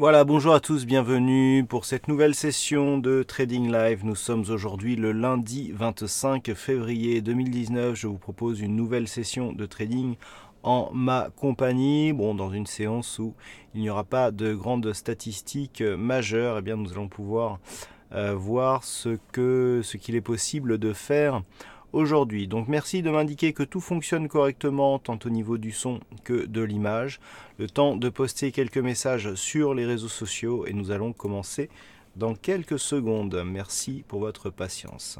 Voilà, bonjour à tous, bienvenue pour cette nouvelle session de Trading Live. Nous sommes aujourd'hui le lundi 25 février 2019. Je vous propose une nouvelle session de trading en ma compagnie, bon, dans une séance où il n'y aura pas de grandes statistiques majeures, eh bien, nous allons pouvoir euh, voir ce qu'il ce est possible de faire aujourd'hui. Donc merci de m'indiquer que tout fonctionne correctement tant au niveau du son que de l'image. Le temps de poster quelques messages sur les réseaux sociaux et nous allons commencer dans quelques secondes. Merci pour votre patience.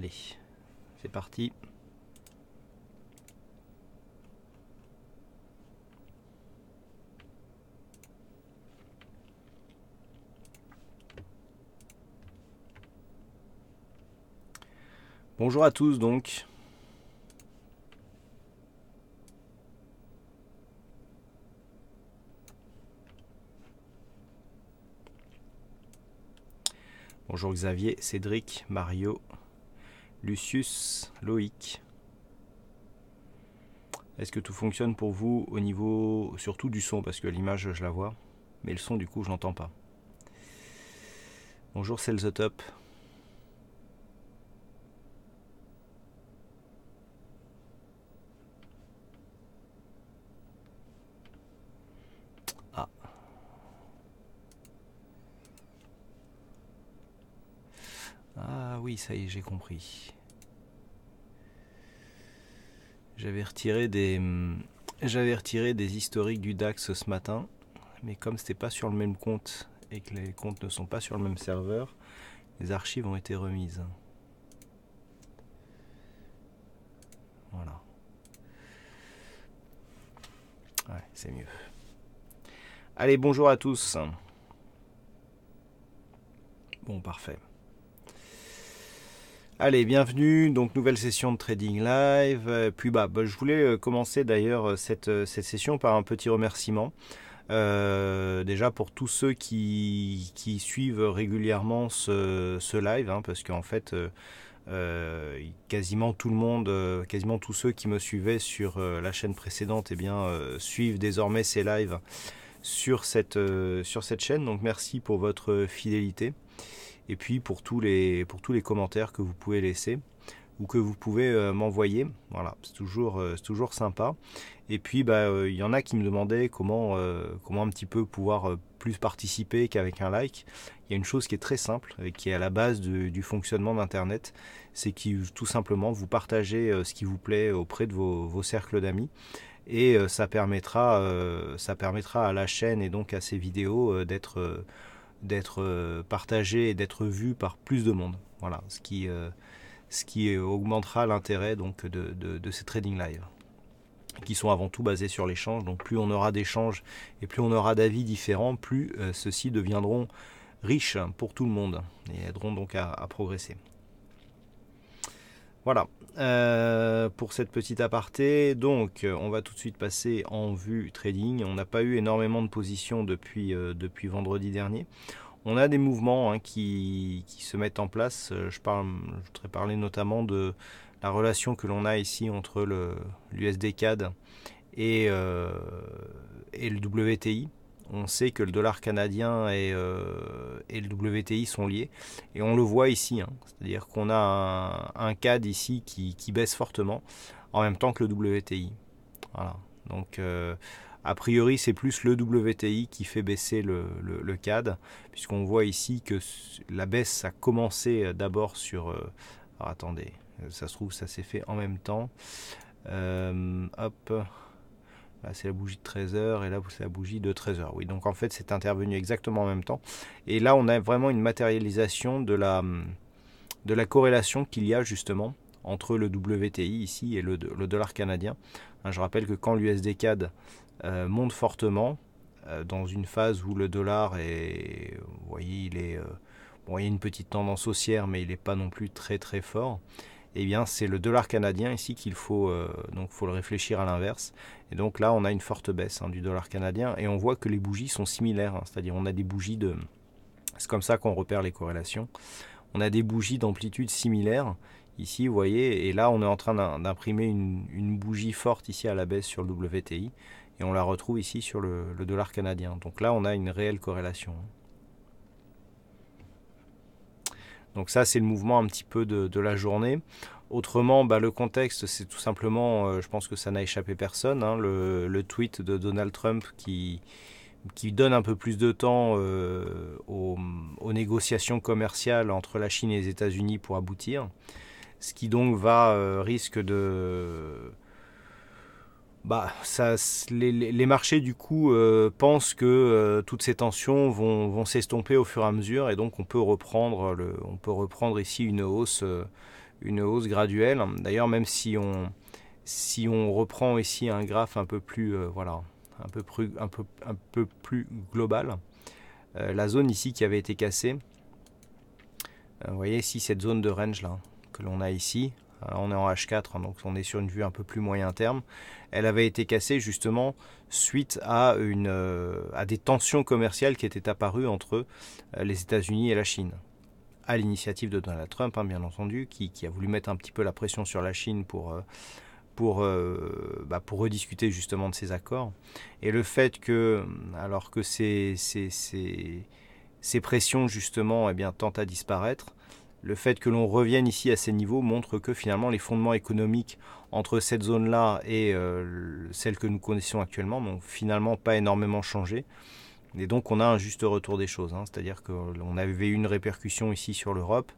Allez, c'est parti. Bonjour à tous donc. Bonjour Xavier, Cédric, Mario, Lucius Loïc. Est-ce que tout fonctionne pour vous au niveau surtout du son Parce que l'image, je la vois, mais le son, du coup, je n'entends pas. Bonjour, c'est le Top. ça y est, j'ai compris. J'avais retiré des. Hmm, j'avais retiré des historiques du DAX ce matin, mais comme c'était pas sur le même compte et que les comptes ne sont pas sur le même serveur, les archives ont été remises. Voilà. Ouais, c'est mieux. Allez, bonjour à tous. Bon, parfait. Allez, bienvenue, donc nouvelle session de Trading Live. Euh, puis bah, bah, je voulais euh, commencer d'ailleurs euh, cette, session par un petit remerciement. déjà pour tous ceux qui, suivent régulièrement ce, live, hein, parce qu'en fait, quasiment tout le monde, quasiment tous ceux qui me suivaient sur la chaîne précédente, et eh bien, suivent désormais ces lives sur cette, sur cette chaîne. Donc merci pour votre fidélité et puis pour tous les, pour tous les commentaires que vous pouvez laisser ou que vous pouvez euh, m'envoyer. Voilà, c'est toujours, euh, toujours sympa. Et puis, bah, euh, il y en a qui me demandaient comment, comment un petit peu pouvoir plus participer qu'avec un like. Il y a une chose qui est très simple et qui est à la base du fonctionnement d'Internet, c'est que tout simplement vous partagez ce qui vous plaît auprès de vos, cercles d'amis. Et ça permettra, ça permettra à la chaîne et donc à ces vidéos d'être d'être euh, partagé et d'être vu par plus de monde. Voilà, ce qui, euh, ce qui augmentera l'intérêt donc de, ces trading live qui sont avant tout basés sur l'échange. Donc plus on aura d'échanges et plus on aura d'avis différents, plus euh, ceux-ci deviendront riches pour tout le monde et aideront donc à progresser. Voilà, euh, pour cette petite aparté. Donc, euh, on va tout de suite passer en vue trading. On n'a pas eu énormément de positions depuis, euh, depuis vendredi dernier. On a des mouvements hein, qui, se mettent en place. Je, parle, je voudrais parler notamment de la relation que l'on a ici entre l'USD CAD et, et le WTI on sait que le dollar canadien et, euh, le WTI sont liés. Et on le voit ici. Hein. C'est-à-dire qu'on a un, CAD ici qui, baisse fortement en même temps que le WTI. Donc, euh, a priori, c'est plus le WTI qui fait baisser le, CAD, puisqu'on voit ici que la baisse a commencé euh, d'abord sur. attendez, ça se trouve, ça s'est fait en même temps. hop. Là, c'est la bougie de 13 h et là, c'est la bougie de 13 h Oui, donc en fait, c'est intervenu exactement en même temps. Et là, on a vraiment une matérialisation de la, de la corrélation qu'il y a justement entre le WTI ici et le, dollar canadien. Hein, je rappelle que quand l'USDCAD euh, monte fortement, euh, dans une phase où le dollar est, vous voyez, il est, euh, il y a une petite tendance haussière, mais il n'est pas non plus très très fort eh bien c'est le dollar canadien ici qu'il faut, euh, donc faut le réfléchir à l'inverse. Et donc là, on a une forte baisse hein, du dollar canadien et on voit que les bougies sont similaires, hein. c'est-à-dire on a des bougies de... C'est comme ça qu'on repère les corrélations. On a des bougies d'amplitude similaire ici, vous voyez, et là on est en train d'imprimer une, bougie forte ici à la baisse sur le WTI et on la retrouve ici sur le, dollar canadien. Donc là, on a une réelle corrélation. Hein. Donc ça, c'est le mouvement un petit peu de, la journée. Autrement, bah, le contexte, c'est tout simplement, euh, je pense que ça n'a échappé personne, hein, le, tweet de Donald Trump qui, qui donne un peu plus de temps euh, aux, négociations commerciales entre la Chine et les États-Unis pour aboutir, ce qui donc va euh, risque de bah, ça, les, marchés du coup euh, pensent que euh, toutes ces tensions vont, s'estomper au fur et à mesure et donc on peut reprendre, on peut reprendre ici une hausse, euh, une hausse graduelle. D'ailleurs, même si on, si on reprend ici un graphe un peu plus, voilà, un peu plus, un peu plus global, la zone ici qui avait été cassée, vous voyez ici cette zone de range là que l'on a ici, on est en H4, hein, donc on est sur une vue un peu plus moyen terme. Elle avait été cassée justement suite à, une, euh, à des tensions commerciales qui étaient apparues entre euh, les États-Unis et la Chine. À l'initiative de Donald Trump, hein, bien entendu, qui, a voulu mettre un petit peu la pression sur la Chine pour, euh, pour, bah, pour rediscuter justement de ces accords. Et le fait que, alors que ces, ces, pressions justement eh bien, tentent à disparaître, le fait que l'on revienne ici à ces niveaux montre que finalement les fondements économiques entre cette zone-là et euh, celle que nous connaissons actuellement n'ont finalement pas énormément changé. Et donc on a un juste retour des choses. Hein. C'est-à-dire qu'on avait eu une répercussion ici sur l'Europe.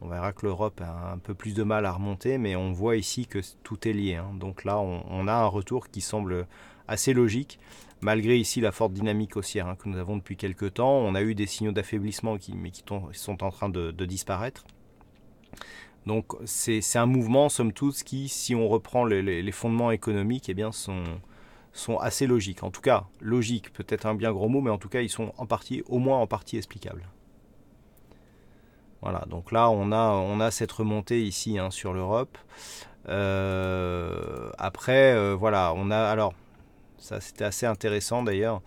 On verra que l'Europe a un peu plus de mal à remonter, mais on voit ici que tout est lié. Hein. Donc là, on a un retour qui semble assez logique, malgré ici la forte dynamique haussière hein, que nous avons depuis quelques temps. On a eu des signaux d'affaiblissement qui, qui sont en train de, disparaître. Donc c'est un mouvement, somme toute, qui, si on reprend les, fondements économiques, eh bien, sont, sont assez logiques. En tout cas, logique peut-être un bien gros mot, mais en tout cas, ils sont en partie, au moins en partie explicables. Voilà, donc là, on a, on a cette remontée ici hein, sur l'Europe. Euh, après, euh, voilà, on a alors ça, c'était assez intéressant d'ailleurs.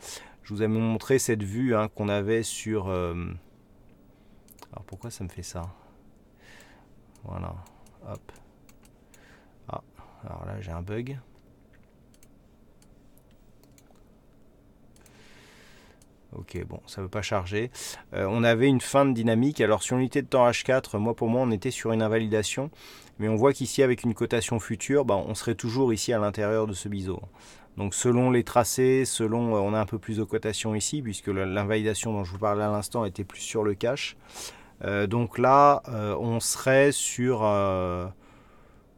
Je vous ai montré cette vue hein, qu'on avait sur. Euh, alors pourquoi ça me fait ça Voilà. Hop. Ah, alors là j'ai un bug. Ok, bon, ça ne veut pas charger. Euh, on avait une fin de dynamique. Alors sur l'unité de temps H4, moi pour moi, on était sur une invalidation. Mais on voit qu'ici, avec une cotation future, bah, on serait toujours ici à l'intérieur de ce biseau. Donc selon les tracés, selon, euh, on a un peu plus de cotation ici, puisque l'invalidation dont je vous parlais à l'instant était plus sur le cash. Euh, donc là, euh, on serait sur,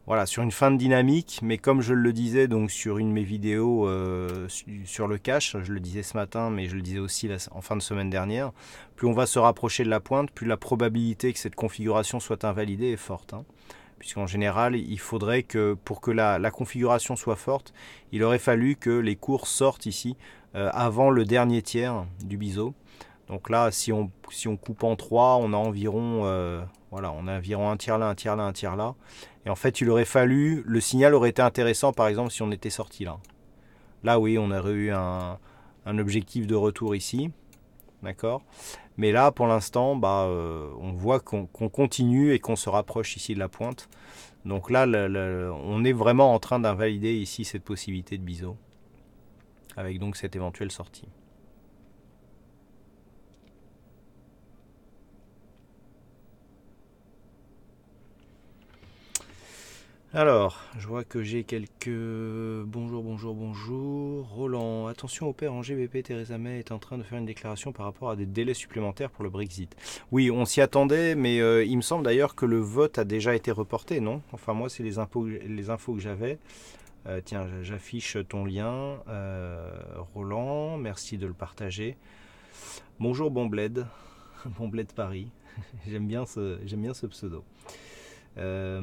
voilà, sur une fin de dynamique, mais comme je le disais donc sur une de mes vidéos sur le cache, je le disais ce matin, mais je le disais aussi en fin de semaine dernière, plus on va se rapprocher de la pointe, plus la probabilité que cette configuration soit invalidée est forte. Hein puisqu'en général, il faudrait que pour que la, configuration soit forte, il aurait fallu que les cours sortent ici euh, avant le dernier tiers du biseau. Donc là, si on, si on coupe en trois, on a environ euh, voilà, on a environ un tiers là, un tiers là, un tiers là. Et en fait, il aurait fallu, le signal aurait été intéressant, par exemple, si on était sorti là. Là, oui, on aurait eu un objectif de retour ici. D'accord Mais là, pour l'instant, bah, euh, on voit qu'on continue et qu'on se rapproche ici de la pointe. Donc là, on est vraiment en train d'invalider ici cette possibilité de biseau, avec donc cette éventuelle sortie. Alors, je vois que j'ai quelques... Bonjour, bonjour, bonjour. Roland, attention au père en GBP, Theresa May est en train de faire une déclaration par rapport à des délais supplémentaires pour le Brexit. Oui, on s'y attendait, mais euh, il me semble d'ailleurs que le vote a déjà été reporté, non Enfin, moi, c'est les, les infos que j'avais. Euh, tiens, j'affiche ton lien. Euh, Roland, merci de le partager. Bonjour, Bonbled. Bonbled Paris. j'aime bien, bien ce pseudo. Euh,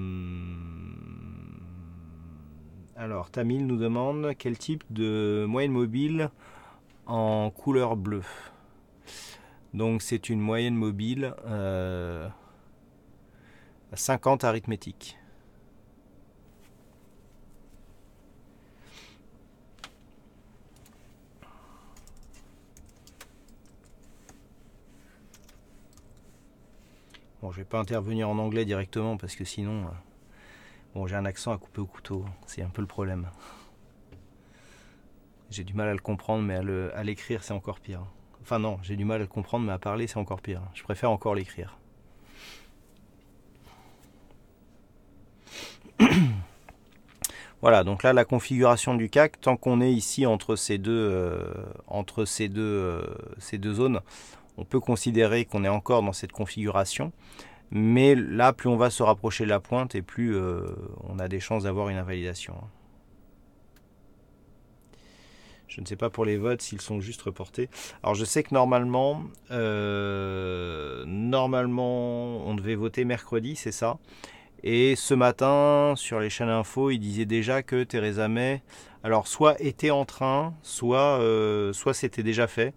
alors, Tamil nous demande quel type de moyenne mobile en couleur bleue. Donc, c'est une moyenne mobile 50 euh, arithmétique. Bon, je vais pas intervenir en anglais directement parce que sinon, euh, bon, j'ai un accent à couper au couteau. C'est un peu le problème. J'ai du mal à le comprendre, mais à l'écrire, c'est encore pire. Enfin non, j'ai du mal à le comprendre, mais à parler, c'est encore pire. Je préfère encore l'écrire. Voilà, donc là, la configuration du CAC, tant qu'on est ici entre ces deux, euh, entre ces deux euh, zones, on peut considérer qu'on est encore dans cette configuration. Mais là, plus on va se rapprocher de la pointe et plus euh, on a des chances d'avoir une invalidation. Je ne sais pas pour les votes s'ils sont juste reportés. Alors je sais que normalement, euh, normalement, on devait voter mercredi, c'est ça. Et ce matin, sur les chaînes info, il disait déjà que Theresa May, alors soit était en train, soit, euh, soit c'était déjà fait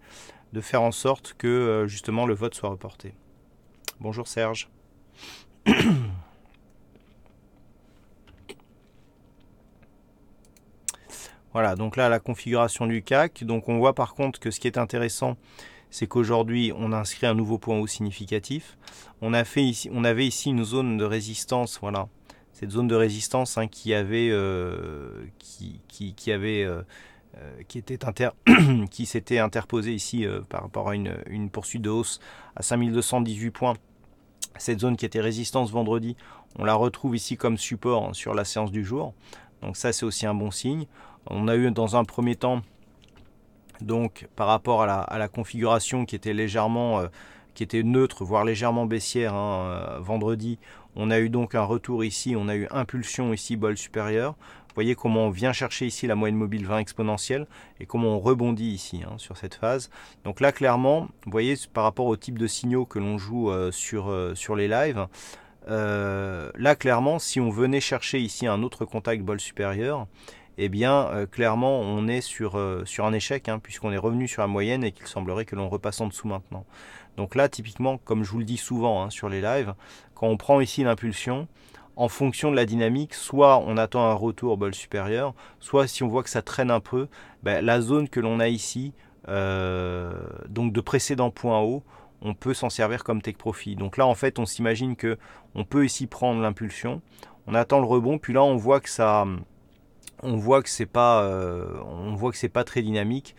de faire en sorte que euh, justement le vote soit reporté. Bonjour Serge. Voilà, donc là, la configuration du CAC. Donc on voit par contre que ce qui est intéressant, c'est qu'aujourd'hui, on a inscrit un nouveau point haut significatif. On, a fait ici, on avait ici une zone de résistance, voilà. Cette zone de résistance hein, qui avait, euh, qui, euh, euh, qui, s'était interposé ici euh, par rapport à une, poursuite de hausse à 5218 points. Cette zone qui était résistance vendredi, on la retrouve ici comme support hein, sur la séance du jour. Donc ça c'est aussi un bon signe. On a eu dans un premier temps, donc par rapport à la, configuration qui était légèrement, euh, qui était neutre, voire légèrement baissière hein, vendredi, on a eu donc un retour ici, on a eu impulsion ici, bol supérieur voyez comment on vient chercher ici la moyenne mobile 20 exponentielle et comment on rebondit ici hein, sur cette phase. Donc là, clairement, vous voyez, par rapport au type de signaux que l'on joue euh, sur, euh, sur les lives, euh, là, clairement, si on venait chercher ici un autre contact bol supérieur, eh bien, clairement, on est sur, sur un échec, hein, puisqu'on est revenu sur la moyenne et qu'il semblerait que l'on repasse en dessous maintenant. Donc là, typiquement, comme je vous le dis souvent hein, sur les lives, quand on prend ici l'impulsion, en fonction de la dynamique, soit on attend un retour bol supérieur, soit si on voit que ça traîne un peu, ben, la zone que l'on a ici, euh, donc de précédent point haut, on peut s'en servir comme take profit. Donc là, en fait, on s'imagine que on peut ici prendre l'impulsion, on attend le rebond, puis là, on voit que ça, on voit que c'est euh, on voit que c'est pas très dynamique.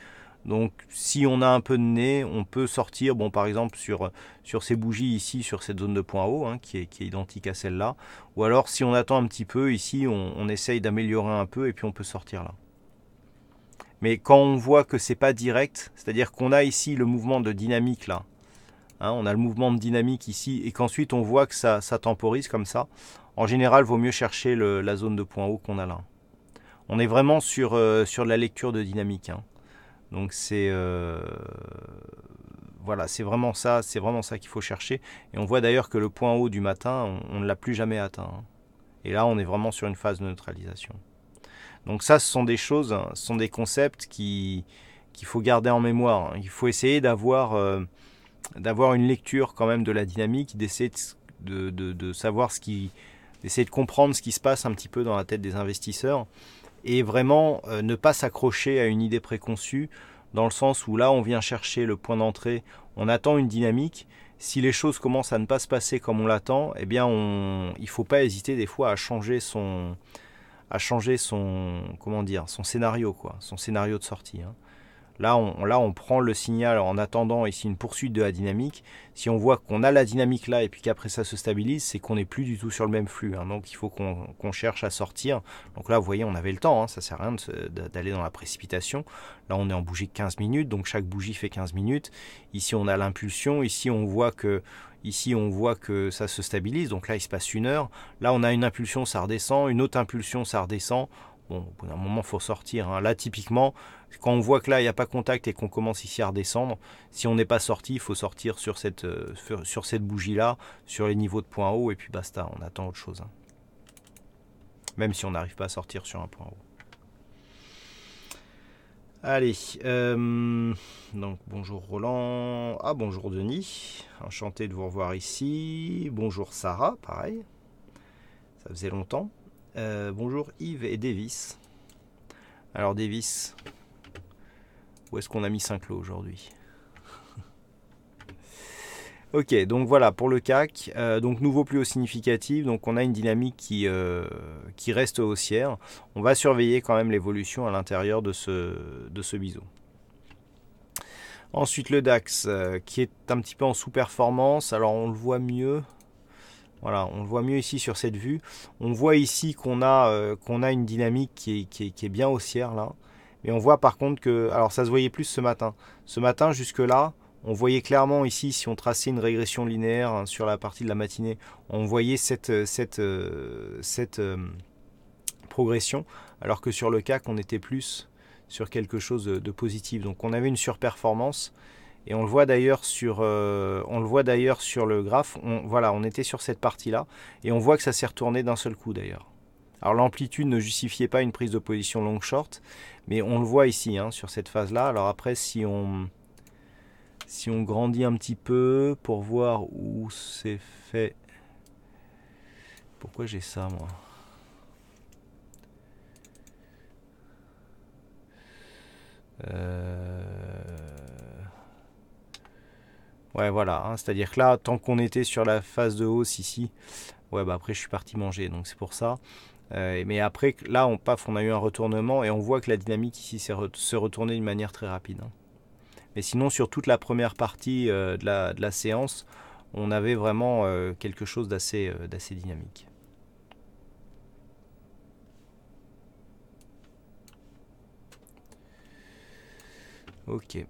Donc si on a un peu de nez, on peut sortir, bon par exemple sur, ces bougies ici, sur cette zone de point haut, hein, qui, est, identique à celle-là. Ou alors si on attend un petit peu, ici on, essaye d'améliorer un peu et puis on peut sortir là. Mais quand on voit que ce n'est pas direct, c'est-à-dire qu'on a ici le mouvement de dynamique là, hein, on a le mouvement de dynamique ici, et qu'ensuite on voit que ça, temporise comme ça, en général vaut mieux chercher la zone de point haut qu'on a là. On est vraiment sur, euh, la lecture de dynamique. Hein. Donc c'est euh, voilà, c'est vraiment ça, c'est vraiment ça qu'il faut chercher. Et on voit d'ailleurs que le point haut du matin, on, ne l'a plus jamais atteint. Hein. Et là, on est vraiment sur une phase de neutralisation. Donc ça, ce sont des choses, hein, ce sont des concepts qui qu'il faut garder en mémoire. Hein. Il faut essayer d'avoir euh, d'avoir une lecture quand même de la dynamique, d'essayer de, de, savoir ce qui, d'essayer de comprendre ce qui se passe un petit peu dans la tête des investisseurs et vraiment euh, ne pas s'accrocher à une idée préconçue dans le sens où là on vient chercher le point d'entrée, on attend une dynamique. Si les choses commencent à ne pas se passer comme on l'attend, eh bien on, il faut pas hésiter des fois à changer son, à changer son, comment dire, son scénario quoi, son scénario de sortie. Hein. Là on, prend le signal en attendant ici une poursuite de la dynamique. Si on voit qu'on a la dynamique là et puis qu'après ça se stabilise, c'est qu'on n'est plus du tout sur le même flux. Hein. Donc il faut qu'on cherche à sortir. Donc là, vous voyez, on avait le temps. Hein. Ça sert à rien d'aller dans la précipitation. Là, on est en bougie de 15 minutes. Donc chaque bougie fait 15 minutes. Ici, on a l'impulsion. Ici, on voit que Ici, on voit que ça se stabilise. Donc là, il se passe une heure. Là, on a une impulsion, ça redescend. Une autre impulsion, ça redescend bon, au bout d'un moment, faut sortir. Hein. Là, typiquement, quand on voit que là, il n'y a pas contact et qu'on commence ici à redescendre, si on n'est pas sorti, il faut sortir sur cette, euh, sur cette bougie-là, sur les niveaux de point haut, et puis basta, on attend autre chose. Hein. Même si on n'arrive pas à sortir sur un point haut. Allez, euh, donc bonjour Roland. Ah, bonjour Denis. Enchanté de vous revoir ici. Bonjour Sarah, pareil. Ça faisait longtemps. Euh, bonjour Yves et Davis. Alors Davis, où est-ce qu'on a mis Saint-Cloud aujourd'hui Ok, donc voilà pour le CAC. Euh, donc nouveau plus haut significatif. Donc on a une dynamique euh, qui, reste haussière. On va surveiller quand même l'évolution à l'intérieur de ce, biseau. Ensuite le DAX qui est un petit peu en sous-performance. Alors on le voit mieux. Voilà, on le voit mieux ici sur cette vue. On voit ici qu'on a, euh, une dynamique qui est, bien haussière là. Mais on voit par contre que... Alors ça se voyait plus ce matin. Ce matin jusque-là, on voyait clairement ici, si on traçait une régression linéaire hein, sur la partie de la matinée, on voyait cette, euh, euh, progression. Alors que sur le CAC, on était plus sur quelque chose de positif. Donc on avait une surperformance. Et on le voit d'ailleurs sur, euh, on le voit d'ailleurs sur le graphe. On, voilà, on était sur cette partie-là et on voit que ça s'est retourné d'un seul coup d'ailleurs. Alors l'amplitude ne justifiait pas une prise de position long short, mais on le voit ici hein, sur cette phase-là. Alors après, si on si on grandit un petit peu pour voir où c'est fait. Pourquoi j'ai ça moi euh... Ouais, voilà. Hein, c'est-à-dire que là, tant qu'on était sur la phase de hausse ici, ouais, bah après, je suis parti manger. Donc, c'est pour ça. Euh, mais après, là, on, paf, on a eu un retournement et on voit que la dynamique ici s'est retournée d'une manière très rapide. Hein. Mais sinon, sur toute la première partie euh, de, la, séance, on avait vraiment euh, quelque chose d'assez dynamique. Ok.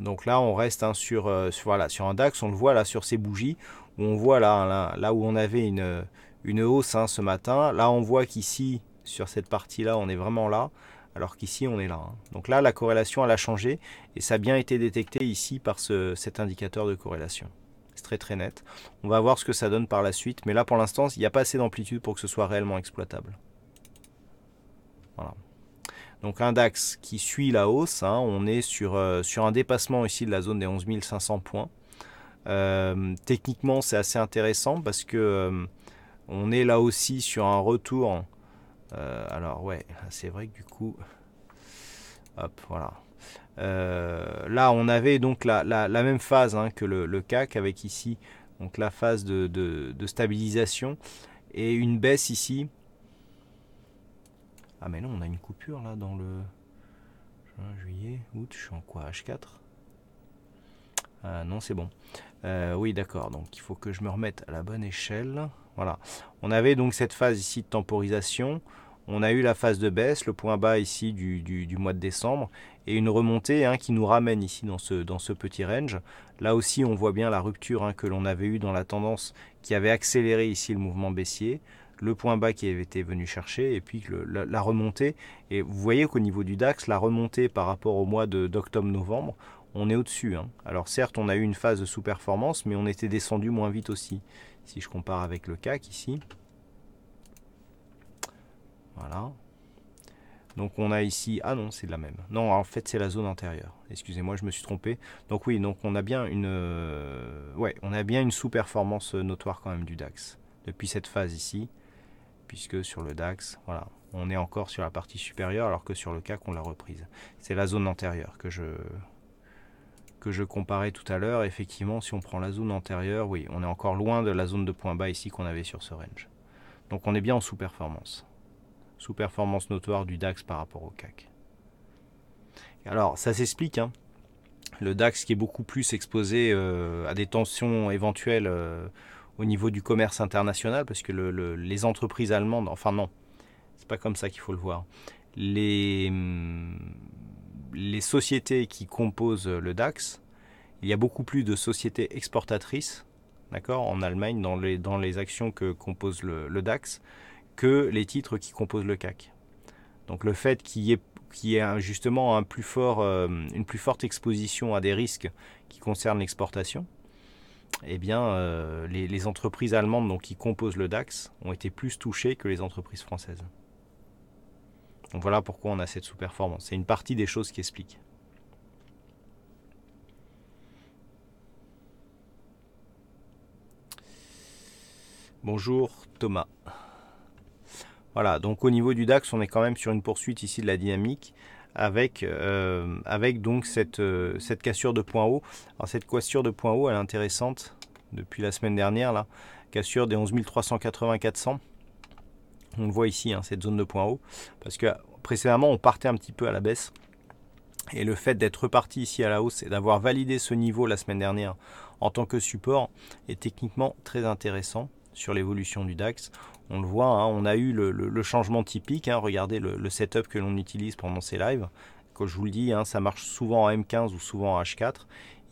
Donc là, on reste hein, euh, sur, voilà, sur un DAX, on le voit là sur ces bougies, où on voit là, là, où on avait une, une hausse hein, ce matin. Là, on voit qu'ici, sur cette partie-là, on est vraiment là, alors qu'ici, on est là. Hein. Donc là, la corrélation, elle a changé, et ça a bien été détecté ici par cet indicateur de corrélation. C'est très très net. On va voir ce que ça donne par la suite, mais là, pour l'instant, il n'y a pas assez d'amplitude pour que ce soit réellement exploitable. Voilà. Donc un DAX qui suit la hausse, hein, on est sur, euh, sur un dépassement ici de la zone des 11 500 points. Euh, techniquement c'est assez intéressant parce que euh, on est là aussi sur un retour. alors ouais, c'est vrai que du coup... Hop, voilà. là on avait donc la, même phase hein, que le, CAC avec ici donc la phase de stabilisation et une baisse ici ah mais non, on a une coupure là dans le juillet, août, je suis en quoi H4 Ah Non, c'est bon. Euh, oui, d'accord, donc il faut que je me remette à la bonne échelle. Voilà, on avait donc cette phase ici de temporisation. On a eu la phase de baisse, le point bas ici du, mois de décembre, et une remontée hein, qui nous ramène ici dans ce, dans ce petit range. Là aussi, on voit bien la rupture hein, que l'on avait eu dans la tendance qui avait accéléré ici le mouvement baissier le point bas qui avait été venu chercher et puis la, remontée. Et vous voyez qu'au niveau du DAX, la remontée par rapport au mois d'octobre-novembre, on est au-dessus. Hein. Alors certes, on a eu une phase de sous-performance, mais on était descendu moins vite aussi. Si je compare avec le CAC ici. Voilà. Donc on a ici, ah non, c'est la même. Non, en fait c'est la zone antérieure. Excusez-moi, je me suis trompé. Donc oui, donc on a bien une, euh, ouais, on a bien une sous-performance notoire quand même du DAX depuis cette phase ici puisque sur le DAX, voilà, on est encore sur la partie supérieure alors que sur le CAC on l'a reprise. C'est la zone antérieure que je que je comparais tout à l'heure. Effectivement, si on prend la zone antérieure, oui, on est encore loin de la zone de point bas ici qu'on avait sur ce range. Donc on est bien en sous-performance. Sous-performance notoire du DAX par rapport au CAC. Alors ça s'explique. Hein. Le DAX qui est beaucoup plus exposé euh, à des tensions éventuelles. Euh, au niveau du commerce international, parce que les entreprises allemandes, enfin non, c'est pas comme ça qu'il faut le voir. Les, les sociétés qui composent le DAX, il y a beaucoup plus de sociétés exportatrices, d'accord, en Allemagne, dans les, dans les actions que compose le, DAX, que les titres qui composent le CAC. Donc le fait qu'il y ait justement un plus fort, euh, une plus forte exposition à des risques qui concernent l'exportation, eh bien, euh, les, entreprises allemandes qui composent le DAX ont été plus touchées que les entreprises françaises. voilà pourquoi on a cette sous-performance. C'est une partie des choses qui expliquent. Bonjour Thomas. Voilà, donc au niveau du DAX, on est quand même sur une poursuite ici de la dynamique. Euh, avec, donc euh, cette, cassure de point haut. Alors cette cassure de point haut, elle est intéressante depuis la semaine dernière, là. Cassure des 11 400 On le voit ici, hein, cette zone de point haut, parce que précédemment, on partait un petit peu à la baisse. Et le fait d'être reparti ici à la hausse et d'avoir validé ce niveau la semaine dernière en tant que support est techniquement très intéressant sur l'évolution du DAX on le voit, hein, on a eu le, changement typique. Hein. regardez le, setup que l'on utilise pendant ces lives. Comme je vous le dis, hein, ça marche souvent en M15 ou souvent en H4.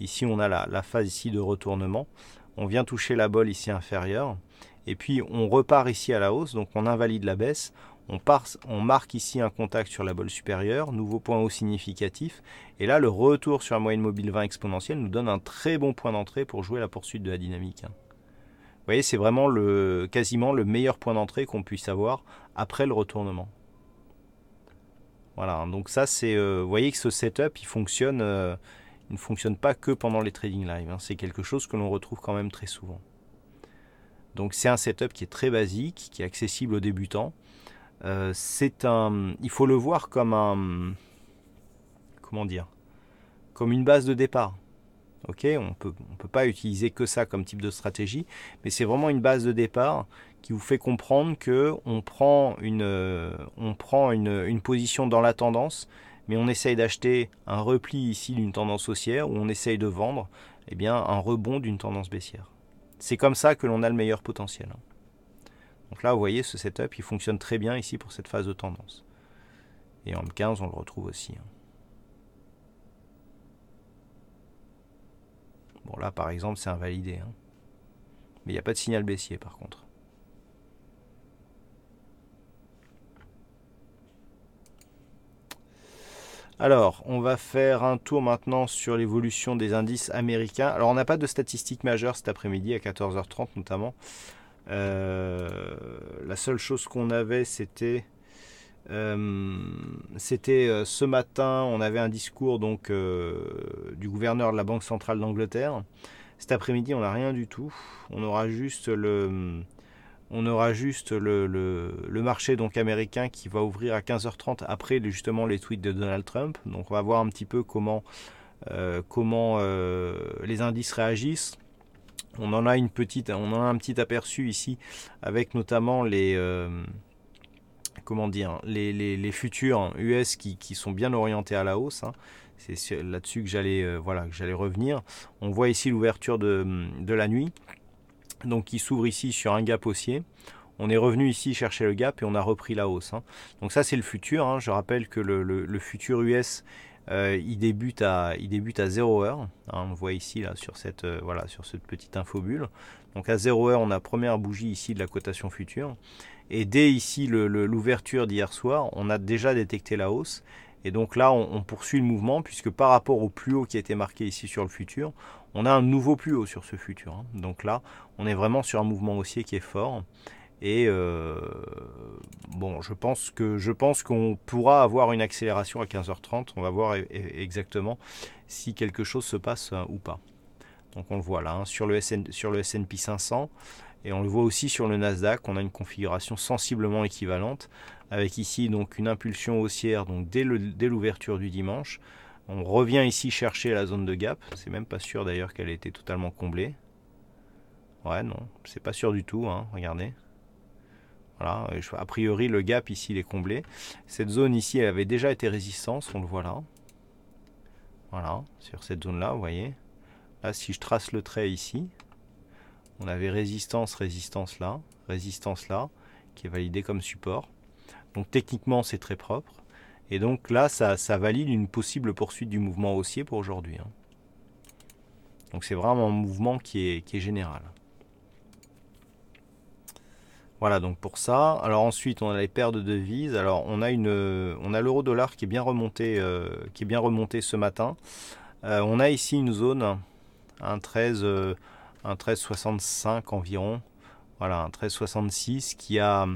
Ici, on a la, phase ici de retournement. On vient toucher la bolle ici inférieure. Et puis, on repart ici à la hausse. Donc, on invalide la baisse. On, on marque ici un contact sur la bolle supérieure. Nouveau point haut significatif. Et là, le retour sur la moyenne mobile 20 exponentielle nous donne un très bon point d'entrée pour jouer la poursuite de la dynamique. Vous voyez, c'est vraiment le, quasiment le meilleur point d'entrée qu'on puisse avoir après le retournement. Voilà, hein, donc ça c'est, euh, vous voyez que ce setup, euh, il ne fonctionne pas que pendant les trading live. Hein. c'est quelque chose que l'on retrouve quand même très souvent. Donc c'est un setup qui est très basique, qui est accessible aux débutants. Euh, c'est un, il faut le voir comme un, comment dire, comme une base de départ on ne peut pas utiliser que ça comme type de stratégie, mais c'est vraiment une base de départ qui vous fait comprendre que on prend une, euh, on prend une, position dans la tendance, mais on essaye d'acheter un repli ici d'une tendance haussière ou on essaye de vendre eh bien, un rebond d'une tendance baissière. C'est comme ça que l'on a le meilleur potentiel. Hein. Donc là, vous voyez, ce setup, il fonctionne très bien ici pour cette phase de tendance. Et en M15, on le retrouve aussi. Hein. Bon là par exemple c'est invalidé. Hein. Mais il n'y a pas de signal baissier par contre. Alors, on va faire un tour maintenant sur l'évolution des indices américains. Alors, on n'a pas de statistiques majeures cet après-midi à 14h30 notamment. Euh, la seule chose qu'on avait, c'était euh, c'était euh, ce matin, on avait un discours donc euh, du gouverneur de la Banque centrale d'Angleterre. Cet après-midi, on n'a rien du tout. On aura juste le, on aura juste marché donc américain qui va ouvrir à 15h30 après justement les tweets de Donald Trump. Donc on va voir un petit peu comment, comment les indices réagissent. On en a une petite, on en a un petit aperçu ici avec notamment les comment dire, hein, les, futurs US qui, sont bien orientés à la hausse. Hein, c'est là-dessus que j'allais euh, voilà, que j'allais revenir. On voit ici l'ouverture de, la nuit, donc il s'ouvre ici sur un gap haussier. On est revenu ici chercher le gap et on a repris la hausse. Hein. Donc ça c'est le futur. Je rappelle que le, futur US euh, il débute à il débute à 0 heure. on voit ici là sur cette euh, voilà sur cette petite infobulle. Donc à 0 heure on a première bougie ici de la cotation future. Et dès ici, l'ouverture d'hier soir, on a déjà détecté la hausse. Et donc là, on, poursuit le mouvement, puisque par rapport au plus haut qui a été marqué ici sur le futur, on a un nouveau plus haut sur ce futur. Hein. Donc là, on est vraiment sur un mouvement haussier qui est fort. Et euh, bon, je pense que je pense qu'on pourra avoir une accélération à 15h30. On va voir e, e, exactement si quelque chose se passe euh, ou pas. Donc on le voit là sur hein, sur le S&P 500. Et on le voit aussi sur le Nasdaq, on a une configuration sensiblement équivalente, avec ici donc une impulsion haussière donc dès l'ouverture du dimanche. On revient ici chercher la zone de gap. C'est même pas sûr d'ailleurs qu'elle ait été totalement comblée. Ouais, non, c'est pas sûr du tout. Hein, regardez. Voilà, a priori le gap ici il est comblé. Cette zone ici elle avait déjà été résistance, on le voit là. Voilà, sur cette zone là, vous voyez. Là, si je trace le trait ici, on avait résistance, résistance là, résistance là, qui est validée comme support. Donc techniquement, c'est très propre. Et donc là, ça, valide une possible poursuite du mouvement haussier pour aujourd'hui. Hein. Donc c'est vraiment un mouvement qui est, qui est général. Voilà donc pour ça. Alors ensuite on a les paires de devises. Alors on a une, on a l'euro dollar qui est bien remonté, euh, qui est bien remonté ce matin. Euh, on a ici une zone, hein, un 13, un 1365 environ. Voilà, un 1366 qui a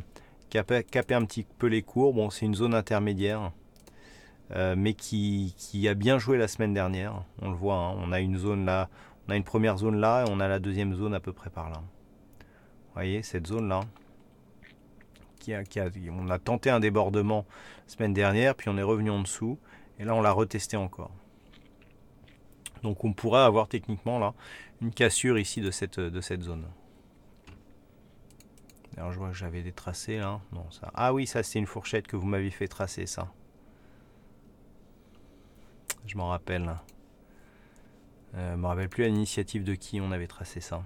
capé un petit peu les cours. Bon, c'est une zone intermédiaire, euh, mais qui, a bien joué la semaine dernière. On le voit, hein. on a une zone là, on a une première zone là, et on a la deuxième zone à peu près par là. Vous voyez, cette zone là, qui a, qui a, on a tenté un débordement la semaine dernière, puis on est revenu en dessous, et là on l'a retesté encore. Donc on pourrait avoir techniquement là une cassure ici de cette, de cette zone. Alors je vois que j'avais des tracés là. Non, ça. Ah oui, ça c'est une fourchette que vous m'avez fait tracer ça. Je m'en rappelle. Euh, je me rappelle plus à l'initiative de qui on avait tracé ça.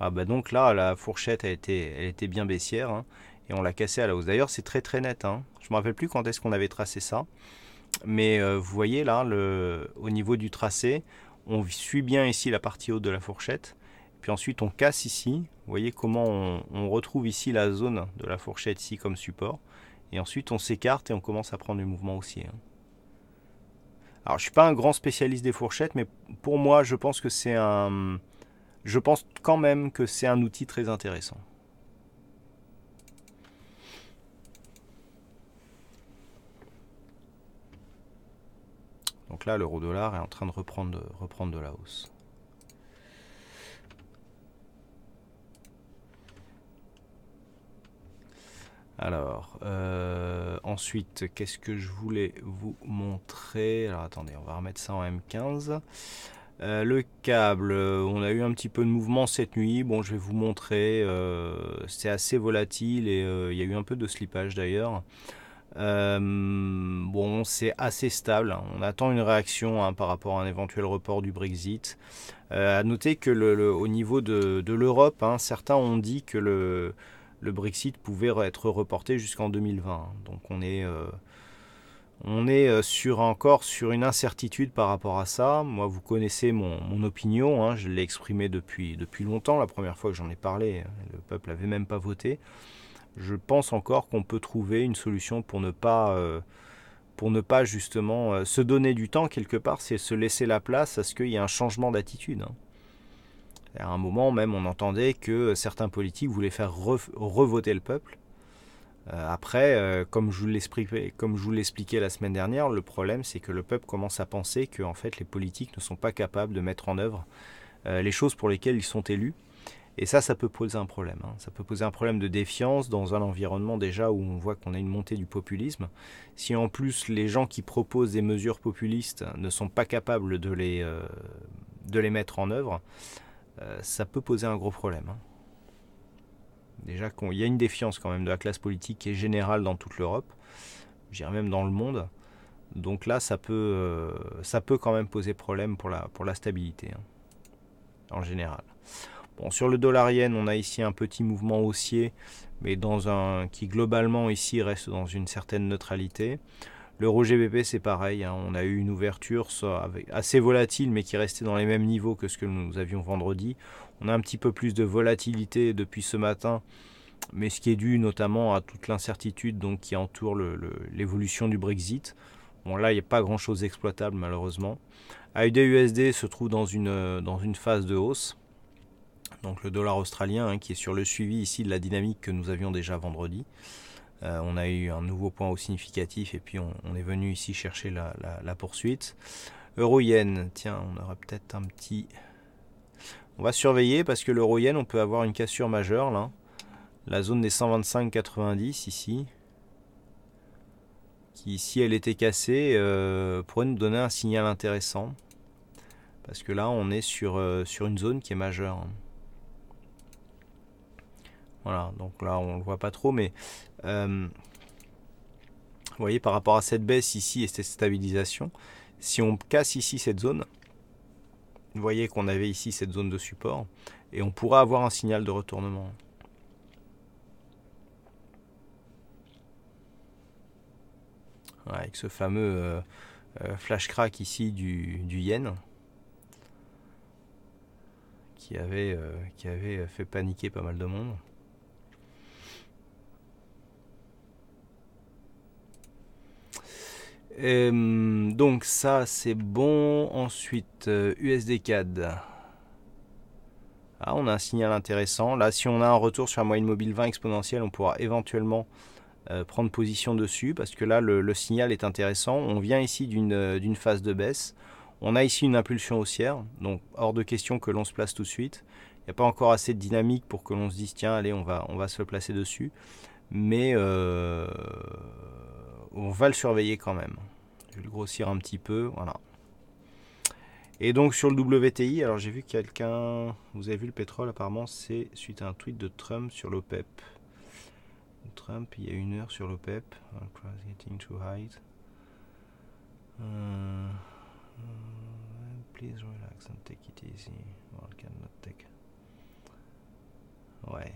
Ah bah donc là, la fourchette a été, elle était bien baissière hein, et on l'a cassée à la hausse. D'ailleurs, c'est très très net. Je hein. Je me rappelle plus quand est-ce qu'on avait tracé ça, mais euh, vous voyez là, le, au niveau du tracé, on suit bien ici la partie haute de la fourchette. Puis ensuite, on casse ici. Vous voyez comment on, retrouve ici la zone de la fourchette ici comme support. Et ensuite, on s'écarte et on commence à prendre du mouvement aussi. Hein. Alors, je suis pas un grand spécialiste des fourchettes, mais pour moi, je pense que c'est un. Je pense quand même que c'est un outil très intéressant. Donc là, l'euro dollar est en train de reprendre, reprendre de la hausse. Alors, euh, ensuite, qu'est-ce que je voulais vous montrer Alors attendez, on va remettre ça en M15. Euh, le câble, on a eu un petit peu de mouvement cette nuit. Bon, je vais vous montrer. Euh, c'est assez volatile et il y a eu un peu de slippage d'ailleurs. Euh, bon, c'est assez stable. Hein. On attend une réaction hein, par rapport à un éventuel report du Brexit. Euh, à noter que le, niveau de, l'Europe, hein, certains ont dit que le, Brexit pouvait être reporté jusqu'en 2020. Donc on est, euh, on est sur, encore sur une incertitude par rapport à ça. Moi, vous connaissez mon, opinion. je l'ai exprimée depuis, depuis longtemps. La première fois que j'en ai parlé, le peuple n'avait même pas voté je pense encore qu'on peut trouver une solution pour ne pas, euh, pour ne pas justement euh, se donner du temps quelque part, c'est se laisser la place à ce qu'il y ait un changement d'attitude. Hein. À un moment même, on entendait que certains politiques voulaient faire revoter le peuple. Euh, après, comme je vous l'expliquais la semaine dernière, le problème c'est que le peuple commence à penser que en fait les politiques ne sont pas capables de mettre en œuvre les choses pour lesquelles ils sont élus. Et ça, ça peut poser un problème. Hein. Ça peut poser un problème de défiance dans un environnement déjà où on voit qu'on a une montée du populisme. Si en plus les gens qui proposent des mesures populistes ne sont pas capables de les, euh, de les mettre en œuvre, euh, ça peut poser un gros problème. Hein. Déjà il y a une défiance quand même de la classe politique qui est générale dans toute l'Europe, j'irais même dans le monde. Donc là, ça peut, euh, ça peut quand même poser problème pour la, pour la stabilité, hein, en général. Bon, sur le dollar on a ici un petit mouvement haussier, mais dans un, qui globalement ici reste dans une certaine neutralité. L'euro GBP, c'est pareil. Hein. On a eu une ouverture assez volatile, mais qui restait dans les mêmes niveaux que ce que nous avions vendredi. On a un petit peu plus de volatilité depuis ce matin, mais ce qui est dû notamment à toute l'incertitude donc qui entoure l'évolution du Brexit. Bon, là, il n'y a pas grand-chose exploitable, malheureusement. AUD-USD se trouve dans dans une phase de hausse donc le dollar australien hein, qui est sur le suivi ici de la dynamique que nous avions déjà vendredi. Euh, on a eu un nouveau point haut significatif et puis on, est venu ici chercher la, poursuite. Euro-yen, tiens, on aura peut-être un petit... On va surveiller parce que l'euro-yen, on peut avoir une cassure majeure là. La zone des 125,90 ici. Qui, si elle était cassée, euh, pourrait nous donner un signal intéressant. Parce que là, on est sur, euh, sur une zone qui est majeure. Voilà, donc là on ne le voit pas trop, mais euh, vous voyez par rapport à cette baisse ici et cette stabilisation, si on casse ici cette zone, vous voyez qu'on avait ici cette zone de support et on pourra avoir un signal de retournement. avec ce fameux euh, euh, flash crack ici du, yen qui avait, qui avait fait paniquer pas mal de monde. Et, donc ça c'est bon. Ensuite cad euh, Ah, on a un signal intéressant. Là, si on a un retour sur la moyenne mobile 20 exponentielle, on pourra éventuellement euh, prendre position dessus parce que là, le, signal est intéressant. On vient ici euh, d'une phase de baisse. On a ici une impulsion haussière, donc hors de question que l'on se place tout de suite. Il n'y a pas encore assez de dynamique pour que l'on se dise tiens, allez, on va, on va se placer dessus. Mais on va le surveiller quand même. Je vais le grossir un petit peu, voilà. Et donc sur le WTI, alors j'ai vu quelqu'un, vous avez vu le pétrole apparemment, c'est suite à un tweet de Trump sur l'OPEP. E Trump, il y a une heure sur l'OPEP. E getting euh, please relax and take it easy. Well, cannot take. Ouais.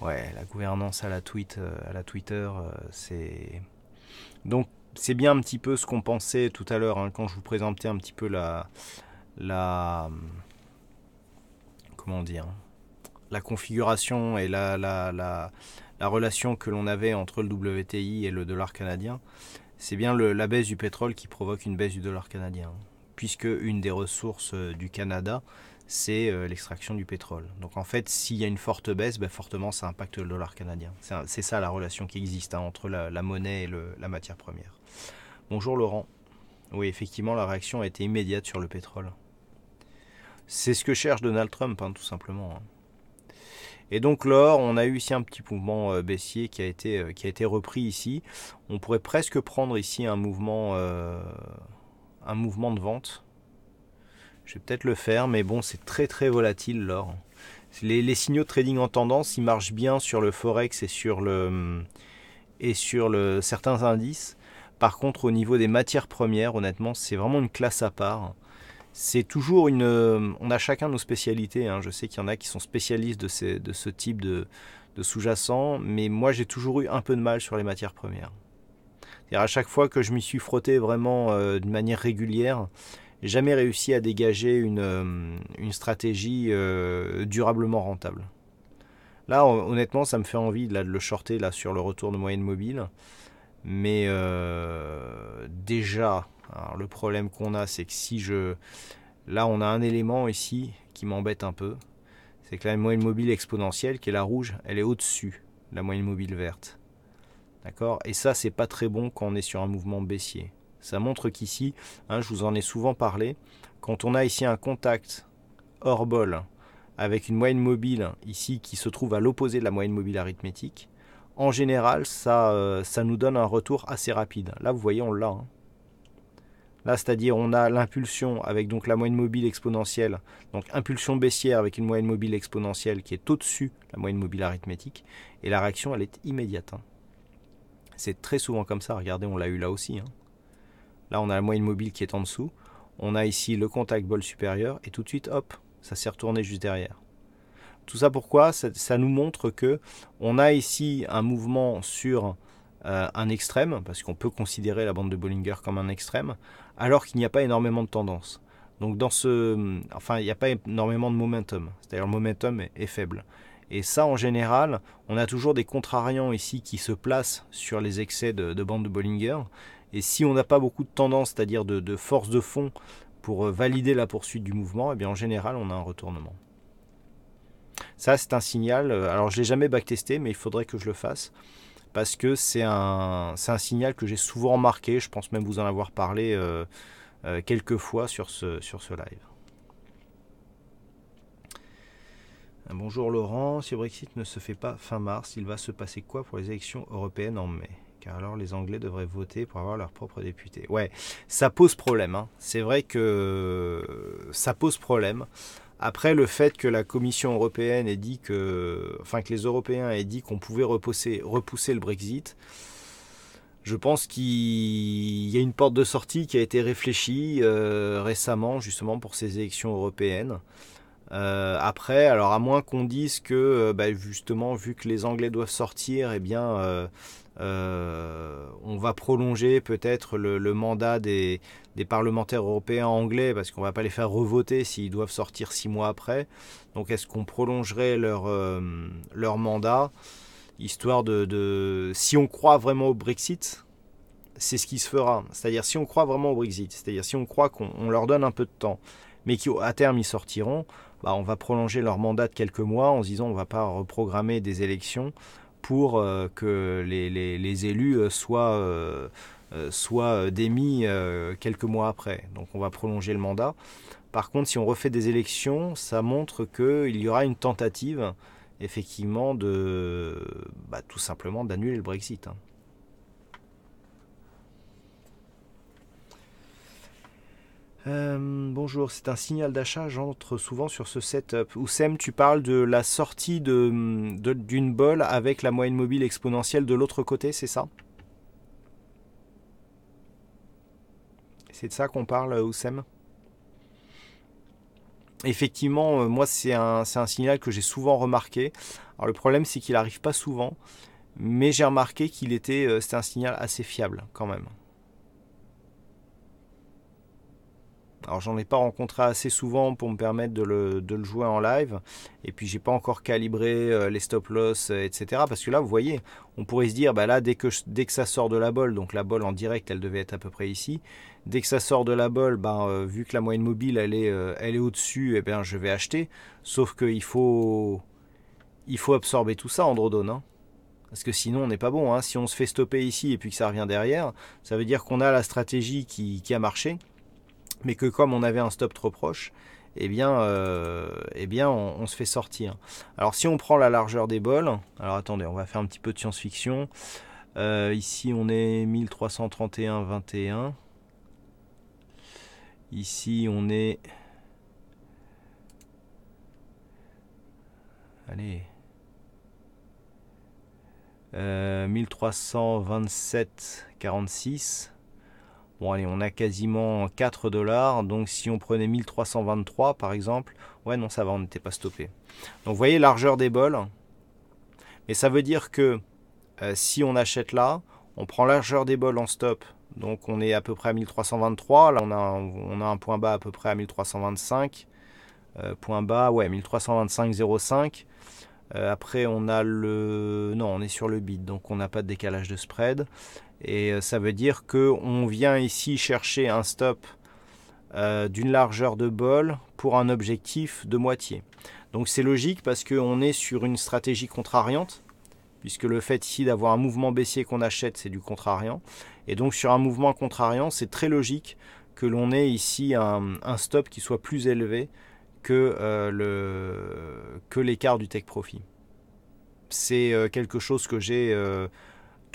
Ouais, la gouvernance à la tweet, euh, à la Twitter, euh, c'est donc c'est bien un petit peu ce qu'on pensait tout à l'heure hein, quand je vous présentais un petit peu la la comment dire la configuration et la la, relation que l'on avait entre le WTI et le dollar canadien. C'est bien la baisse du pétrole qui provoque une baisse du dollar canadien, puisque une des ressources euh, du Canada, c'est euh, l'extraction du pétrole. Donc en fait, s'il y a une forte baisse, bah, fortement ça impacte le dollar canadien. C'est ça la relation qui existe hein, entre la, monnaie et la matière première. Bonjour Laurent. Oui, effectivement, la réaction a été immédiate sur le pétrole. C'est ce que cherche Donald Trump, hein, tout simplement. Hein. Et donc l'or, on a eu ici un petit mouvement euh, baissier qui a, été, euh, qui a été repris ici. On pourrait presque prendre ici un mouvement, un mouvement de vente je vais peut-être le faire, mais bon, c'est très très volatile l'or. Les, signaux de trading en tendance, ils marchent bien sur le forex et sur le et sur le certains indices. Par contre, au niveau des matières premières, honnêtement, c'est vraiment une classe à part. C'est toujours une. On a chacun nos spécialités. Hein. Je sais qu'il y en a qui sont spécialistes de, de ce type de, sous-jacent, mais moi j'ai toujours eu un peu de mal sur les matières premières. C'est-à-dire à chaque fois que je m'y suis frotté vraiment d'une euh, de manière régulière, jamais réussi à dégager une, euh, stratégie euh, durablement rentable. Là, honnêtement, ça me fait envie de le shorter là, sur le retour de moyenne mobile. Mais euh, déjà, le problème qu'on a, c'est que si je. Là, on a un élément ici qui m'embête un peu. C'est que la moyenne mobile exponentielle, qui est la rouge, elle est au-dessus de la moyenne mobile verte. D'accord Et ça, c'est pas très bon quand on est sur un mouvement baissier. Ça montre qu'ici, hein, je vous en ai souvent parlé, quand on a ici un contact hors bol avec une moyenne mobile ici qui se trouve à l'opposé de la moyenne mobile arithmétique, en général, ça, euh, ça nous donne un retour assez rapide. Là, vous voyez, on l'a. Hein. Là, c'est-à-dire on a l'impulsion avec donc la moyenne mobile exponentielle, donc impulsion baissière avec une moyenne mobile exponentielle qui est au-dessus de la moyenne mobile arithmétique, et la réaction, elle est immédiate. Hein. C'est très souvent comme ça, regardez, on l'a eu là aussi. Là, on a la moyenne mobile qui est en dessous. On a ici le contact bol supérieur et tout de suite, hop, ça s'est retourné juste derrière. Tout ça pourquoi ça, nous montre que on a ici un mouvement sur euh, un extrême, parce qu'on peut considérer la bande de Bollinger comme un extrême, alors qu'il n'y a pas énormément de tendance. Donc dans ce, enfin, il n'y a pas énormément de momentum. C'est-à-dire le momentum est, faible. Et ça, en général, on a toujours des contrariants ici qui se placent sur les excès de bande de Bollinger. Et si on n'a pas beaucoup de tendance, c'est-à-dire de, force de fond pour euh, valider la poursuite du mouvement, eh bien en général on a un retournement. Ça c'est un signal, euh, alors je ne l'ai jamais backtesté mais il faudrait que je le fasse parce que c'est un, signal que j'ai souvent remarqué, je pense même vous en avoir parlé euh, quelques fois sur ce, sur ce live. Bonjour Laurent, si le Brexit ne se fait pas fin mars, il va se passer quoi pour les élections européennes en mai alors les Anglais devraient voter pour avoir leur propre député. Ouais, ça pose problème. Hein. C'est vrai que euh, ça pose problème. Après, le fait que la Commission européenne ait dit que, enfin que les Européens aient dit qu'on pouvait repousser, le Brexit, je pense qu'il y a une porte de sortie qui a été réfléchie euh, récemment justement pour ces élections européennes. Euh, après, alors à moins qu'on dise que bah, justement vu que les Anglais doivent sortir, eh bien euh, on va prolonger peut-être le, mandat des, parlementaires européens anglais parce qu'on ne va pas les faire revoter s'ils doivent sortir six mois après. Donc est-ce qu'on prolongerait leur, euh, leur mandat histoire de, Si on croit vraiment au Brexit, c'est ce qui se fera. C'est-à-dire si on croit vraiment au Brexit, c'est-à-dire si on croit qu'on leur donne un peu de temps, mais qu'à terme ils sortiront, bah, on va prolonger leur mandat de quelques mois en se disant on ne va pas reprogrammer des élections pour euh, que les, élus euh, soient, euh, démis quelques mois après. Donc on va prolonger le mandat. Par contre, si on refait des élections, ça montre qu'il y aura une tentative, effectivement, de bah, tout simplement d'annuler le Brexit. Hein. Euh, bonjour, c'est un signal d'achat, j'entre souvent sur ce setup. Oussem, tu parles de la sortie d'une de, d'une bol avec la moyenne mobile exponentielle de l'autre côté, c'est ça C'est de ça qu'on parle, Oussem Effectivement, euh, moi c'est un, signal que j'ai souvent remarqué. Alors le problème c'est qu'il n'arrive pas souvent, mais j'ai remarqué qu'il était, euh, c'était un signal assez fiable quand même. alors j'en ai pas rencontré assez souvent pour me permettre de le, jouer en live. Et puis j'ai pas encore calibré euh, les stop loss, euh, etc. Parce que là, vous voyez, on pourrait se dire, bah là, dès que, ça sort de la bol, donc la bol en direct, elle devait être à peu près ici. Dès que ça sort de la bol, ben, euh, vu que la moyenne mobile, elle est, au-dessus, eh je vais acheter. Sauf qu'il faut, il faut absorber tout ça, en Hein. Parce que sinon, on n'est pas bon. Hein. Si on se fait stopper ici et puis que ça revient derrière, ça veut dire qu'on a la stratégie qui a marché mais que comme on avait un stop trop proche, eh bien, euh, eh bien on, se fait sortir. Alors si on prend la largeur des bols, alors attendez, on va faire un petit peu de science-fiction. Euh, ici on est 1331-21. Ici on est... Allez. Euh, 1327-46. Bon allez, on a quasiment 4 dollars, donc si on prenait 1323 par exemple, ouais non ça va, on n'était pas stoppé. Donc vous voyez largeur des bols, mais ça veut dire que euh, si on achète là, on prend largeur des bols en stop, donc on est à peu près à 1323, là on a un, on a un point bas à peu près à 1325, euh, point bas, ouais 1325,05. Euh, après on a le... Non, on est sur le bid, donc on n'a pas de décalage de spread. Et euh, ça veut dire qu'on vient ici chercher un stop euh, d'une largeur de bol pour un objectif de moitié. Donc c'est logique parce qu'on est sur une stratégie contrariante, puisque le fait ici d'avoir un mouvement baissier qu'on achète, c'est du contrariant. Et donc sur un mouvement contrariant, c'est très logique que l'on ait ici un, stop qui soit plus élevé que euh, l'écart du take profit. C'est quelque chose que j'ai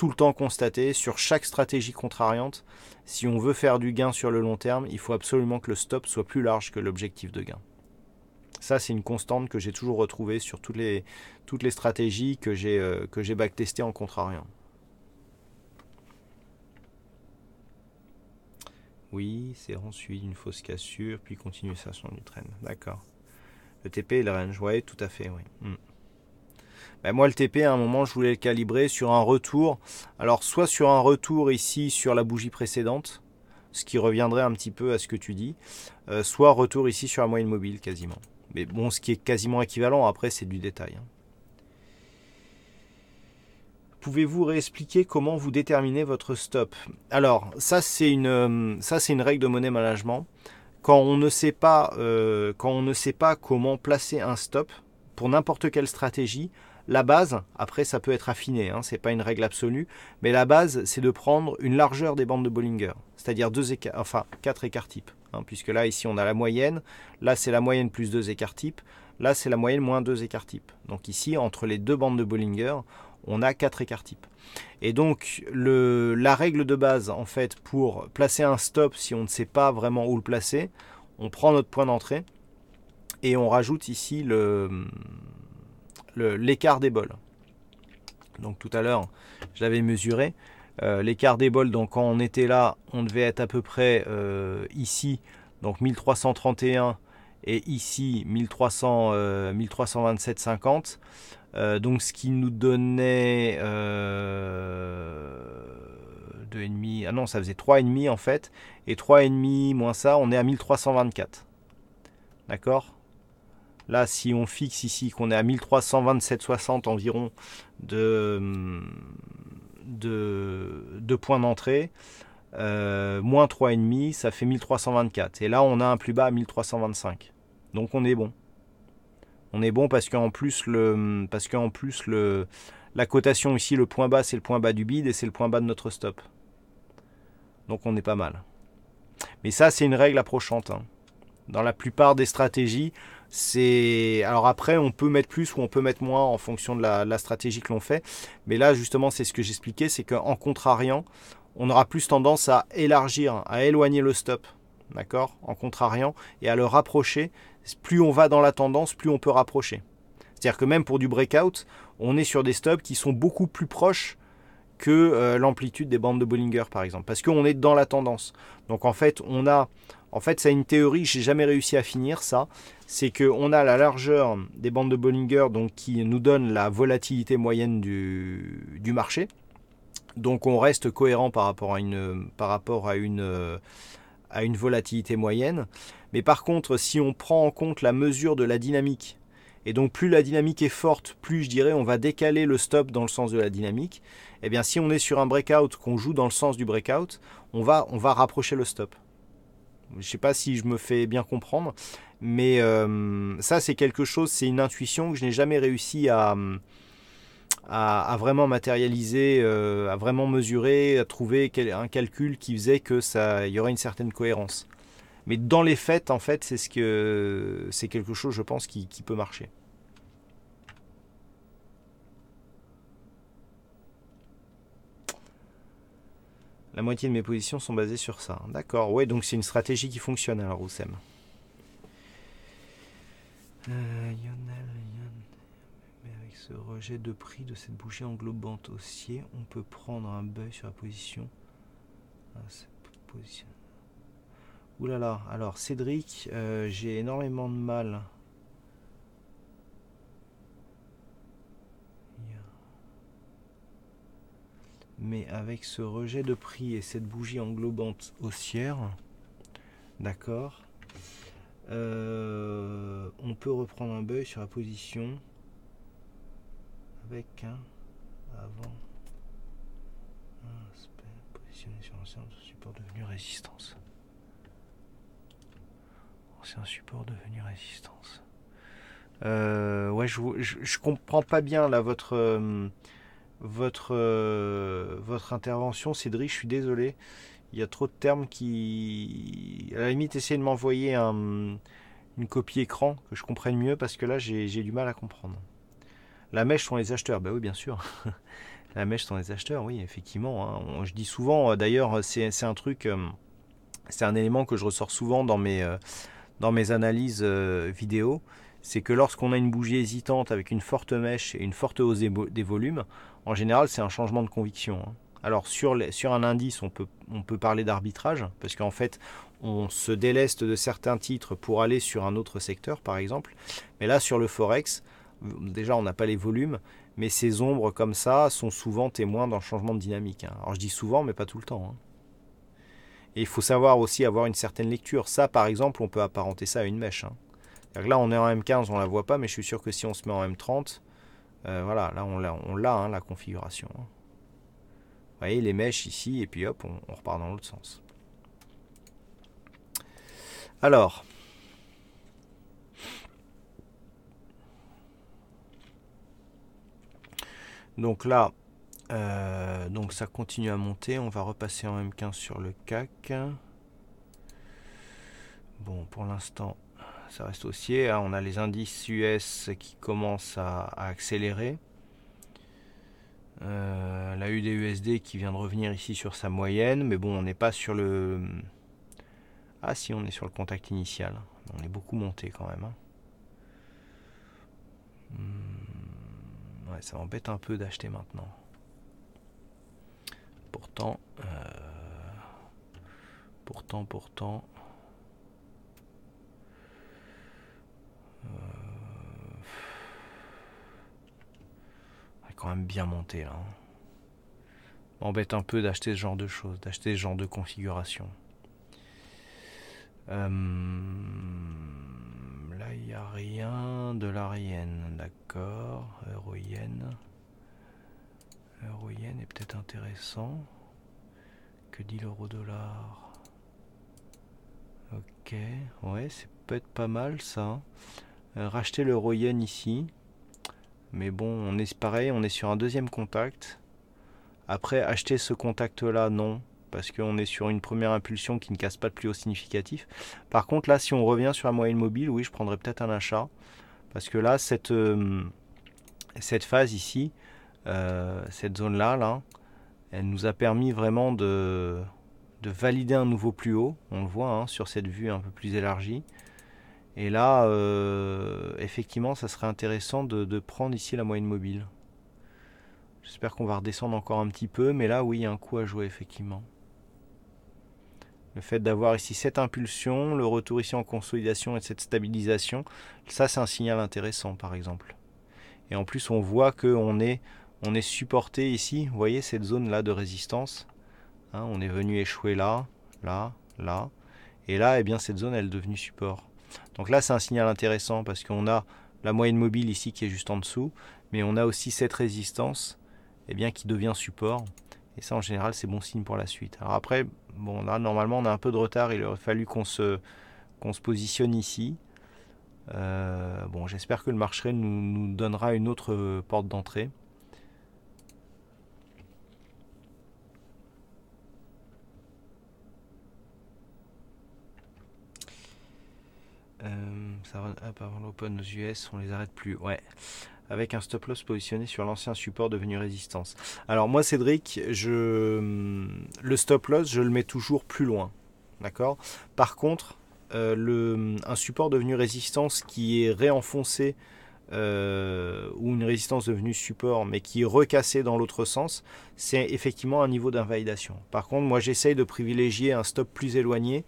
le temps constaté sur chaque stratégie contrariante. Si on veut faire du gain sur le long terme, il faut absolument que le stop soit plus large que l'objectif de gain. Ça, c'est une constante que j'ai toujours retrouvée sur toutes les, toutes les stratégies que j'ai euh, que j'ai backtestées en contrariant. Oui, c'est ensuite une fausse cassure, puis son du train. D'accord. Le TP et le range, ouais, tout à fait, oui. Hmm. Bah, moi le TP à un moment je voulais le calibrer sur un retour. Alors soit sur un retour ici sur la bougie précédente, ce qui reviendrait un petit peu à ce que tu dis, euh, soit retour ici sur la moyenne mobile quasiment. Mais bon, ce qui est quasiment équivalent, après c'est du détail. Hein. Pouvez-vous réexpliquer comment vous déterminez votre stop Alors, ça c'est une, euh, une règle de monnaie management. Quand on, euh, quand on ne sait pas comment placer un stop, pour n'importe quelle stratégie, la base, après ça peut être affiné, hein, ce n'est pas une règle absolue, mais la base c'est de prendre une largeur des bandes de Bollinger, c'est-à-dire deux écarts, enfin quatre écarts types, hein, puisque là ici on a la moyenne, là c'est la moyenne plus deux écarts types, là c'est la moyenne moins deux écarts types. Donc ici entre les deux bandes de Bollinger, on a quatre écarts types. Et donc le, la règle de base en fait pour placer un stop si on ne sait pas vraiment où le placer, on prend notre point d'entrée et on rajoute ici le l'écart des bols. Donc tout à l'heure, je l'avais mesuré. Euh, l'écart des bols, donc quand on était là, on devait être à peu près euh, ici, donc 1331 et ici 1300, 1327,50. Euh, donc ce qui nous donnait 2,5, ah non ça faisait 3,5 en fait, et 3,5 moins ça, on est à 1324. D'accord Là, si on fixe ici qu'on est à 1327,60 environ de, de, points d'entrée, euh, moins 3,5, ça fait 1324. Et là, on a un plus bas à 1325. Donc on est bon. On est bon parce qu'en plus, le, parce plus le, la cotation ici, le point bas, c'est le point bas du bid et c'est le point bas de notre stop. Donc on est pas mal. Mais ça, c'est une règle approchante. Hein. Dans la plupart des stratégies, c'est alors après on peut mettre plus ou on peut mettre moins en fonction de la, stratégie que l'on fait. Mais là justement c'est ce que j'expliquais, c'est qu'en contrariant, on aura plus tendance à élargir, à éloigner le stop, d'accord, en contrariant et à le rapprocher. Plus on va dans la tendance, plus on peut rapprocher. C'est-à-dire que même pour du breakout, on est sur des stops qui sont beaucoup plus proches que euh, l'amplitude des bandes de Bollinger par exemple, parce qu'on est dans la tendance. Donc en fait, on a en fait, c'est une théorie j'ai jamais réussi à finir, ça. C'est qu'on a la largeur des bandes de Bollinger donc, qui nous donne la volatilité moyenne du, marché. Donc on reste cohérent par rapport à une, par rapport à une, à une volatilité moyenne. Mais par contre, si on prend en compte la mesure de la dynamique, et donc plus la dynamique est forte, plus je dirais on va décaler le stop dans le sens de la dynamique, et eh bien si on est sur un breakout, qu'on joue dans le sens du breakout, on va, on va rapprocher le stop. Je ne sais pas si je me fais bien comprendre, mais euh, ça c'est quelque chose, c'est une intuition que je n'ai jamais réussi à, à, vraiment matérialiser, euh, à vraiment mesurer, à trouver un calcul qui faisait que ça, y aurait une certaine cohérence. Mais dans les faits, en fait, c'est ce que quelque chose, je pense, qui peut marcher. La moitié de mes positions sont basées sur ça. D'accord, ouais, donc c'est une stratégie qui fonctionne alors, Roussem. Euh, mais avec ce rejet de prix de cette bougie englobante haussier, on peut prendre un bœil sur la position. Ah, là là, alors Cédric, euh, j'ai énormément de mal mais avec ce rejet de prix et cette bougie englobante haussière, d'accord, euh, on peut reprendre un bœil sur la position avec un avant positionné sur l'ancien support devenu résistance. Ancien support devenu résistance. Euh, ouais, je, je, comprends pas bien là votre. Euh, votre, euh, votre intervention, Cédric. Je suis désolé. Il y a trop de termes qui. À la limite, essayez de m'envoyer un, une copie écran que je comprenne mieux parce que là, j'ai du mal à comprendre. La mèche sont les acheteurs. Ben oui, bien sûr. la mèche sont les acheteurs, oui, effectivement. Hein. je dis souvent, euh, d'ailleurs, c'est un truc. Euh, c'est un élément que je ressors souvent dans mes, dans mes analyses vidéo c'est que lorsqu'on a une bougie hésitante avec une forte mèche et une forte hausse des volumes, en général, c'est un changement de conviction. Hein. Alors sur, sur un indice, on peut, on peut parler d'arbitrage, parce qu'en fait, on se déleste de certains titres pour aller sur un autre secteur, par exemple. Mais là, sur le Forex, déjà, on n'a pas les volumes, mais ces ombres comme ça sont souvent témoins d'un changement de dynamique. Hein. Alors je dis souvent, mais pas tout le temps. Hein. Et il faut savoir aussi avoir une certaine lecture. Ça, par exemple, on peut apparenter ça à une mèche. Là, on est en M15, on ne la voit pas, mais je suis sûr que si on se met en M30, euh, voilà, là on l'a, on l'a hein, la configuration. Hein. Vous voyez les mèches ici et puis hop, on, repart dans l'autre sens. Alors, donc là, euh, donc ça continue à monter. On va repasser en M15 sur le CAC. Bon, pour l'instant, ça reste haussier. Hein. On a les indices US qui commencent à, accélérer. Euh, la UDUSD qui vient de revenir ici sur sa moyenne, mais bon, on n'est pas sur le. Ah, si, on est sur le contact initial. On est beaucoup monté quand même. Hein. Hmm, ouais, ça m'embête un peu d'acheter maintenant. Pourtant, euh, pourtant, pourtant, même bien monté. Là. Hein. M'embête un peu d'acheter ce genre de choses, d'acheter ce genre de configuration. Euh, là, il n'y a rien de l'Arienne, d'accord. Euroyenne. Euroyenne est peut-être intéressant. Que dit l'euro-dollar Ok, ouais, c'est peut être pas mal ça. Hein. Euh, racheter l'euro-yen ici. Mais bon, on est pareil, on est sur un deuxième contact. Après, acheter ce contact-là, non, parce qu'on est sur une première impulsion qui ne casse pas de plus haut significatif. Par contre, là, si on revient sur la moyenne mobile, oui, je prendrais peut-être un achat, parce que là, cette, euh, phase ici, euh, cette zone-là, là, elle nous a permis vraiment de, valider un nouveau plus haut. On le voit hein, sur cette vue un peu plus élargie. Et là, euh, effectivement, ça serait intéressant de, prendre ici la moyenne mobile. J'espère qu'on va redescendre encore un petit peu, mais là, oui, il y a un coup à jouer, effectivement. Le fait d'avoir ici cette impulsion, le retour ici en consolidation et cette stabilisation, ça, c'est un signal intéressant, par exemple. Et en plus, on voit qu'on est, on est supporté ici, vous voyez, cette zone-là de résistance. Hein, on est venu échouer là, là, là. Et là, eh bien, cette zone, elle est devenue support. Donc là, c'est un signal intéressant parce qu'on a la moyenne mobile ici qui est juste en dessous, mais on a aussi cette résistance eh bien, qui devient support. Et ça, en général, c'est bon signe pour la suite. Alors après, bon, normalement, on a un peu de retard. Il aurait fallu qu'on se, positionne ici. Euh, bon, j'espère que le marché nous donnera une autre euh, porte d'entrée. avant l'Open aux US, on les arrête plus. Ouais. Avec un stop loss positionné sur l'ancien support devenu résistance. Alors moi Cédric, je hmm, le stop loss, je le mets toujours plus loin. D'accord Par contre, euh, hmm, un support devenu résistance qui est réenfoncé euh, ou une résistance devenue support mais qui est recassée dans l'autre sens, c'est effectivement un niveau d'invalidation. Par contre, moi j'essaye de privilégier un stop plus éloigné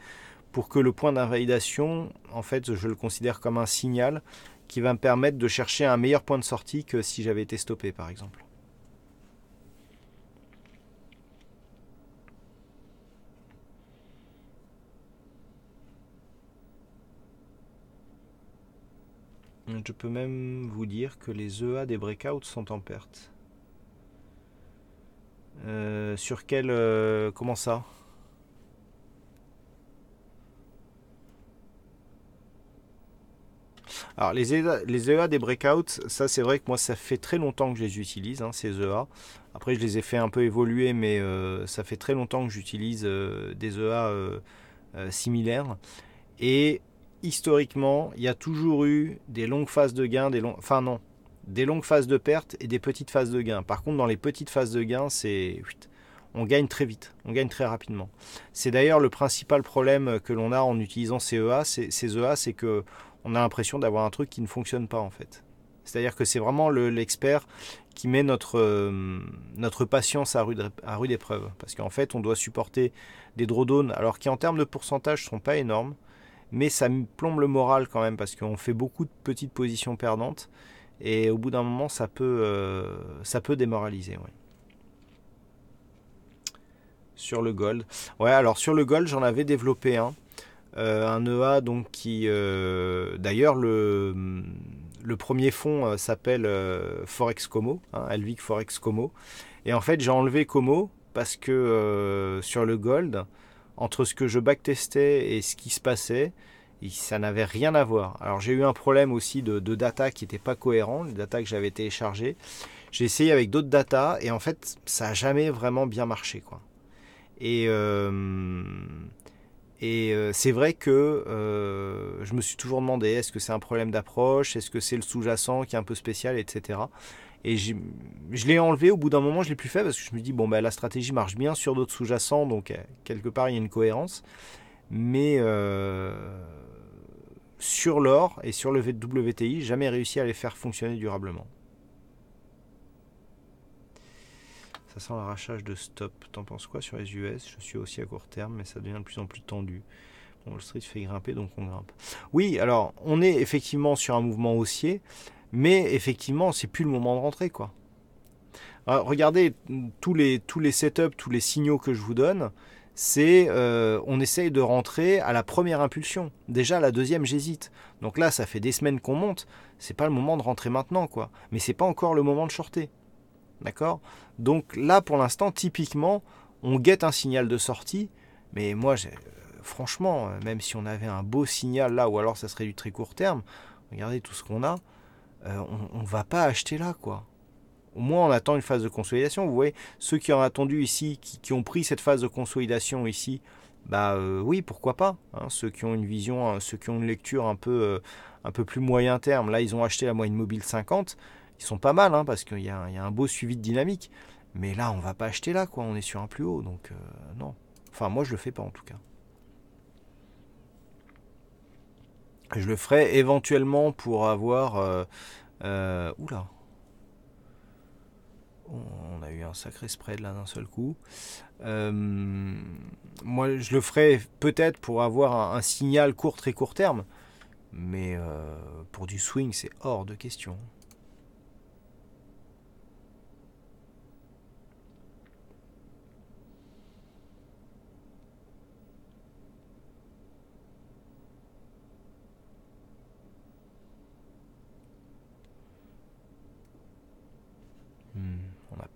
pour que le point d'invalidation, en fait, je le considère comme un signal qui va me permettre de chercher un meilleur point de sortie que si j'avais été stoppé, par exemple. Je peux même vous dire que les EA des breakouts sont en perte. Euh, sur quel... Euh, comment ça Alors les EA, les e des breakouts, ça c'est vrai que moi ça fait très longtemps que je les utilise, hein, ces EA. Après je les ai fait un peu évoluer, mais euh, ça fait très longtemps que j'utilise euh, des EA euh, similaires. Et historiquement, il y a toujours eu des longues phases de gain, des longs... Enfin non, des longues phases de perte et des petites phases de gain. Par contre, dans les petites phases de gain, c'est on gagne très vite, on gagne très rapidement. C'est d'ailleurs le principal problème que l'on a en utilisant ces EA, ces, EA, c'est que on a l'impression d'avoir un truc qui ne fonctionne pas en fait. C'est-à-dire que c'est vraiment l'expert qui met notre, euh, notre patience à rude, à épreuve. Parce qu'en fait, on doit supporter des drawdowns, alors qui en termes de pourcentage ne sont pas énormes, mais ça plombe le moral quand même, parce qu'on fait beaucoup de petites positions perdantes, et au bout d'un moment, ça peut, euh, ça peut démoraliser. Sur le gold. Ouais, alors sur le gold, j'en avais développé un. Euh, un EA donc qui, euh, d'ailleurs, le, le premier fonds euh, s'appelle Forex Como, hein, Forex Como. Et en fait, j'ai enlevé Como parce que sur le Gold, entre ce que je backtestais et ce qui se passait, ça n'avait rien à voir. Alors j'ai eu un problème aussi de, data qui n'était pas cohérent, les data que j'avais téléchargées. J'ai essayé avec d'autres data et en fait ça n'a jamais vraiment bien marché. Quoi. Et, et euh, c'est vrai que euh, je me suis toujours demandé est-ce que c'est un problème d'approche, est-ce que c'est le sous-jacent qui est un peu spécial, etc. Et je l'ai enlevé au bout d'un moment, je l'ai plus fait parce que je me dis bon bah, la stratégie marche bien sur d'autres sous-jacents, donc euh, quelque part il y a une cohérence. Mais sur l'or et sur le WTI, jamais réussi à les faire fonctionner durablement. Ça sent l'arrachage de stop. T'en penses quoi sur les US Je suis aussi à court terme, mais ça devient de plus en plus tendu. Bon, Wall Street fait grimper, donc on grimpe. Oui, alors on est effectivement sur un mouvement haussier, mais effectivement, c'est plus le moment de rentrer, quoi. regardez tous les, tous les setups, tous les signaux que je vous donne. C'est euh, on essaye de rentrer à la première impulsion. Déjà la deuxième, j'hésite. Donc là, ça fait des semaines qu'on monte. C'est pas le moment de rentrer maintenant, quoi. Mais c'est pas encore le moment de shorter. D'accord donc là, pour l'instant, typiquement, on guette un signal de sortie, mais moi, euh, franchement, euh, même si on avait un beau signal là, ou alors ça serait du très court terme, regardez tout ce qu'on a, euh, on ne va pas acheter là, quoi. Au moins, on attend une phase de consolidation. Vous voyez, ceux qui ont attendu ici, qui, ont pris cette phase de consolidation ici, bah oui, pourquoi pas. Hein. ceux qui ont une vision, ceux qui ont une lecture un peu, un peu plus moyen terme, là, ils ont acheté la moyenne mobile 50. Ils sont pas mal, hein, parce qu'il y, a un beau suivi de dynamique. Mais là, on va pas acheter là, quoi. On est sur un plus haut, donc euh, non. Enfin, moi, je le fais pas en tout cas. Je le ferai éventuellement pour avoir. Euh, euh, oula. On a eu un sacré spread là d'un seul coup. moi, je le ferai peut-être pour avoir un, signal court, très court terme. Mais pour du swing, c'est hors de question.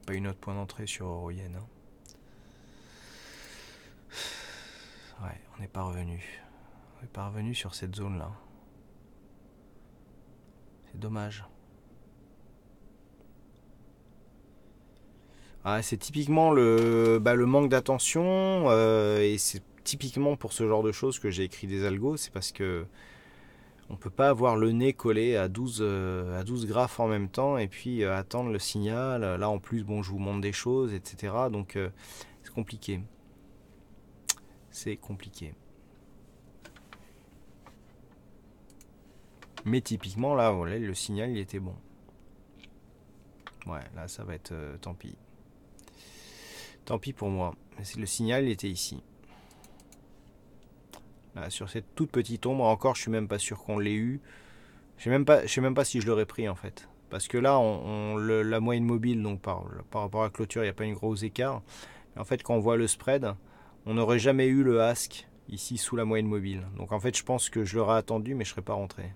pas une notre point d'entrée sur Euroyen. Hein. Ouais, on n'est pas revenu. On n'est pas revenu sur cette zone-là. C'est dommage. Ah, c'est typiquement le, bah, le manque d'attention euh, et c'est typiquement pour ce genre de choses que j'ai écrit des algos, c'est parce que on peut pas avoir le nez collé à 12, euh, à 12 graphes en même temps et puis euh, attendre le signal. Là, en plus, bon, je vous montre des choses, etc. Donc, euh, c'est compliqué. C'est compliqué. Mais typiquement, là, voilà, le signal, il était bon. Ouais, là, ça va être... tant pis. Tant pis pour moi. Le signal, il était ici. Ah, sur cette toute petite ombre, encore, je suis même pas sûr qu'on l'ait eu. Je ne sais, sais même pas si je l'aurais pris en fait. Parce que là, on, la moyenne mobile, donc par, par rapport à la clôture, il n'y a pas une grosse écart. en fait, quand on voit le spread, on n'aurait jamais eu le ask ici sous la moyenne mobile. Donc en fait, je pense que je l'aurais attendu, mais je ne serais pas rentré.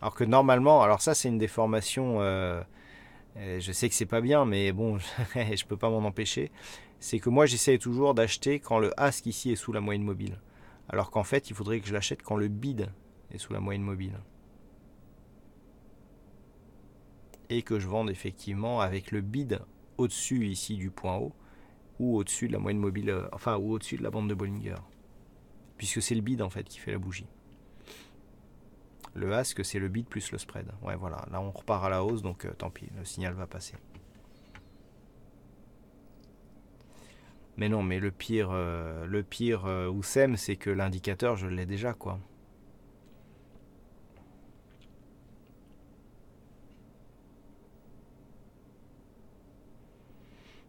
Alors que normalement, alors ça, c'est une déformation. Euh, euh, je sais que c'est pas bien, mais bon, je peux pas m'en empêcher. C'est que moi, j'essaye toujours d'acheter quand le ask ici est sous la moyenne mobile alors qu'en fait, il faudrait que je l'achète quand le bid est sous la moyenne mobile. Et que je vende effectivement avec le bid au-dessus ici du point haut, ou au-dessus de la moyenne mobile, euh, enfin, ou au-dessus de la bande de Bollinger. Puisque c'est le bid en fait qui fait la bougie. Le ask, c'est le bid plus le spread. Ouais, voilà, là on repart à la hausse, donc euh, tant pis, le signal va passer. Mais non, mais le pire, euh, le pire euh, Oussem, c'est que l'indicateur, je l'ai déjà, quoi.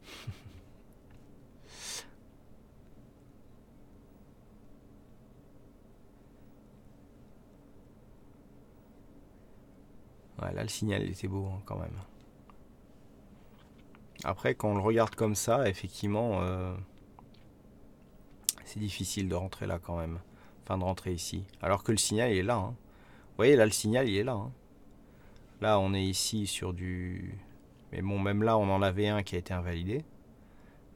ouais, là, le signal était beau hein, quand même. Après, quand on le regarde comme ça, effectivement, euh, c'est difficile de rentrer là quand même. Enfin, de rentrer ici. Alors que le signal, est là. Hein. Vous voyez, là, le signal, il est là. Hein. Là, on est ici sur du... Mais bon, même là, on en avait un qui a été invalidé.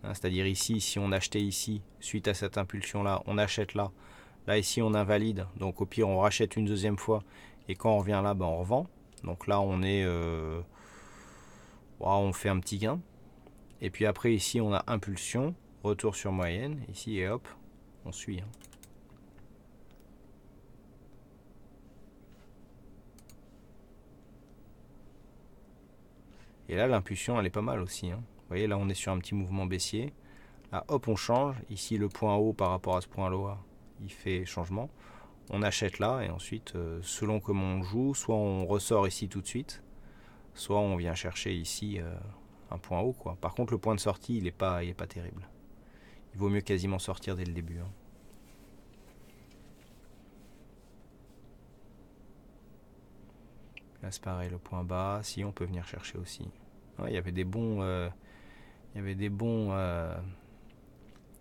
Hein, c'est-à-dire ici, si on achetait ici, suite à cette impulsion-là, on achète là. Là, ici, on invalide. Donc, au pire, on rachète une deuxième fois. Et quand on revient là, ben, on revend. Donc là, on est... Euh, on fait un petit gain. Et puis après, ici, on a impulsion, retour sur moyenne, ici, et hop, on suit. Hein. Et là, l'impulsion, elle est pas mal aussi. Hein. Vous voyez, là, on est sur un petit mouvement baissier. Là, hop, on change. Ici, le point haut par rapport à ce point là il fait changement. On achète là, et ensuite, euh, selon comment on joue, soit on ressort ici tout de suite, soit on vient chercher ici... Euh, point haut. Quoi. Par contre, le point de sortie, il n'est pas, il est pas terrible. Il vaut mieux quasiment sortir dès le début. Hein. Là, c'est pareil, le point bas. Si, on peut venir chercher aussi. il y avait des bons, euh, il y avait des bons, euh,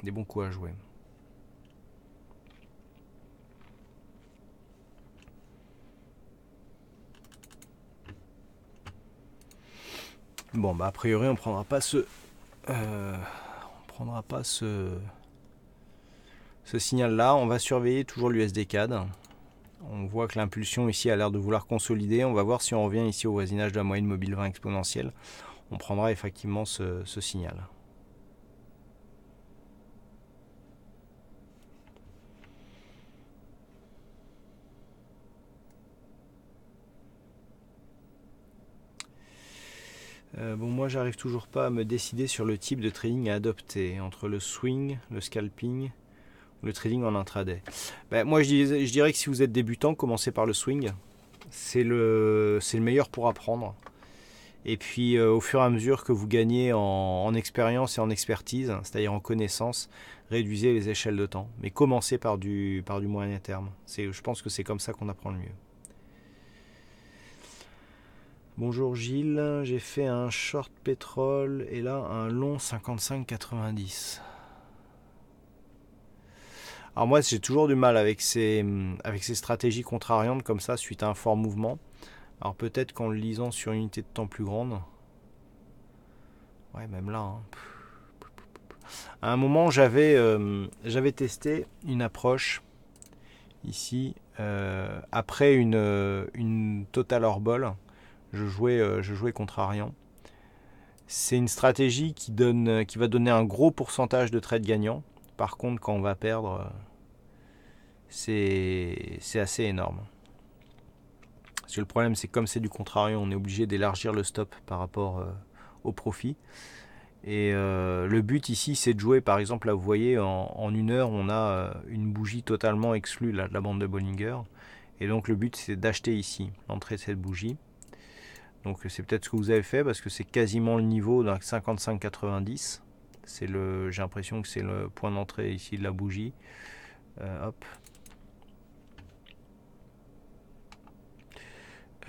des bons coups à jouer. Bon, bah, a priori, on prendra pas ce. Euh, prendra pas ce. Ce signal-là. On va surveiller toujours l'USD CAD. On voit que l'impulsion ici a l'air de vouloir consolider. On va voir si on revient ici au voisinage de la moyenne mobile 20 exponentielle. On prendra effectivement ce signal. Euh, bon, moi, j'arrive toujours pas à me décider sur le type de trading à adopter, entre le swing, le scalping, ou le trading en intraday. Ben, moi, je, je, dirais que si vous êtes débutant, commencez par le swing. C'est le, le meilleur pour apprendre. Et puis, euh, au fur et à mesure que vous gagnez en, expérience et en expertise, c'est-à-dire en connaissance, réduisez les échelles de temps. Mais commencez par du, par du moyen terme. Je pense que c'est comme ça qu'on apprend le mieux. Bonjour Gilles, j'ai fait un short pétrole et là un long 55,90. Alors moi j'ai toujours du mal avec ces, avec stratégies contrariantes comme ça suite à un fort mouvement. Alors peut-être qu'en le lisant sur une unité de temps plus grande. Ouais même là. Hein, à un moment j'avais euh, j'avais testé une approche ici euh, après une, euh, une Total Orbol je jouais, euh, je jouais C'est une stratégie qui, donne, euh, qui va donner un gros pourcentage de trades gagnants. Par contre, quand on va perdre, euh, c'est assez énorme. Parce que le problème, c'est comme c'est du contrariant, on est obligé d'élargir le stop par rapport au profit. Et le but ici, c'est de jouer, par exemple, là vous voyez, en, une heure, on a une bougie totalement exclue de la bande de Bollinger. Et donc le but, c'est d'acheter ici, l'entrée de cette bougie. Donc c'est peut-être ce que vous avez fait parce que c'est quasiment le niveau d'un 55 j'ai l'impression que c'est le point d'entrée ici de la bougie. Euh,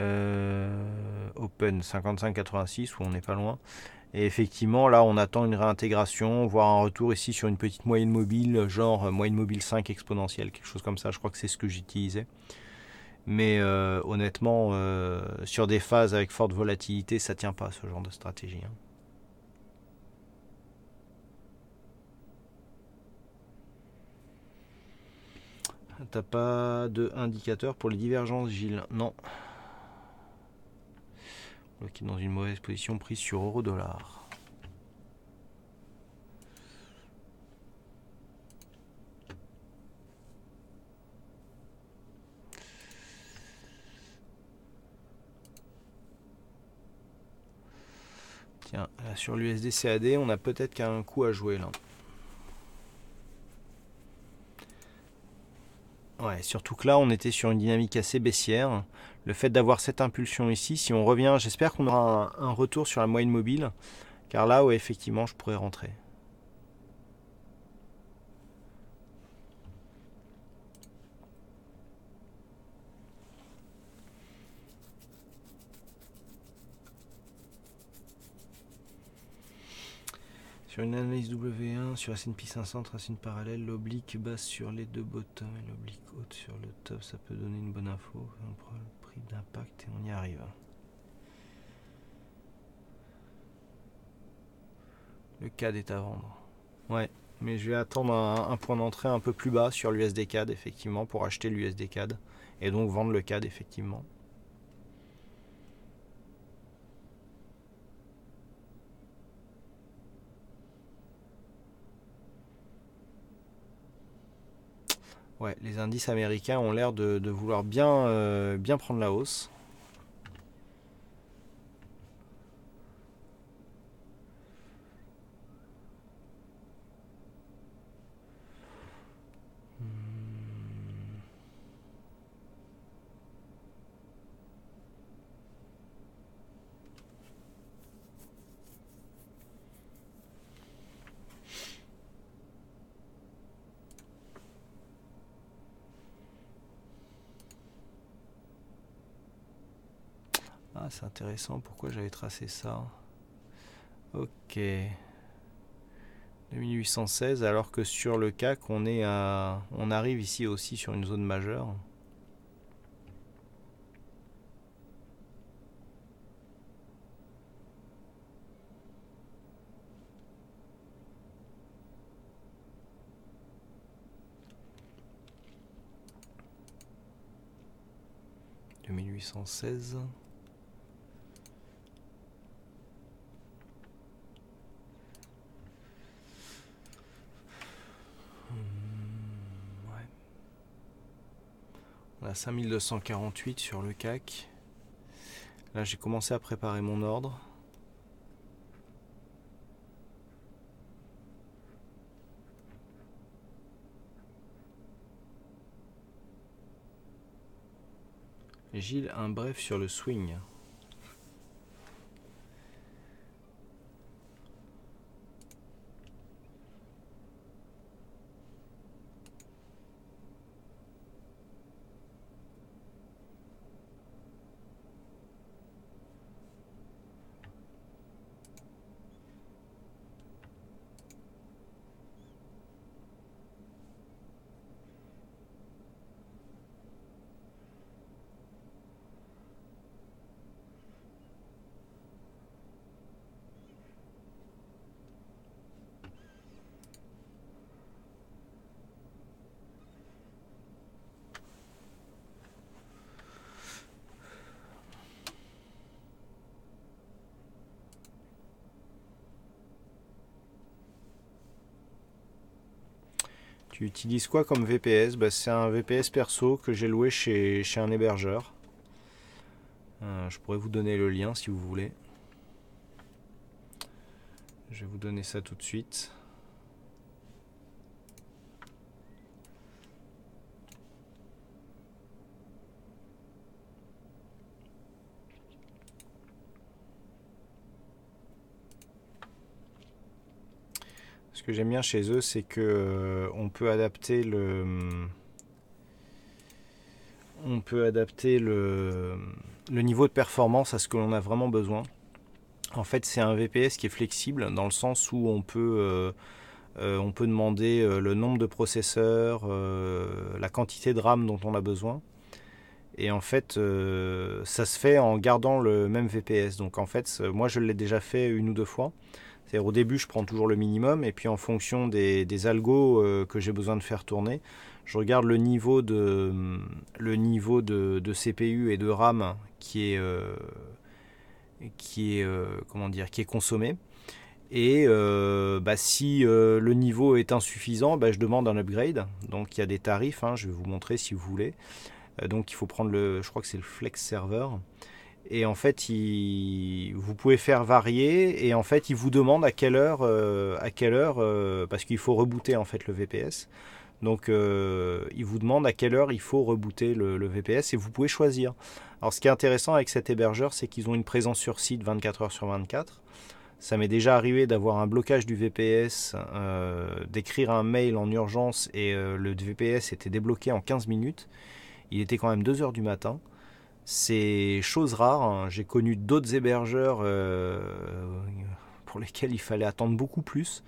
euh, open 55,86 où on n'est pas loin. Et effectivement, là, on attend une réintégration, voire un retour ici sur une petite moyenne mobile, genre euh, moyenne mobile 5 exponentielle, quelque chose comme ça. Je crois que c'est ce que j'utilisais. Mais euh, honnêtement, euh, sur des phases avec forte volatilité, ça ne tient pas ce genre de stratégie. Hein. T'as pas de indicateur pour les divergences, Gilles Non. On est dans une mauvaise position, prise sur euro-dollar. Euh, sur l'USD CAD, on a peut-être qu'un coup à jouer là. Ouais, surtout que là, on était sur une dynamique assez baissière. Le fait d'avoir cette impulsion ici, si on revient, j'espère qu'on aura un, retour sur la moyenne mobile, car là, ouais, effectivement, je pourrais rentrer. Sur une analyse W1, sur S&P 500, racine parallèle, l'oblique basse sur les deux bottoms et l'oblique haute sur le top, ça peut donner une bonne info. On prend le prix d'impact et on y arrive. Le CAD est à vendre. Ouais, mais je vais attendre un, un point d'entrée un peu plus bas sur l'USD CAD, effectivement, pour acheter l'USD CAD et donc vendre le CAD, effectivement. Ouais, les indices américains ont l'air de, vouloir bien, euh, bien prendre la hausse. intéressant. Pourquoi j'avais tracé ça Ok. 2816, alors que sur le CAC, on, est à, on arrive ici aussi sur une zone majeure. 2816 5248 sur le CAC. Là, j'ai commencé à préparer mon ordre. Gilles, un bref sur le swing. Utilise quoi comme VPS bah, C'est un VPS perso que j'ai loué chez, un hébergeur. Euh, je pourrais vous donner le lien si vous voulez. Je vais vous donner ça tout de suite. que j'aime bien chez eux, c'est que euh, on peut adapter le. Hmm, on peut adapter hmm, le, niveau de performance à ce que l'on a vraiment besoin. En fait, c'est un VPS qui est flexible dans le sens où on peut, euh, euh, on peut demander le nombre de processeurs, la quantité de RAM dont on a besoin. Et en fait, ça se fait en gardant le même VPS. Donc en fait, moi je l'ai déjà fait une ou deux fois cest au début, je prends toujours le minimum, et puis en fonction des, algos euh, que j'ai besoin de faire tourner, je regarde le niveau de, CPU et de RAM qui est, euh, euh, consommé. Et bah, si le niveau est insuffisant, bah, je demande un upgrade. Donc il y a des tarifs, hein, je vais vous montrer si vous voulez. donc il faut prendre le, je crois que c'est le Flex Server et en fait vous pouvez faire varier et en fait il vous demande à quelle heure euh, à quelle heure euh, parce qu'il faut rebooter en fait le VPS donc euh, il vous demande à quelle heure il faut rebooter le, VPS et vous pouvez choisir alors ce qui est intéressant avec cet hébergeur c'est qu'ils ont une présence sur site 24 heures sur 24 ça m'est déjà arrivé d'avoir un blocage du VPS d'écrire un mail en urgence et le VPS était débloqué en 15 minutes il était quand même 2 heures du matin c'est chose rare. Hein, j'ai connu d'autres hébergeurs euh, pour lesquels il fallait attendre beaucoup plus.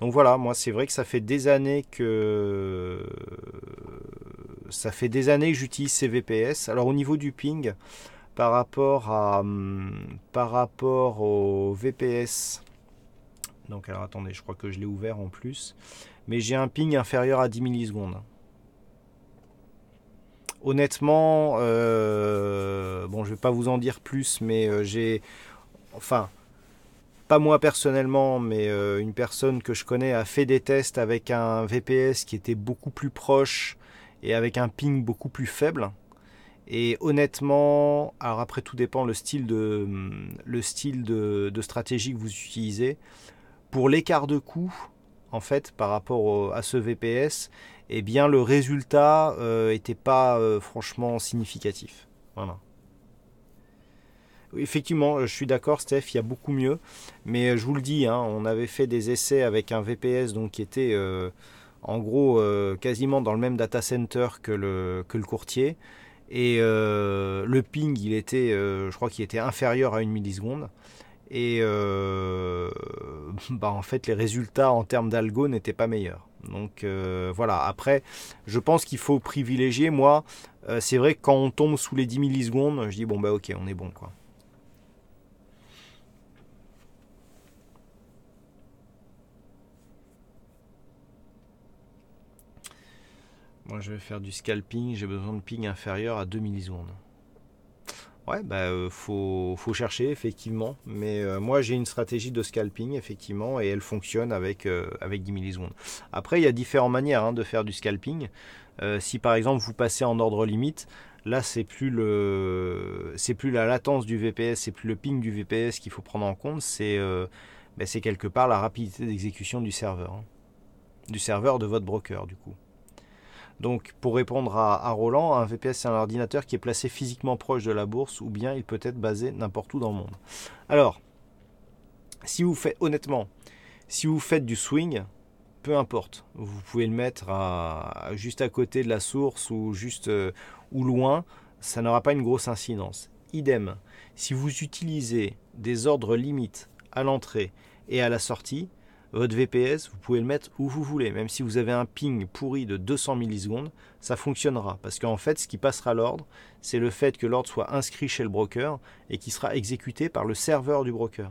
Donc voilà, moi c'est vrai que ça fait des années que ça fait des années que j'utilise VPS. Alors au niveau du ping, par rapport à par rapport au VPS. Donc alors attendez, je crois que je l'ai ouvert en plus, mais j'ai un ping inférieur à 10 millisecondes. Honnêtement, je euh, bon, je vais pas vous en dire plus, mais euh, j'ai, enfin, pas moi personnellement, mais euh, une personne que je connais a fait des tests avec un VPS qui était beaucoup plus proche et avec un ping beaucoup plus faible. Et honnêtement, alors après tout dépend le style de, le style de, stratégie que vous utilisez. Pour l'écart de coût, en fait, par rapport à ce VPS, eh bien le résultat n'était euh, pas euh, franchement significatif. Voilà effectivement, je suis d'accord, Steph, il y a beaucoup mieux. Mais euh, je vous le dis, hein, on avait fait des essais avec un VPS donc, qui était en gros quasiment dans le même data center que le, que le courtier. Et le ping, il était, je crois qu'il était inférieur à une milliseconde. Et bah, en fait, les résultats en termes d'algo n'étaient pas meilleurs. Donc euh, voilà, après, je pense qu'il faut privilégier, moi, euh, c'est vrai que quand on tombe sous les 10 millisecondes, je dis bon bah ok, on est bon quoi. Moi je vais faire du scalping, j'ai besoin de ping inférieur à 2 millisecondes. Ouais, bah, euh, faut, chercher effectivement. Mais euh, moi, j'ai une stratégie de scalping effectivement et elle fonctionne avec, euh, avec 10 millisecondes. Après, il y a différentes manières hein, de faire du scalping. si par exemple vous passez en ordre limite, là c'est plus le c'est plus la latence du VPS, c'est plus le ping du VPS qu'il faut prendre en compte, bah, c'est quelque part la rapidité d'exécution du serveur, hein. du serveur de votre broker du coup. Donc pour répondre à, Roland, un VPS c'est un ordinateur qui est placé physiquement proche de la bourse ou bien il peut être basé n'importe où dans le monde. Alors, si vous faites honnêtement, si vous faites du swing, peu importe, vous pouvez le mettre juste à côté de la source ou juste euh, ou loin, ça n'aura pas une grosse incidence. Idem, si vous utilisez des ordres limites à l'entrée et à la sortie, votre VPS, vous pouvez le mettre où vous voulez. Même si vous avez un ping pourri de 200 millisecondes, ça fonctionnera. Parce qu'en fait, ce qui passera l'ordre, c'est le fait que l'ordre soit inscrit chez le broker et qui sera exécuté par le serveur du broker.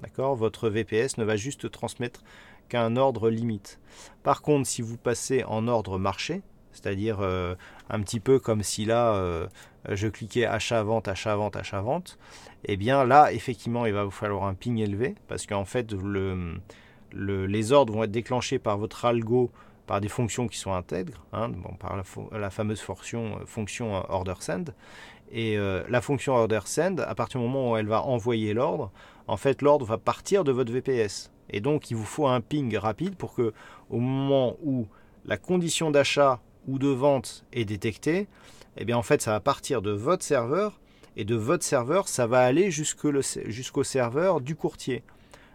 D'accord Votre VPS ne va juste transmettre qu'un ordre limite. Par contre, si vous passez en ordre marché, c'est-à-dire euh, un petit peu comme si là euh, je cliquais achat-vente, achat-vente, achat-vente, et eh bien là effectivement il va vous falloir un ping élevé parce qu'en fait le, les ordres vont être déclenchés par votre algo par des fonctions qui sont intègres, hein, par la, fameuse fonction, euh, euh, order send. Et euh, la fonction order send, à partir du moment où elle va envoyer l'ordre, en fait l'ordre va partir de votre VPS. Et donc il vous faut un ping rapide pour que au moment où la condition d'achat ou de vente est détectée, eh bien en fait ça va partir de votre serveur et de votre serveur ça va aller jusqu'au serveur du courtier.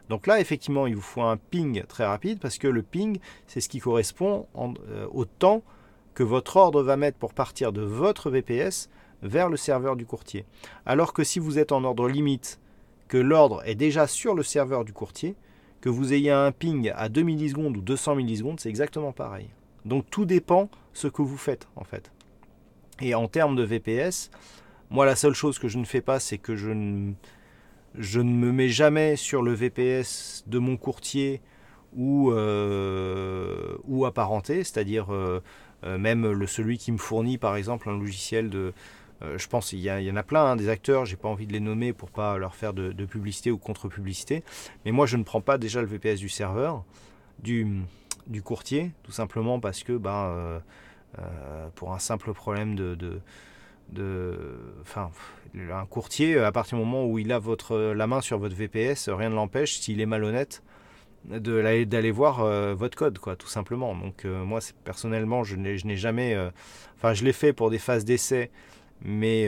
Donc là, effectivement, il vous faut un ping très rapide parce que le ping, c'est ce qui correspond euh, au temps que votre ordre va mettre pour partir de votre VPS vers le serveur du courtier. Alors que si vous êtes en ordre limite, que l'ordre est déjà sur le serveur du courtier, que vous ayez un ping à 2 millisecondes ou 200 millisecondes, c'est exactement pareil. Donc tout dépend ce que vous faites en fait. Et en termes de VPS, moi la seule chose que je ne fais pas, c'est que je ne je ne me mets jamais sur le VPS de mon courtier ou, euh, ou apparenté, c'est-à-dire euh, euh, même le, celui qui me fournit par exemple un logiciel de... je pense qu'il y, en a plein hein, des acteurs, j'ai pas envie de les nommer pour pas leur faire de, publicité ou contre-publicité, mais moi je ne prends pas déjà le VPS du serveur, du, du courtier, tout simplement parce que ben, pour un simple problème de de, enfin, un courtier, euh, à partir du moment où il a votre, euh, la main sur votre VPS, euh, rien ne l'empêche, s'il est malhonnête, de d'aller voir votre code, quoi, tout simplement. Donc moi, personnellement, je n'ai jamais... enfin, je l'ai fait pour des phases d'essai, mais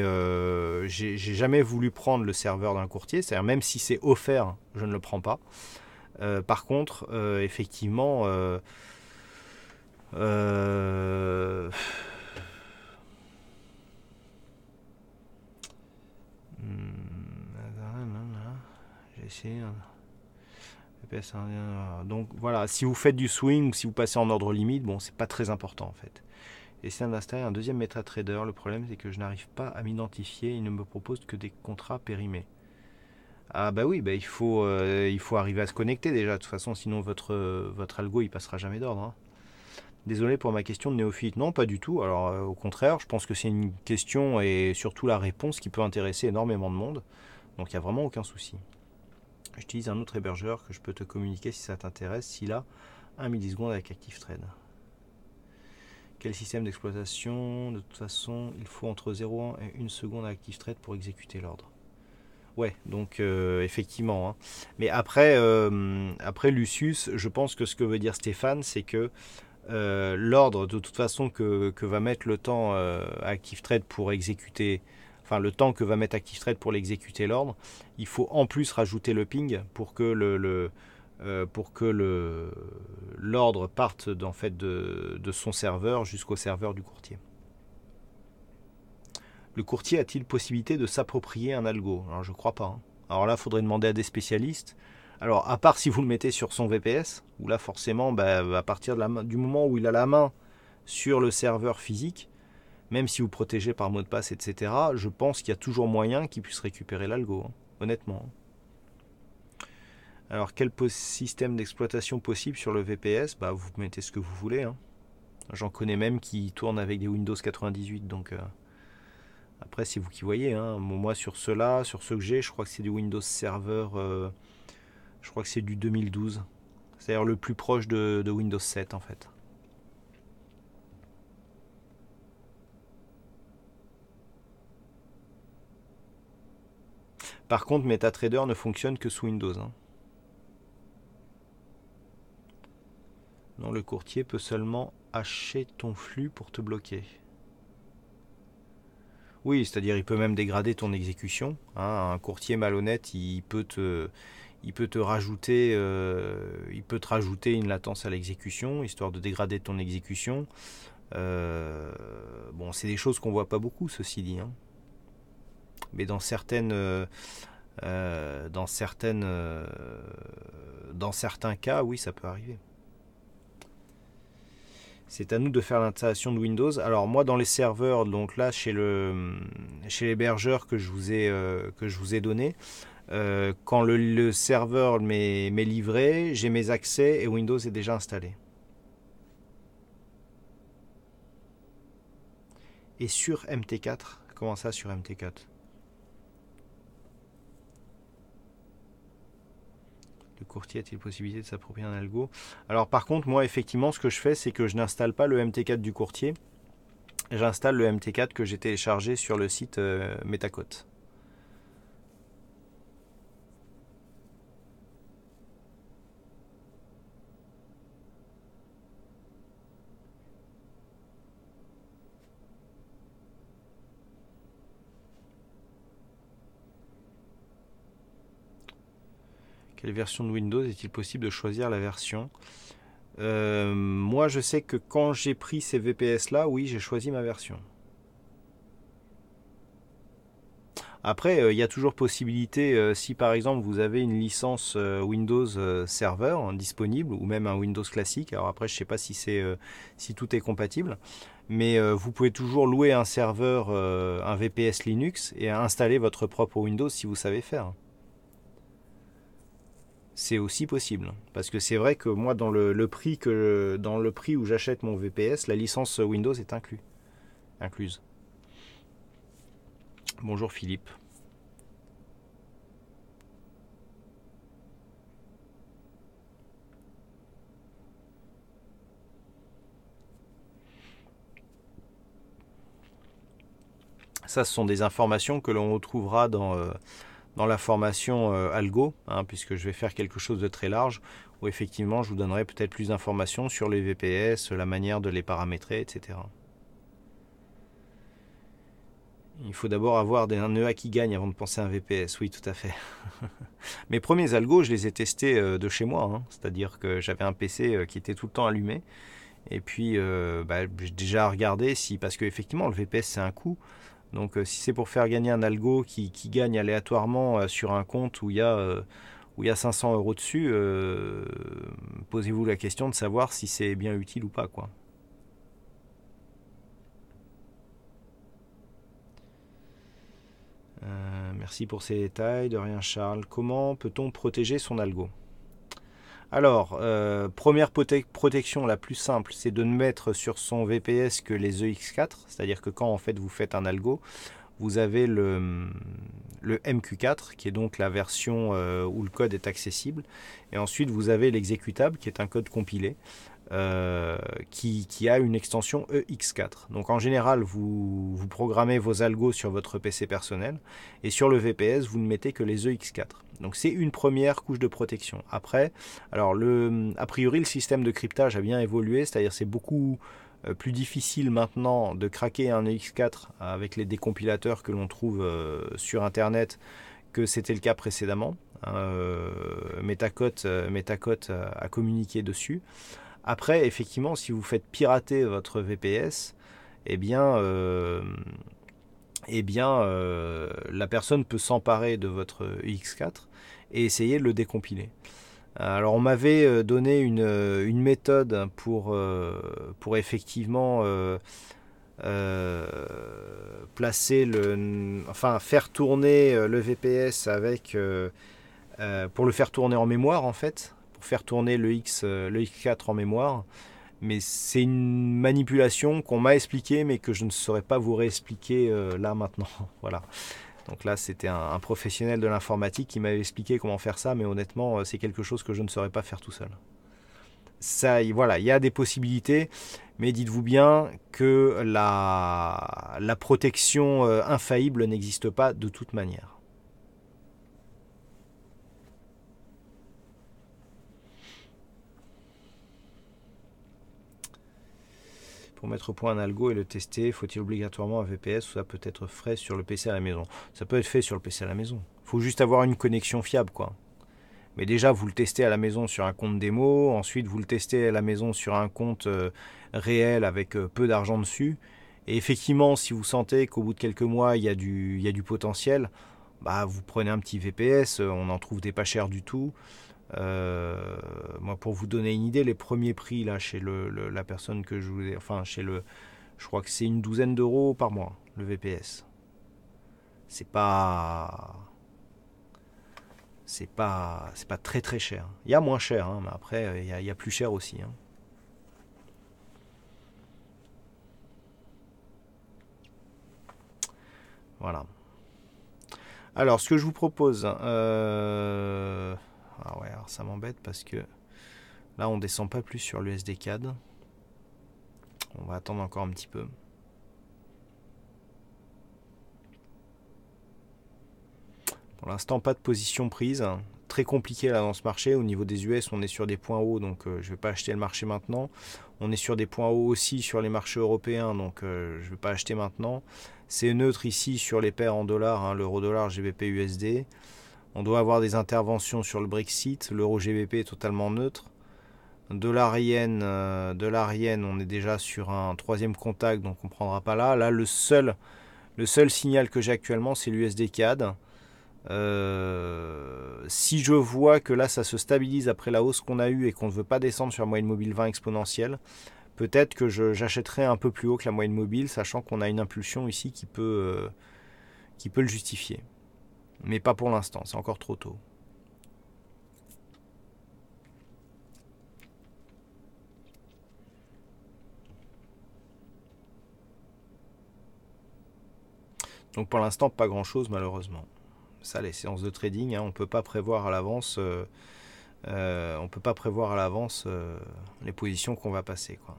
j'ai jamais voulu prendre le serveur d'un courtier. C'est-à-dire, même si c'est offert, je ne le prends pas. par contre, effectivement... Euh, Hmm, hein. Donc voilà, si vous faites du swing ou si vous passez en ordre limite, bon, c'est pas très important en fait. Et d'installer un deuxième MetaTrader. Le problème, c'est que je n'arrive pas à m'identifier. Il ne me propose que des contrats périmés. Ah bah oui, bah il, faut, euh, il faut arriver à se connecter déjà. De toute façon, sinon votre, euh, votre algo, il passera jamais d'ordre. Hein. Désolé pour ma question de néophyte. Non, pas du tout. Alors, euh, au contraire, je pense que c'est une question et surtout la réponse qui peut intéresser énormément de monde. Donc, il n'y a vraiment aucun souci. J'utilise un autre hébergeur que je peux te communiquer si ça t'intéresse, s'il a 1 milliseconde avec ActiveTrade. Quel système d'exploitation De toute façon, il faut entre 0,1 et 1 seconde à ActiveTrade pour exécuter l'ordre. Ouais, donc euh, effectivement. Hein. Mais après, euh, après Lucius, je pense que ce que veut dire Stéphane, c'est que euh, l'ordre de toute façon que, va mettre le temps euh, ActiveTrade pour exécuter, enfin le temps que va mettre ActiveTrade pour l'exécuter l'ordre, il faut en plus rajouter le ping pour que euh, pour que l'ordre parte fait de, son serveur jusqu'au serveur du courtier. Le courtier a-t-il possibilité de s'approprier un algo Alors je crois pas. Hein. Alors là, il faudrait demander à des spécialistes. Alors, à part si vous le mettez sur son VPS, où là, forcément, bah, à partir du moment où il a la main sur le serveur physique, même si vous protégez par mot de passe, etc., je pense qu'il y a toujours moyen qu'il puisse récupérer l'algo, hein, honnêtement. Hein. Alors, quel système d'exploitation possible sur le VPS bah, Vous mettez ce que vous voulez. Hein. J'en connais même qui tournent avec des Windows 98, donc euh, après, c'est vous qui voyez. moi, sur ceux-là, sur ceux que j'ai, je crois que c'est du Windows Server. Euh, je crois que c'est du 2012. C'est-à-dire le plus proche de, Windows 7 en fait. Par contre, MetaTrader ne fonctionne que sous Windows. Hein. Non, le courtier peut seulement hacher ton flux pour te bloquer. Oui, c'est-à-dire il peut même dégrader ton exécution. Hein. Un courtier malhonnête, il peut te, il peut te rajouter, euh, il peut te rajouter une latence à l'exécution, histoire de dégrader ton exécution. Euh, bon, c'est des choses qu'on voit pas beaucoup, ceci dit. Hein. Mais dans certaines, euh, dans certaines, dans certains cas, oui, ça peut arriver. C'est à nous de faire l'installation de Windows. Alors moi, dans les serveurs, donc là, chez le, chez l'hébergeur que je vous ai, que je vous ai donné. Euh, quand le, serveur m'est livré, j'ai mes accès et Windows est déjà installé. Et sur MT4, comment ça sur MT4 Le courtier a-t-il possibilité de s'approprier un algo Alors par contre, moi effectivement, ce que je fais, c'est que je n'installe pas le MT4 du courtier. J'installe le MT4 que j'ai téléchargé sur le site euh, Metacote. Quelle version de Windows est-il possible de choisir la version euh, Moi, je sais que quand j'ai pris ces VPS-là, oui, j'ai choisi ma version. Après, euh, il y a toujours possibilité, euh, si par exemple vous avez une licence Windows Server hein, disponible ou même un Windows classique, alors après je ne sais pas si, c'est, si tout est compatible, mais vous pouvez toujours louer un serveur, un VPS Linux et installer votre propre Windows si vous savez faire c'est aussi possible. Parce que c'est vrai que moi, dans le, prix que, dans le prix où j'achète mon VPS, la licence Windows est inclus, incluse. Bonjour Philippe. Ça, ce sont des informations que l'on retrouvera dans, euh, dans la formation euh, Algo, hein, puisque je vais faire quelque chose de très large, où effectivement je vous donnerai peut-être plus d'informations sur les VPS, la manière de les paramétrer, etc. Il faut d'abord avoir des, un EA qui gagne avant de penser à un VPS, oui tout à fait. Mes premiers Algo, je les ai testés euh, de chez moi, hein. c'est-à-dire que j'avais un PC euh, qui était tout le temps allumé, et puis bah, j'ai déjà regardé si, parce qu'effectivement le VPS c'est un coût, donc euh, si c'est pour faire gagner un algo qui, gagne aléatoirement euh, sur un compte où il y a euh, où il 500 euros dessus, posez-vous la question de savoir si c'est bien utile ou pas. Quoi. merci pour ces détails. De rien, Charles. Comment peut-on protéger son algo alors, euh, première protection la plus simple, c'est de ne mettre sur son VPS que les EX4, c'est-à-dire que quand en fait vous faites un algo, vous avez le, MQ4 qui est donc la version euh, où le code est accessible, et ensuite vous avez l'exécutable qui est un code compilé. Euh, qui, a une extension EX4. Donc en général, vous, vous programmez vos algos sur votre PC personnel et sur le VPS, vous ne mettez que les EX4. Donc c'est une première couche de protection. Après, alors a priori le système de cryptage a bien évolué, c'est-à-dire c'est beaucoup euh, plus difficile maintenant de craquer un X4 avec les décompilateurs que l'on trouve euh, sur Internet que c'était le cas précédemment. Hein, euh, Metacote, euh, a communiqué dessus. Après, effectivement, si vous faites pirater votre VPS, eh bien, eh bien, euh, la personne peut s'emparer de votre X4 et essayer de le décompiler. Alors, on m'avait euh, donné euh, une, méthode pour, effectivement placer le, enfin, faire tourner le VPS avec, pour le faire tourner en mémoire en fait, pour faire tourner le X, le X4 en mémoire mais c'est une manipulation qu'on m'a expliquée, mais que je ne saurais pas vous réexpliquer euh, là maintenant. voilà. Donc là, c'était un, professionnel de l'informatique qui m'avait expliqué comment faire ça, mais honnêtement, euh, c'est quelque chose que je ne saurais pas faire tout seul. Ça, voilà, il y a des possibilités, mais dites-vous bien que la, protection euh, infaillible n'existe pas de toute manière. Pour mettre au point un algo et le tester, faut-il obligatoirement un VPS ou ça peut être frais sur le PC à la maison Ça peut être fait sur le PC à la maison. faut juste avoir une connexion fiable, quoi. Mais déjà, vous le testez à la maison sur un compte démo, ensuite vous le testez à la maison sur un compte euh, réel avec euh, peu d'argent dessus. Et effectivement, si vous sentez qu'au bout de quelques mois, il y, a du, il y a du potentiel, bah, vous prenez un petit VPS, euh, on en trouve des pas chers du tout. Euh, moi, pour vous donner une idée, les premiers prix là chez le, la personne que je vous ai... enfin chez le, je crois que c'est une douzaine d'euros par mois le VPS. C'est pas, c'est pas, c'est pas très très cher. Il y a moins cher, hein, mais après il y, a, plus cher aussi. Hein. Voilà. Alors, ce que je vous propose, euh, ah ouais, alors ça m'embête parce que là, on descend pas plus sur l'USD CAD. On va attendre encore un petit peu. Pour l'instant, pas de position prise. Très compliqué là dans ce marché. Au niveau des US, on est sur des points hauts, donc euh, je ne vais pas acheter le marché maintenant. On est sur des points hauts aussi sur les marchés européens, donc euh, je ne vais pas acheter maintenant. C'est neutre ici sur les paires en dollars, hein, l'euro-dollar, GBP-USD. On doit avoir des interventions sur le Brexit, l'euro GBP est totalement neutre. De l'Arienne, euh, on est déjà sur un troisième contact, donc on ne prendra pas là. Là, le seul, signal que j'ai actuellement, c'est l'USD CAD. Euh, si je vois que là, ça se stabilise après la hausse qu'on a eue et qu'on ne veut pas descendre sur la moyenne mobile 20 exponentielle, peut-être que j'achèterai un peu plus haut que la moyenne mobile, sachant qu'on a une impulsion ici qui peut euh, le justifier mais pas pour l'instant, c'est encore trop tôt. Donc pour l'instant, pas grand-chose malheureusement. Ça, les séances de trading, hein, on ne peut pas prévoir à l'avance, euh, euh, peut pas prévoir à l'avance euh, les positions qu'on va passer. Quoi.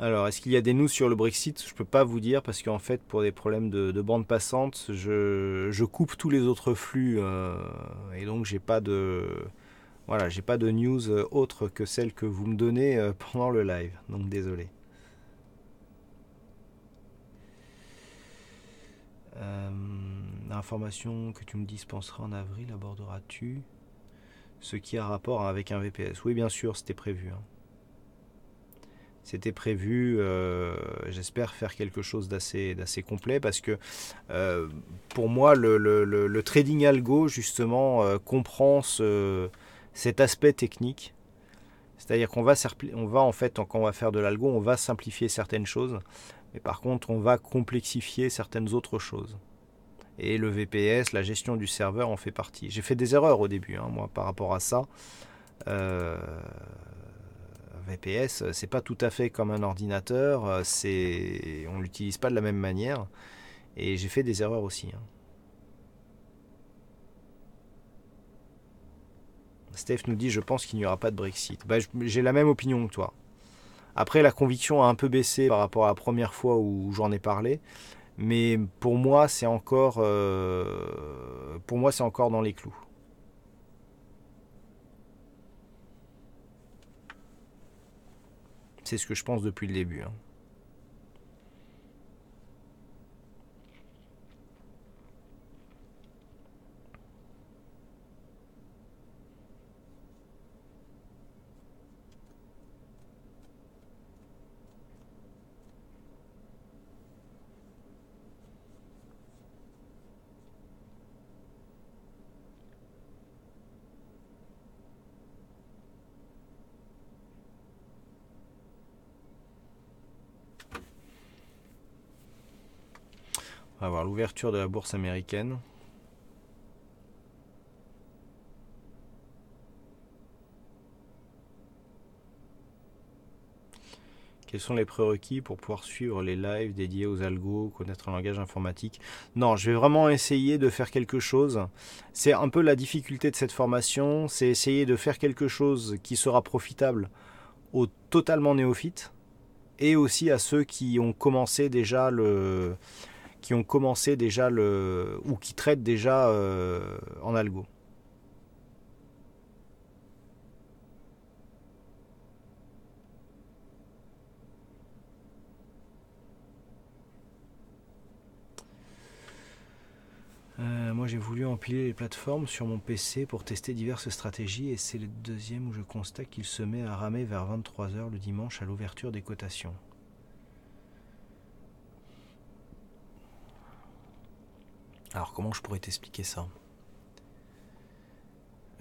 Alors, est-ce qu'il y a des news sur le Brexit Je ne peux pas vous dire parce qu'en fait, pour des problèmes de, bande passante, je, coupe tous les autres flux euh, et donc j'ai pas de voilà, j'ai pas de news euh, autre que celle que vous me donnez euh, pendant le live. Donc désolé. L'information que tu me dispenseras en avril aborderas-tu ce qui a rapport avec un VPS Oui, bien sûr, c'était prévu. Hein c'était prévu, euh, j'espère faire quelque chose d'assez, d'assez complet parce que euh, pour moi, le, le, trading algo, justement, euh, comprend ce, cet aspect technique. C'est-à-dire qu'on va, on va, en fait, quand on va faire de l'algo, on va simplifier certaines choses, mais par contre, on va complexifier certaines autres choses. Et le VPS, la gestion du serveur en fait partie. J'ai fait des erreurs au début, hein, moi, par rapport à ça. VPS, euh, c'est pas tout à fait comme un ordinateur, euh, c'est on l'utilise pas de la même manière et j'ai fait des erreurs aussi. Hein. Steph nous dit je pense qu'il n'y aura pas de Brexit. Bah, j'ai la même opinion que toi. Après la conviction a un peu baissé par rapport à la première fois où j'en ai parlé, mais pour moi c'est encore euh, pour moi c'est encore dans les clous. C'est ce que je pense depuis le début. Hein. de la bourse américaine. Quels sont les prérequis pour pouvoir suivre les lives dédiés aux algos, connaître un langage informatique Non, je vais vraiment essayer de faire quelque chose. C'est un peu la difficulté de cette formation, c'est essayer de faire quelque chose qui sera profitable aux totalement néophytes et aussi à ceux qui ont commencé déjà le, qui ont commencé déjà le ou qui traitent déjà euh, en algo. Euh, moi j'ai voulu empiler les plateformes sur mon PC pour tester diverses stratégies et c'est le deuxième où je constate qu'il se met à ramer vers 23h le dimanche à l'ouverture des cotations. Alors comment je pourrais t'expliquer ça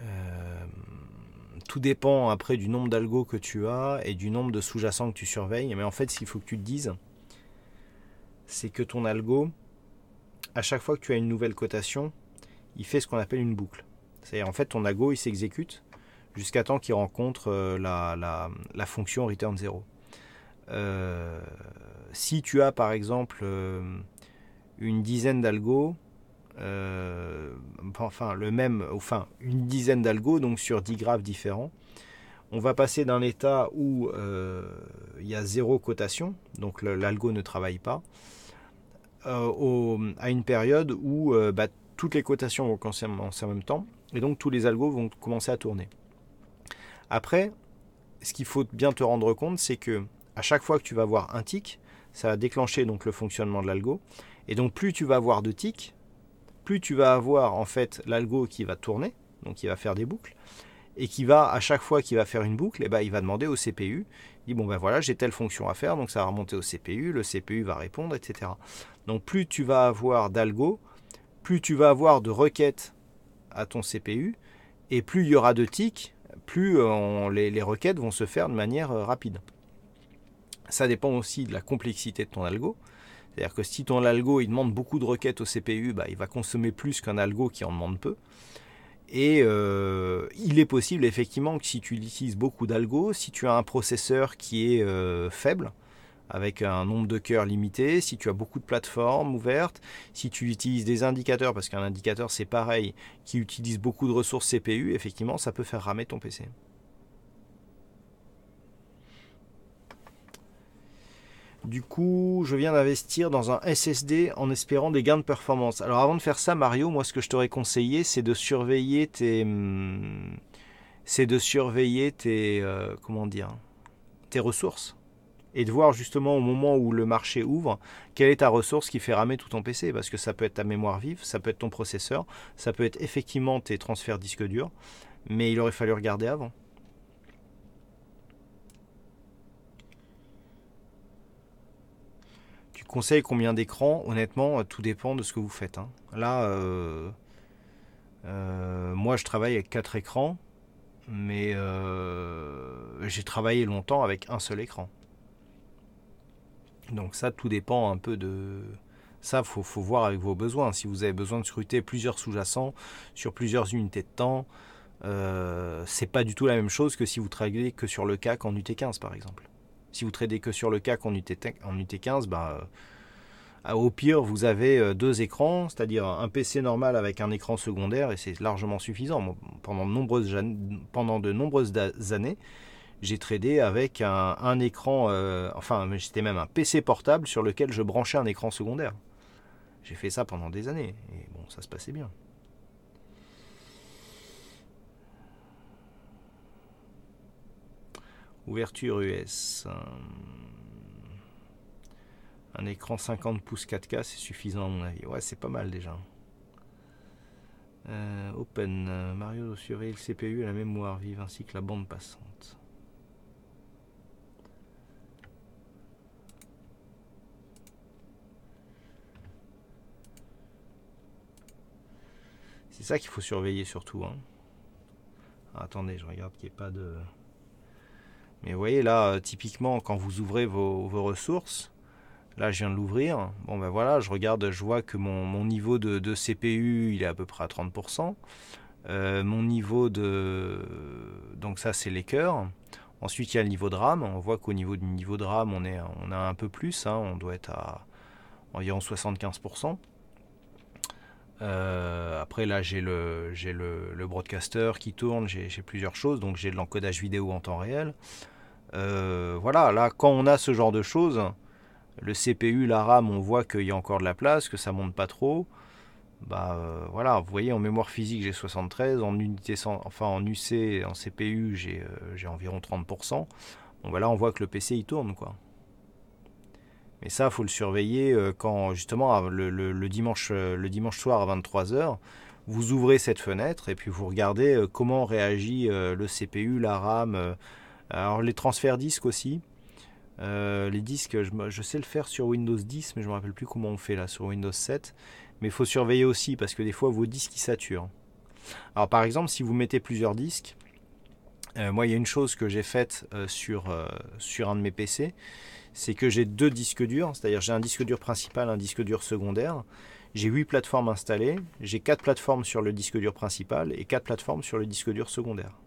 euh, Tout dépend après du nombre d'algos que tu as et du nombre de sous-jacents que tu surveilles. Mais en fait, ce qu'il faut que tu te dises, c'est que ton algo, à chaque fois que tu as une nouvelle cotation, il fait ce qu'on appelle une boucle. C'est-à-dire en fait ton algo, il s'exécute jusqu'à temps qu'il rencontre euh, la, fonction return 0. Euh, si tu as par exemple une dizaine d'algos, euh, enfin le même, enfin une dizaine d'algos, donc sur 10 graphes différents. On va passer d'un état où euh, il y a zéro cotation, donc l'algo ne travaille pas, euh, à une période où bah, toutes les cotations vont commencer en même temps, et donc tous les algos vont commencer à tourner. Après, ce qu'il faut bien te rendre compte, c'est que à chaque fois que tu vas voir un tick, ça va déclencher donc le fonctionnement de l'algo. Et donc plus tu vas avoir de ticks, plus tu vas avoir en fait l'algo qui va tourner, donc qui va faire des boucles, et qui va, à chaque fois qu'il va faire une boucle, eh ben, il va demander au CPU, il dit, bon ben voilà, j'ai telle fonction à faire, donc ça va remonter au CPU, le CPU va répondre, etc. Donc plus tu vas avoir d'algo, plus tu vas avoir de requêtes à ton CPU, et plus il y aura de tics, plus euh, les, requêtes vont se faire de manière euh, rapide. Ça dépend aussi de la complexité de ton algo, c'est-à-dire que si ton algo il demande beaucoup de requêtes au CPU, bah, il va consommer plus qu'un algo qui en demande peu. Et euh, il est possible effectivement que si tu utilises beaucoup d'algo, si tu as un processeur qui est euh, faible, avec un nombre de cœurs limité, si tu as beaucoup de plateformes ouvertes, si tu utilises des indicateurs, parce qu'un indicateur c'est pareil, qui utilise beaucoup de ressources CPU, effectivement ça peut faire ramer ton PC. Du coup, je viens d'investir dans un SSD en espérant des gains de performance. Alors avant de faire ça, Mario, moi ce que je t'aurais conseillé, c'est de surveiller tes... Hmm, c'est de surveiller tes... Euh, comment dire Tes ressources. Et de voir justement au moment où le marché ouvre, quelle est ta ressource qui fait ramer tout ton PC. Parce que ça peut être ta mémoire vive, ça peut être ton processeur, ça peut être effectivement tes transferts disques durs. Mais il aurait fallu regarder avant. Conseil combien d'écrans Honnêtement, euh, tout dépend de ce que vous faites. Hein. Là, euh, euh, moi je travaille avec quatre écrans, mais j'ai travaillé longtemps avec un seul écran. Donc ça, tout dépend un peu de... Ça, il faut, faut, voir avec vos besoins. Si vous avez besoin de scruter plusieurs sous-jacents sur plusieurs unités de temps, c'est pas du tout la même chose que si vous travaillez que sur le CAC en UT15 par exemple. Si vous tradez que sur le CAC en, UT, 15 bah, au euh, pire, vous avez euh, deux écrans, c'est-à-dire un PC normal avec un écran secondaire, et c'est largement suffisant. Pendant de nombreuses, années, j'ai tradé avec un, écran, euh, enfin, j'étais même un PC portable sur lequel je branchais un écran secondaire. J'ai fait ça pendant des années, et bon, ça se passait bien. Ouverture US. Euh, un, écran 50 pouces 4K, c'est suffisant à mon avis. Ouais, c'est pas mal déjà. Euh, open. Euh, Mario surveille le CPU et la mémoire vive ainsi que la bande passante. C'est ça qu'il faut surveiller surtout. Hein. Ah, attendez, je regarde qu'il n'y ait pas de... Mais vous voyez là, euh, typiquement, quand vous ouvrez vos, ressources, là je viens de l'ouvrir, bon ben voilà, je regarde, je vois que mon, niveau de, CPU, il est à peu près à 30%. Euh, mon niveau de... Donc ça c'est les cœurs. Ensuite il y a le niveau de RAM, on voit qu'au niveau du niveau de RAM, on, est, on a un peu plus, hein. on doit être à environ 75%. Euh, après là j'ai le, le, le broadcaster qui tourne, j'ai plusieurs choses, donc j'ai de l'encodage vidéo en temps réel. Euh, voilà, là, quand on a ce genre de choses, le CPU, la RAM, on voit qu'il y a encore de la place, que ça monte pas trop. Bah euh, voilà, vous voyez, en mémoire physique, j'ai 73, en unité, enfin en UC, en CPU, euh, j'ai environ 30%. Bon, voilà bah, là, on voit que le PC, il tourne, quoi. Mais ça, faut le surveiller quand, justement, le, dimanche, le dimanche soir à 23h, vous ouvrez cette fenêtre et puis vous regardez comment réagit le CPU, la RAM alors les transferts disques aussi. Euh, les disques, je, sais le faire sur Windows 10, mais je ne me rappelle plus comment on fait là sur Windows 7. Mais il faut surveiller aussi parce que des fois vos disques ils saturent. Alors par exemple, si vous mettez plusieurs disques, euh, moi il y a une chose que j'ai faite euh, sur, sur un de mes PC, c'est que j'ai deux disques durs, c'est-à-dire j'ai un disque dur principal, un disque dur secondaire. J'ai 8 plateformes installées, j'ai 4 plateformes sur le disque dur principal et 4 plateformes sur le disque dur secondaire.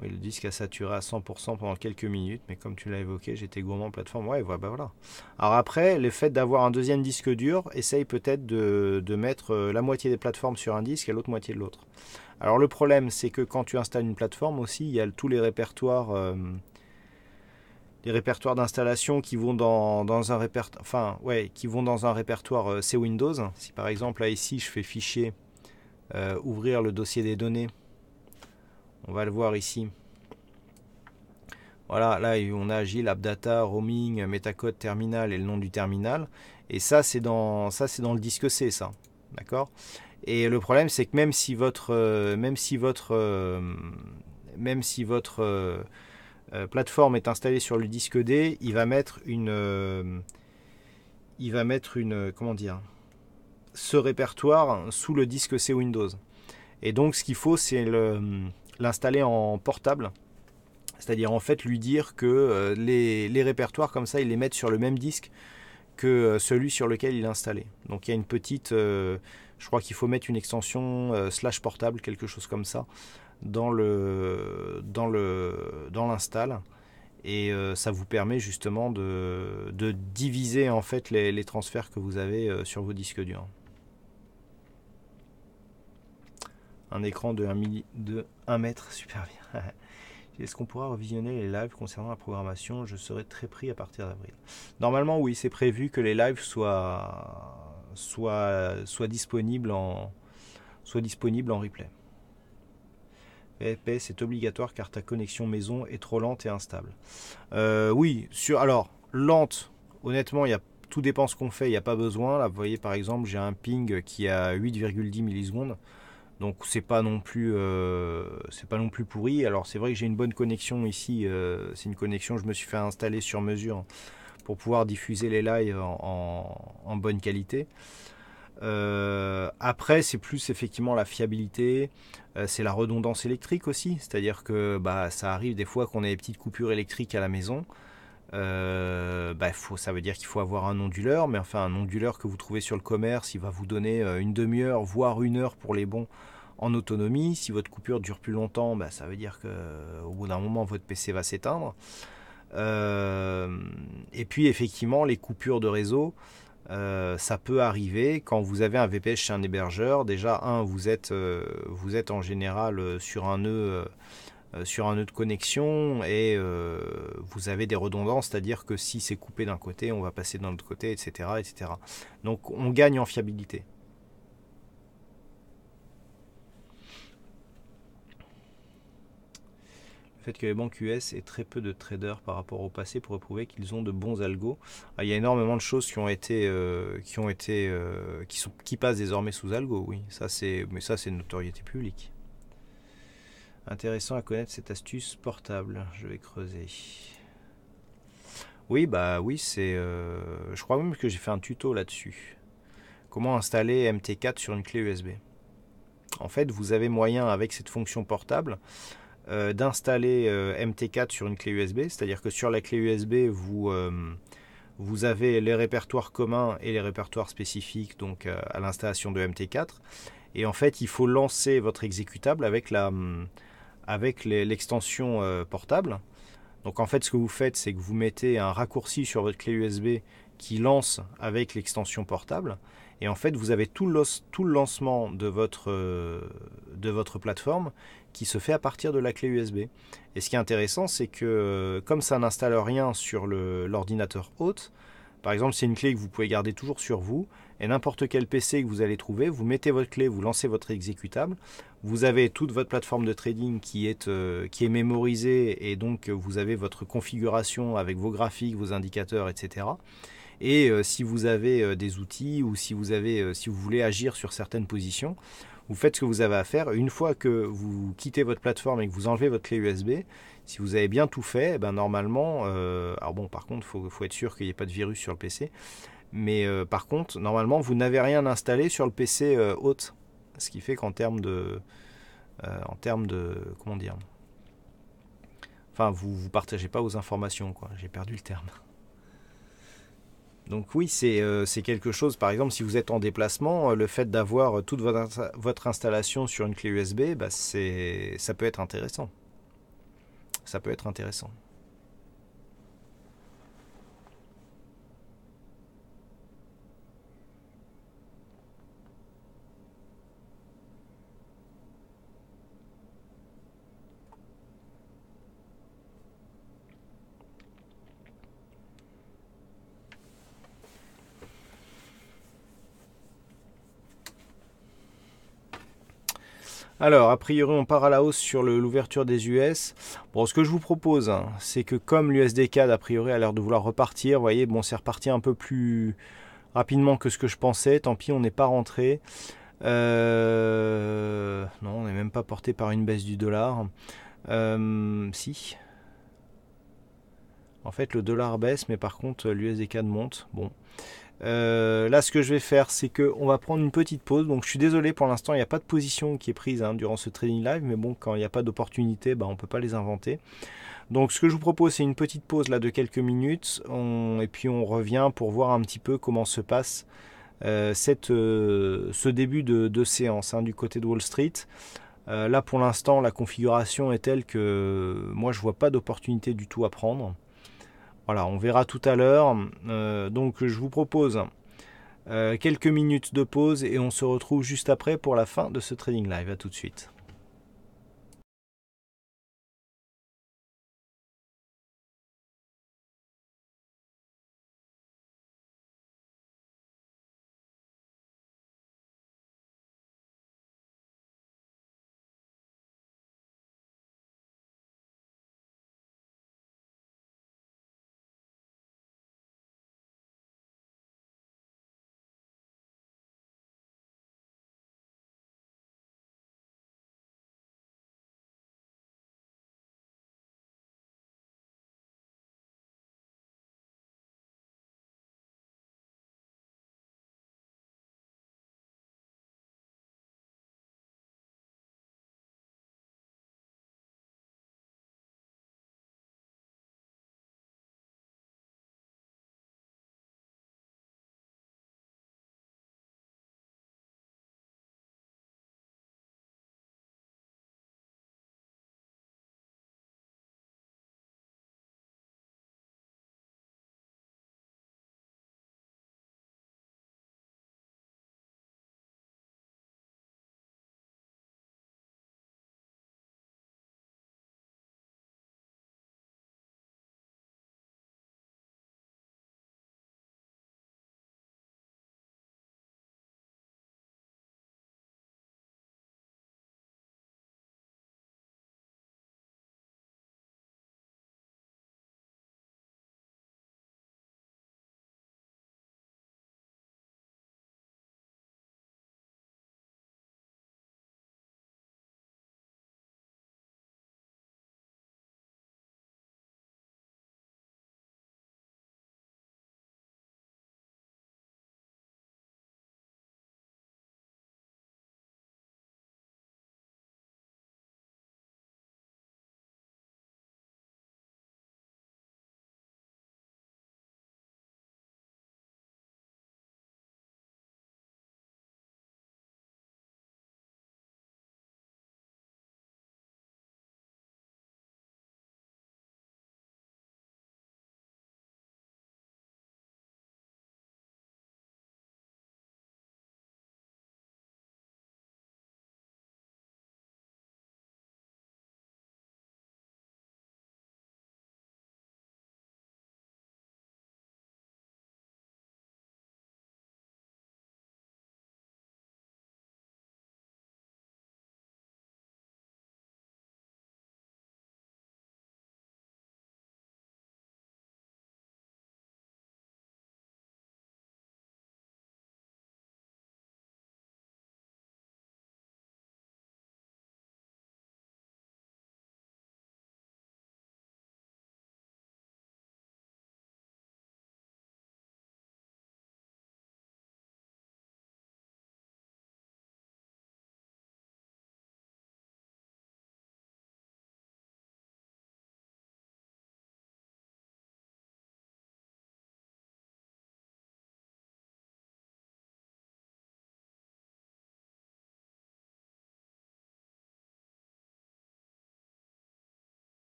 Oui, le disque a saturé à 100% pendant quelques minutes, mais comme tu l'as évoqué, j'étais gourmand en plateforme. Ouais, bah voilà. Alors après, le fait d'avoir un deuxième disque dur, essaye peut-être de, mettre euh, la moitié des plateformes sur un disque et l'autre moitié de l'autre. Alors le problème, c'est que quand tu installes une plateforme aussi, il y a tous les répertoires. Euh, répertoires d'installation qui vont dans, un répertoire, enfin ouais, qui vont dans un répertoire euh, C Windows. Si par exemple là ici je fais fichier, ouvrir le dossier des données, on va le voir ici. Voilà, là on a Agile, AppData, Roaming, Métacode, Terminal et le nom du terminal. Et ça, c'est dans, ça, dans le disque C, ça. D'accord Et le problème, c'est que même si votre, euh, même si votre, euh, même si votre euh, plateforme est installée sur le disque D, il va mettre une. il va mettre une. Comment dire Ce répertoire sous le disque C Windows. Et donc, ce qu'il faut, c'est le, l'installer en portable. C'est-à-dire en fait lui dire que euh, les, répertoires comme ça, il les met sur le même disque que euh, celui sur lequel il est installé. Donc il y a une petite, euh, je crois qu'il faut mettre une extension slash portable, quelque chose comme ça, dans le dans le dans l'install. Et ça vous permet justement de, diviser en fait les, les transferts que vous avez sur vos disques durs. un écran de 1, mètre, super bien. Est-ce qu'on pourra revisionner les lives concernant la programmation Je serai très pris à partir d'avril. Normalement, oui, c'est prévu que les lives soient, soit disponibles, en, soient disponibles en replay. VPS est obligatoire car ta connexion maison est trop lente et instable. Euh, oui, sur, alors, lente, honnêtement, il y a tout dépend ce qu'on fait, il n'y a pas besoin. Là, vous voyez par exemple, j'ai un ping qui a 8,10 millisecondes. Donc c'est pas non plus euh, c'est pas non plus pourri. Alors c'est vrai que j'ai une bonne connexion ici. Euh, c'est une connexion je me suis fait installer sur mesure pour pouvoir diffuser les lives en, bonne qualité. Euh, après c'est plus effectivement la fiabilité, c'est la redondance électrique aussi. C'est-à-dire que bah ça arrive des fois qu'on a des petites coupures électriques à la maison. Euh, bah, faut, ça veut dire qu'il faut avoir un onduleur, mais enfin un onduleur que vous trouvez sur le commerce, il va vous donner euh, une demi-heure, voire une heure pour les bons en autonomie. Si votre coupure dure plus longtemps, bah, ça veut dire qu'au euh, bout d'un moment, votre PC va s'éteindre. Euh, et puis effectivement, les coupures de réseau, ça peut arriver quand vous avez un VPS chez un hébergeur. Déjà, un, vous êtes, vous êtes en général sur un nœud. Euh, sur un nœud de connexion et euh, vous avez des redondances, c'est-à-dire que si c'est coupé d'un côté, on va passer d'un autre côté, etc., etc. Donc on gagne en fiabilité. Le fait que les banques US aient très peu de traders par rapport au passé pour prouver qu'ils ont de bons algos. Ah, il y a énormément de choses qui ont été, euh, qui ont été, qui sont, qui passent désormais sous algo. Oui, ça c'est, mais ça c'est une notoriété publique. Intéressant à connaître cette astuce portable. Je vais creuser. Oui, bah oui, c'est. Euh, je crois même que j'ai fait un tuto là-dessus. Comment installer MT4 sur une clé USB. En fait, vous avez moyen avec cette fonction portable euh, d'installer euh, MT4 sur une clé USB, c'est-à-dire que sur la clé USB, vous, vous avez les répertoires communs et les répertoires spécifiques donc à l'installation de MT4. Et en fait, il faut lancer votre exécutable avec la avec l'extension euh, portable. Donc en fait, ce que vous faites, c'est que vous mettez un raccourci sur votre clé USB qui lance avec l'extension portable. Et en fait, vous avez tout le, lancement de votre, euh, de votre plateforme qui se fait à partir de la clé USB. Et ce qui est intéressant, c'est que euh, comme ça n'installe rien sur l'ordinateur hôte, par exemple, c'est une clé que vous pouvez garder toujours sur vous, et n'importe quel PC que vous allez trouver, vous mettez votre clé, vous lancez votre exécutable, vous avez toute votre plateforme de trading qui est, euh, qui est mémorisée et donc euh, vous avez votre configuration avec vos graphiques, vos indicateurs, etc. Et euh, si vous avez des outils ou si vous, avez, si vous voulez agir sur certaines positions, vous faites ce que vous avez à faire. Une fois que vous quittez votre plateforme et que vous enlevez votre clé USB, si vous avez bien tout fait, eh ben normalement, alors bon, par contre, il faut, faut, être sûr qu'il n'y ait pas de virus sur le PC. Mais euh, par contre, normalement, vous n'avez rien installé sur le PC haute. Euh, Ce qui fait qu'en termes de. Euh, en termes de. Comment dire Enfin, vous ne partagez pas vos informations, quoi. J'ai perdu le terme. Donc, oui, c'est quelque chose. Par exemple, si vous êtes en déplacement, le fait d'avoir toute votre, installation sur une clé USB, bah, ça peut être intéressant. Ça peut être intéressant. Alors, a priori, on part à la hausse sur l'ouverture des US. Bon, ce que je vous propose, hein, c'est que comme l'USD a priori, a l'air de vouloir repartir, vous voyez, bon, c'est reparti un peu plus rapidement que ce que je pensais. Tant pis, on n'est pas rentré. Euh, non, on n'est même pas porté par une baisse du dollar. Euh, si. En fait, le dollar baisse, mais par contre, l'USD monte. Bon. Euh, là, ce que je vais faire, c'est qu'on va prendre une petite pause. Donc, je suis désolé pour l'instant, il n'y a pas de position qui est prise hein, durant ce trading live. Mais bon, quand il n'y a pas d'opportunité, bah, on ne peut pas les inventer. Donc, ce que je vous propose, c'est une petite pause là de quelques minutes. et puis, on revient pour voir un petit peu comment se passe euh, euh, ce début de, séance hein, du côté de Wall Street. là, pour l'instant, la configuration est telle que moi, je ne vois pas d'opportunité du tout à prendre. Voilà, on verra tout à l'heure. Euh, donc je vous propose euh, quelques minutes de pause et on se retrouve juste après pour la fin de ce trading live. A tout de suite.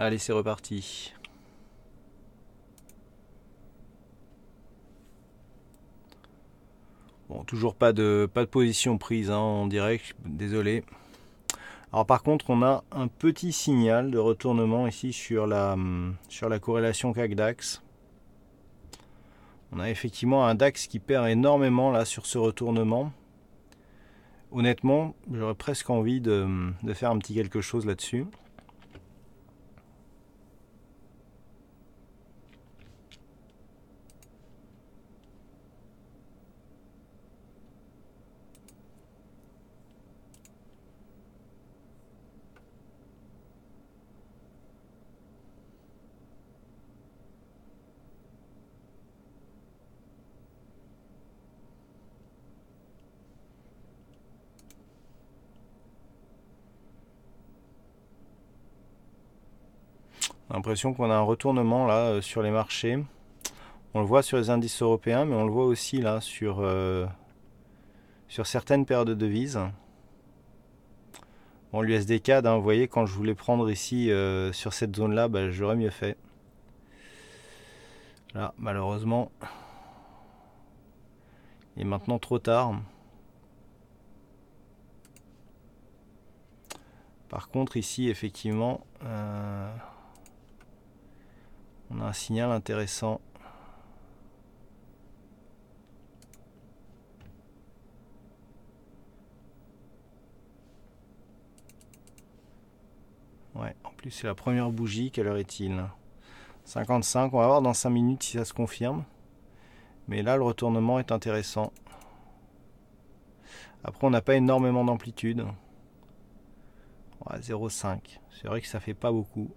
Allez, c'est reparti. Bon, toujours pas de, pas de position prise hein, en direct, désolé. Alors par contre, on a un petit signal de retournement ici sur la, sur la corrélation CAC-DAX. On a effectivement un DAX qui perd énormément là sur ce retournement. Honnêtement, j'aurais presque envie de, de faire un petit quelque chose là-dessus. l'impression qu'on a un retournement là euh, sur les marchés. On le voit sur les indices européens, mais on le voit aussi là sur, euh, sur certaines paires de devises. Bon, l'USD CAD, hein, vous voyez, quand je voulais prendre ici euh, sur cette zone-là, bah, j'aurais mieux fait. Là, malheureusement, il est maintenant trop tard. Par contre, ici, effectivement, on a un signal intéressant. Ouais, en plus c'est la première bougie, quelle heure est-il 55, on va voir dans 5 minutes si ça se confirme. Mais là le retournement est intéressant. Après on n'a pas énormément d'amplitude. 0,5, c'est vrai que ça fait pas beaucoup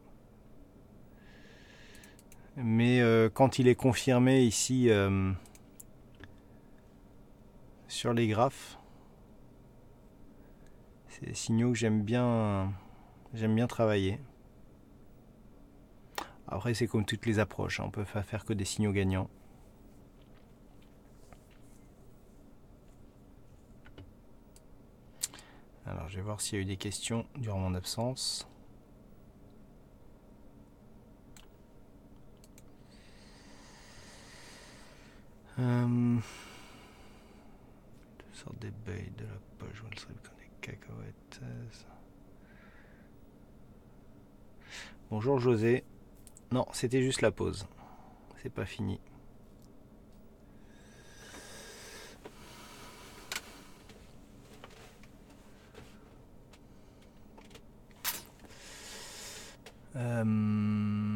mais euh, quand il est confirmé ici euh, sur les graphes, c'est des signaux que j'aime bien, j'aime bien travailler. Après, c'est comme toutes les approches, hein. on ne peut faire que des signaux gagnants. Alors, je vais voir s'il y a eu des questions durant mon absence. Euh... des bails de la poche, le strip comme des cacahuètes. Bonjour José. Non, c'était juste la pause. C'est pas fini. Euh...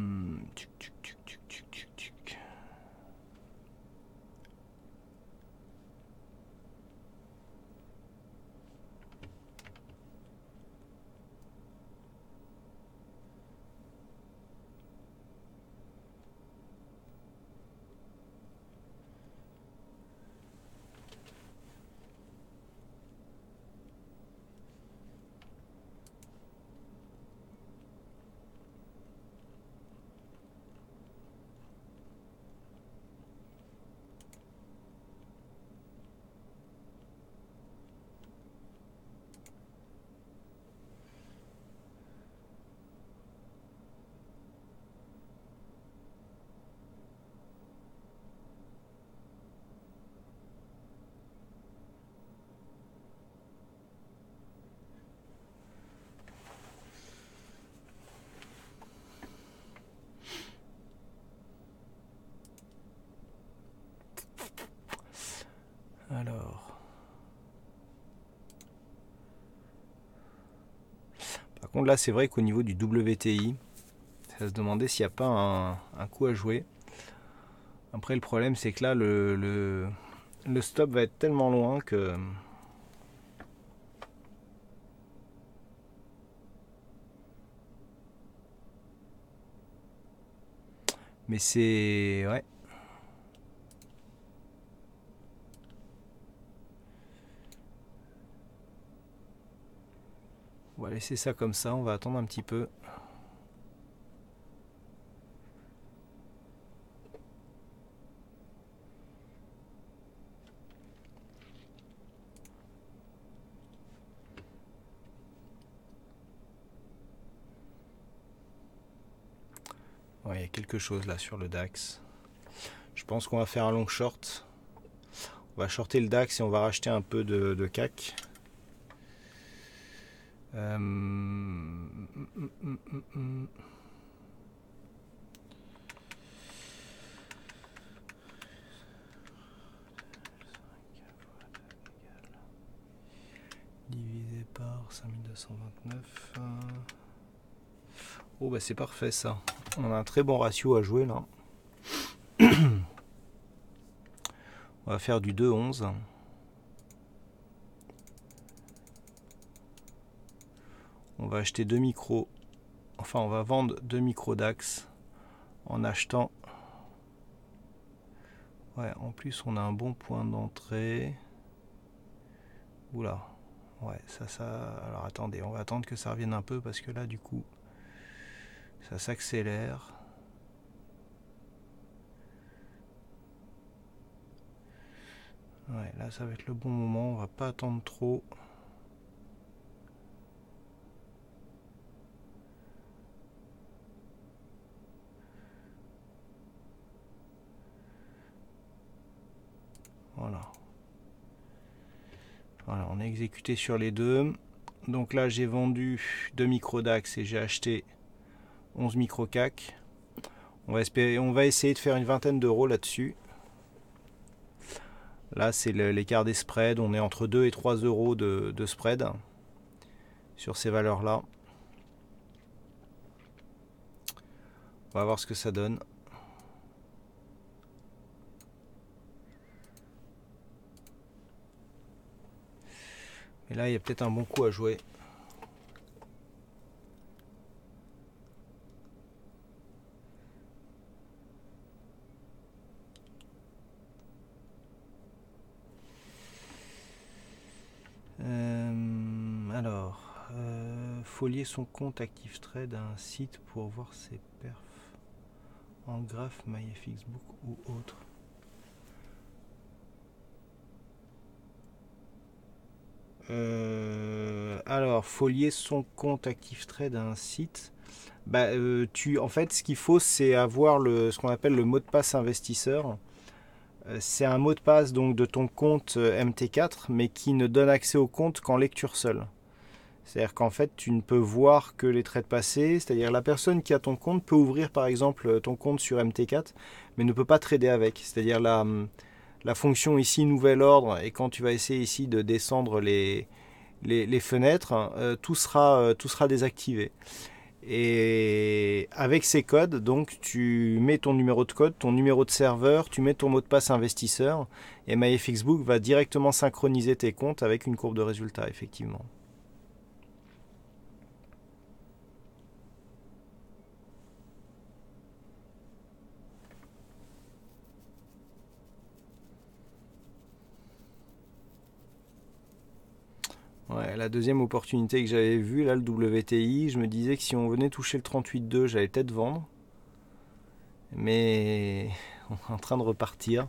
là c'est vrai qu'au niveau du WTI, ça se demandait s'il n'y a pas un, coup à jouer. Après le problème c'est que là le, le stop va être tellement loin que... Mais c'est... Ouais, C'est ça comme ça, on va attendre un petit peu. il y a quelque chose là sur le DAX. Je pense qu'on va faire un long short. On va shorter le DAX et on va racheter un peu de CAC. Euh, hum, hum, hum, Divisé par 5229. Hein. Oh bah c'est parfait ça. On a un très bon ratio à jouer là. On va faire du 2-11. acheter deux micros, enfin on va vendre deux micros DAX en achetant. Ouais, en plus on a un bon point d'entrée. Oula, ouais, ça, ça. Alors attendez, on va attendre que ça revienne un peu parce que là du coup, ça s'accélère. Ouais, là ça va être le bon moment, on va pas attendre trop. on a exécuté sur les deux. Donc là, j'ai vendu 2 micro DAX et j'ai acheté 11 micro CAC. On va, on va essayer de faire une vingtaine d'euros là-dessus. Là, c'est l'écart des spreads. On est entre 2 et 3 euros de spread sur ces valeurs-là. On va voir ce que ça donne. Et là, il y a peut-être un bon coup à jouer. Euh, alors, euh, folier faut lier son compte ActiveTrade à un site pour voir ses perfs en graphe MyFXBook ou autre. Euh, alors, folier son compte ActiveTrade à un site. Bah, euh, tu, en fait, ce qu'il faut, c'est avoir le, ce qu'on appelle le mot de passe investisseur. Euh, c'est un mot de passe donc de ton compte MT4, mais qui ne donne accès au compte qu'en lecture seule. C'est-à-dire qu'en fait, tu ne peux voir que les trades passés. C'est-à-dire la personne qui a ton compte peut ouvrir par exemple ton compte sur MT4, mais ne peut pas trader avec. C'est-à-dire la, la fonction ici nouvel ordre et quand tu vas essayer ici de descendre les, les, fenêtres, hein, euh, tout, sera, euh, tout sera désactivé. Et avec ces codes, donc tu mets ton numéro de code, ton numéro de serveur, tu mets ton mot de passe investisseur et MyFXBook va directement synchroniser tes comptes avec une courbe de résultat effectivement. Euh, la deuxième opportunité que j'avais vue, là, le WTI, je me disais que si on venait toucher le 38.2, j'allais peut-être vendre. Mais on est en train de repartir.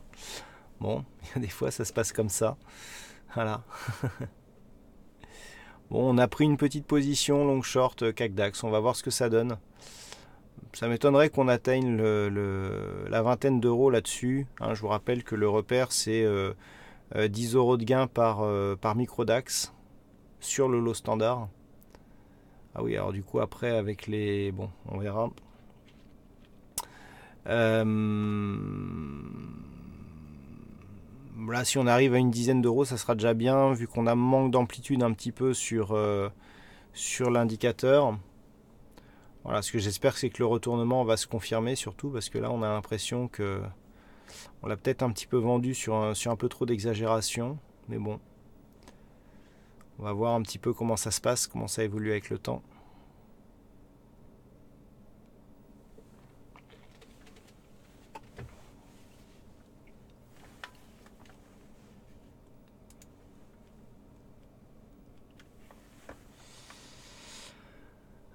Bon, des fois, ça se passe comme ça. Voilà. bon, on a pris une petite position long short euh, CAC DAX. On va voir ce que ça donne. Ça m'étonnerait qu'on atteigne la vingtaine d'euros là-dessus. Hein. je vous rappelle que le repère, c'est 10 euh, euros de gain par, par micro DAX sur le lot standard. Ah oui, alors du coup, après, avec les. Bon, on verra. Euh, là, si on arrive à une dizaine d'euros, ça sera déjà bien, vu qu'on a manque d'amplitude un petit peu sur, euh, sur l'indicateur. Voilà, ce que j'espère, c'est que le retournement va se confirmer, surtout parce que là, on a l'impression que on l'a peut-être un petit peu vendu sur sur un peu trop d'exagération, mais bon, on va voir un petit peu comment ça se passe, comment ça évolue avec le temps.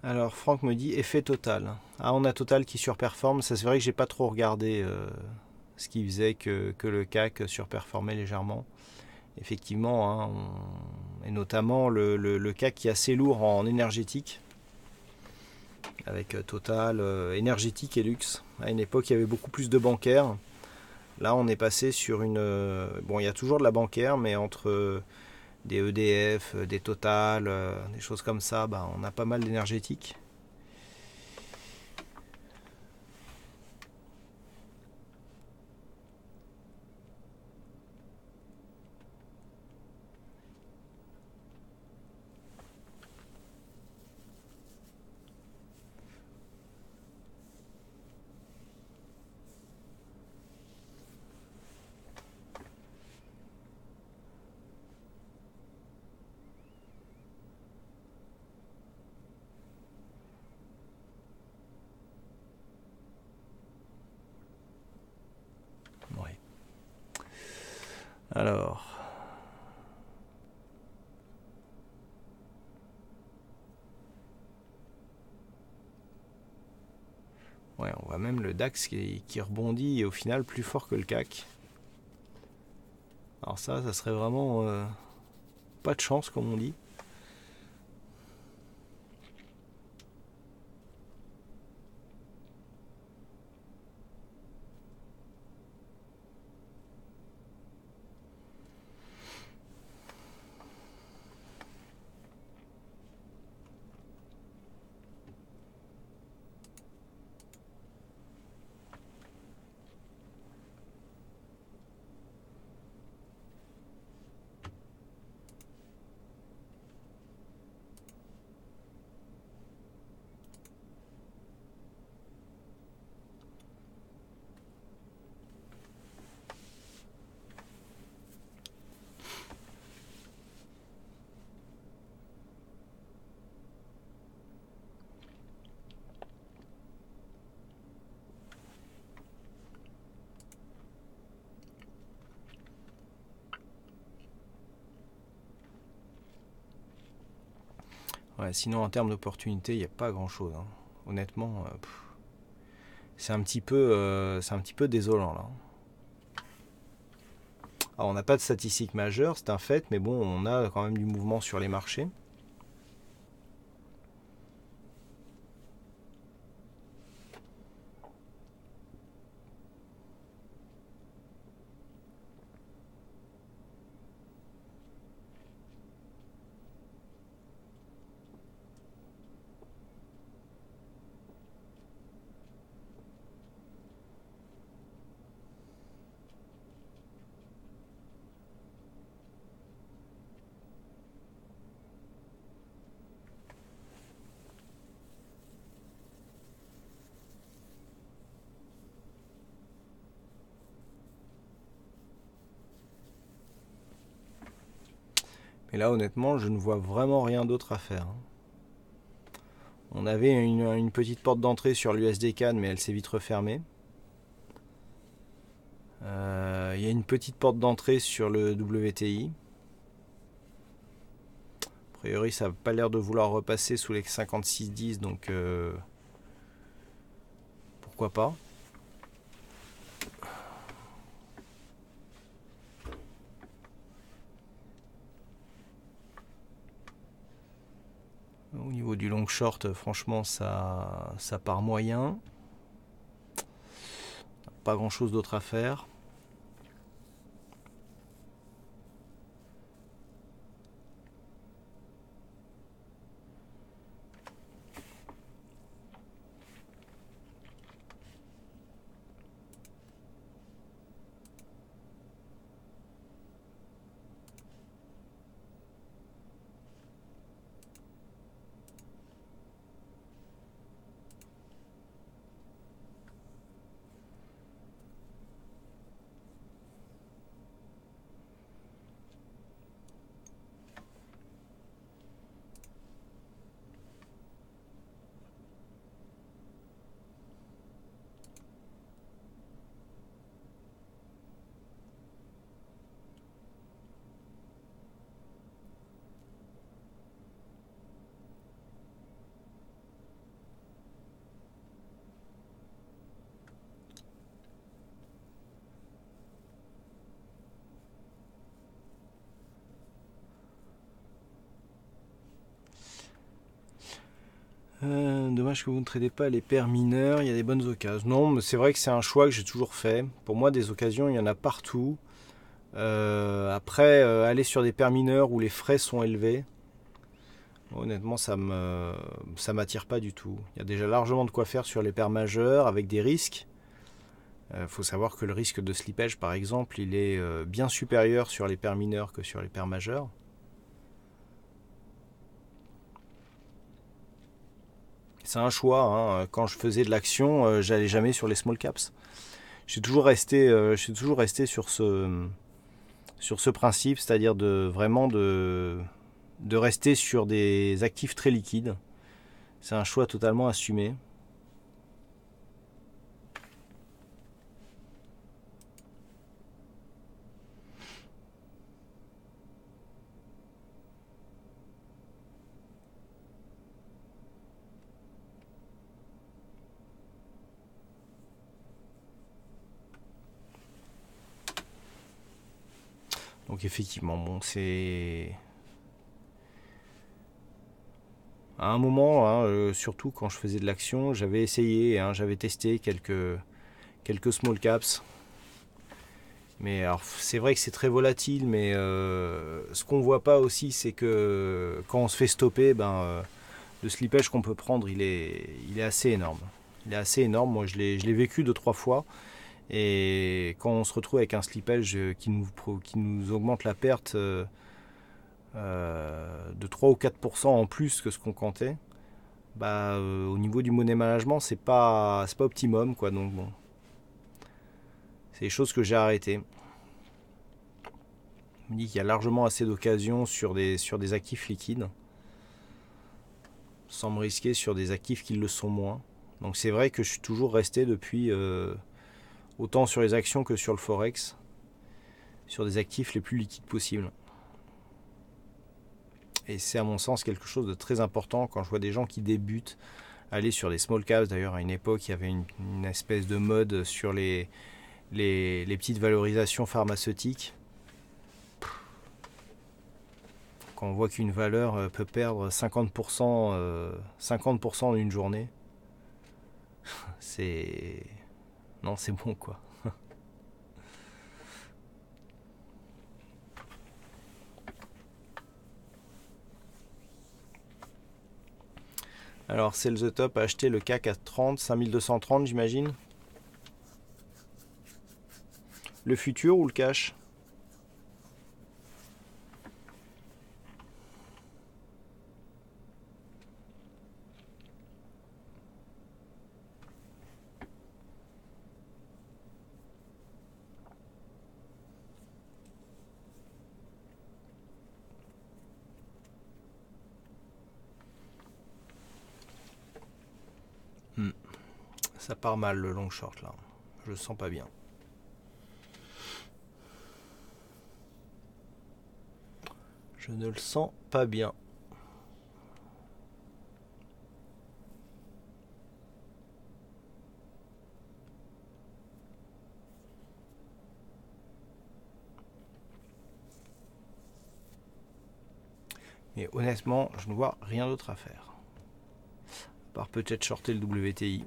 Alors Franck me dit effet total. Ah on a total qui surperforme. Ça c'est vrai que j'ai pas trop regardé euh, ce qui faisait que, le CAC surperformait légèrement. Effectivement, hein, on et notamment le, cas qui est assez lourd en énergétique, avec euh, Total, énergétique euh, et luxe. À une époque, il y avait beaucoup plus de bancaires. Là, on est passé sur une. Euh, bon, il y a toujours de la bancaire, mais entre des EDF, des Total, des choses comme ça, bah, on a pas mal d'énergétique. qui, rebondit et au final plus fort que le CAC. Alors ça, ça serait vraiment euh, pas de chance comme on dit. sinon, en termes d'opportunités, il n'y a pas grand-chose. Hein. Honnêtement, euh, c'est un, petit peu, euh, un petit peu désolant on n'a pas de statistiques majeures, c'est un fait, mais bon, on a quand même du mouvement sur les marchés. honnêtement, je ne vois vraiment rien d'autre à faire. Hein. On avait une, petite porte d'entrée sur l'USD mais elle s'est vite refermée. Euh, il ya y a une petite porte d'entrée sur le WTI. A priori, ça n'a pas l'air de vouloir repasser sous les 10 donc euh, pourquoi pas. du long short, euh, franchement, ça, ça part moyen. Pas grand chose d'autre à faire. que vous ne traitez pas les paires mineurs, il y a des bonnes occasions. Non, mais c'est vrai que c'est un choix que j'ai toujours fait. Pour moi, des occasions, il y en a partout. Euh, après, euh, aller sur des paires mineurs où les frais sont élevés, honnêtement, ça ne m'attire pas du tout. Il y a déjà largement de quoi faire sur les paires majeurs avec des risques. Il euh, faut savoir que le risque de slippage, par exemple, il est bien supérieur sur les paires mineurs que sur les paires majeurs. c'est un choix. Hein. Quand je faisais de l'action, euh, j'allais jamais sur les small caps. J'ai toujours resté, euh, toujours resté sur ce, sur ce principe, c'est-à-dire de vraiment de, de rester sur des actifs très liquides. C'est un choix totalement assumé. effectivement, bon, c'est... À un moment, hein, euh, surtout quand je faisais de l'action, j'avais essayé, hein, j'avais testé quelques, quelques small caps. Mais alors, c'est vrai que c'est très volatile, mais euh, ce qu'on voit pas aussi, c'est que quand on se fait stopper, ben, euh, le slippage qu'on peut prendre, il est, il est assez énorme. Il est assez énorme. Moi, je l'ai vécu deux, trois fois. Et quand on se retrouve avec un slippage euh, qui nous, qui nous augmente la perte euh, euh, de 3 ou 4% en plus que ce qu'on comptait, bah, au niveau du money management, c'est pas, pas optimum. Quoi, donc C'est des choses que j'ai arrêtées. On me dis qu'il y a largement assez d'occasions sur des, sur des actifs liquides, sans me risquer sur des actifs qui le sont moins. Donc c'est vrai que je suis toujours resté depuis autant sur les actions que sur le forex, sur des actifs les plus liquides possibles. Et c'est à mon sens quelque chose de très important quand je vois des gens qui débutent aller sur des small caps. D'ailleurs, à une époque, il y avait une, espèce de mode sur les, petites valorisations pharmaceutiques. Quand on voit qu'une valeur euh, peut perdre 50%, 50 euh, en une journée, c'est non, c'est bon quoi. Alors, c'est le top a acheter le CAC à 30, 5230, j'imagine. Le futur ou le cash pas part mal le long short là. Je sens pas bien. Je ne le sens pas bien. Mais honnêtement, je ne vois rien d'autre à faire. Par peut-être shorter le WTI.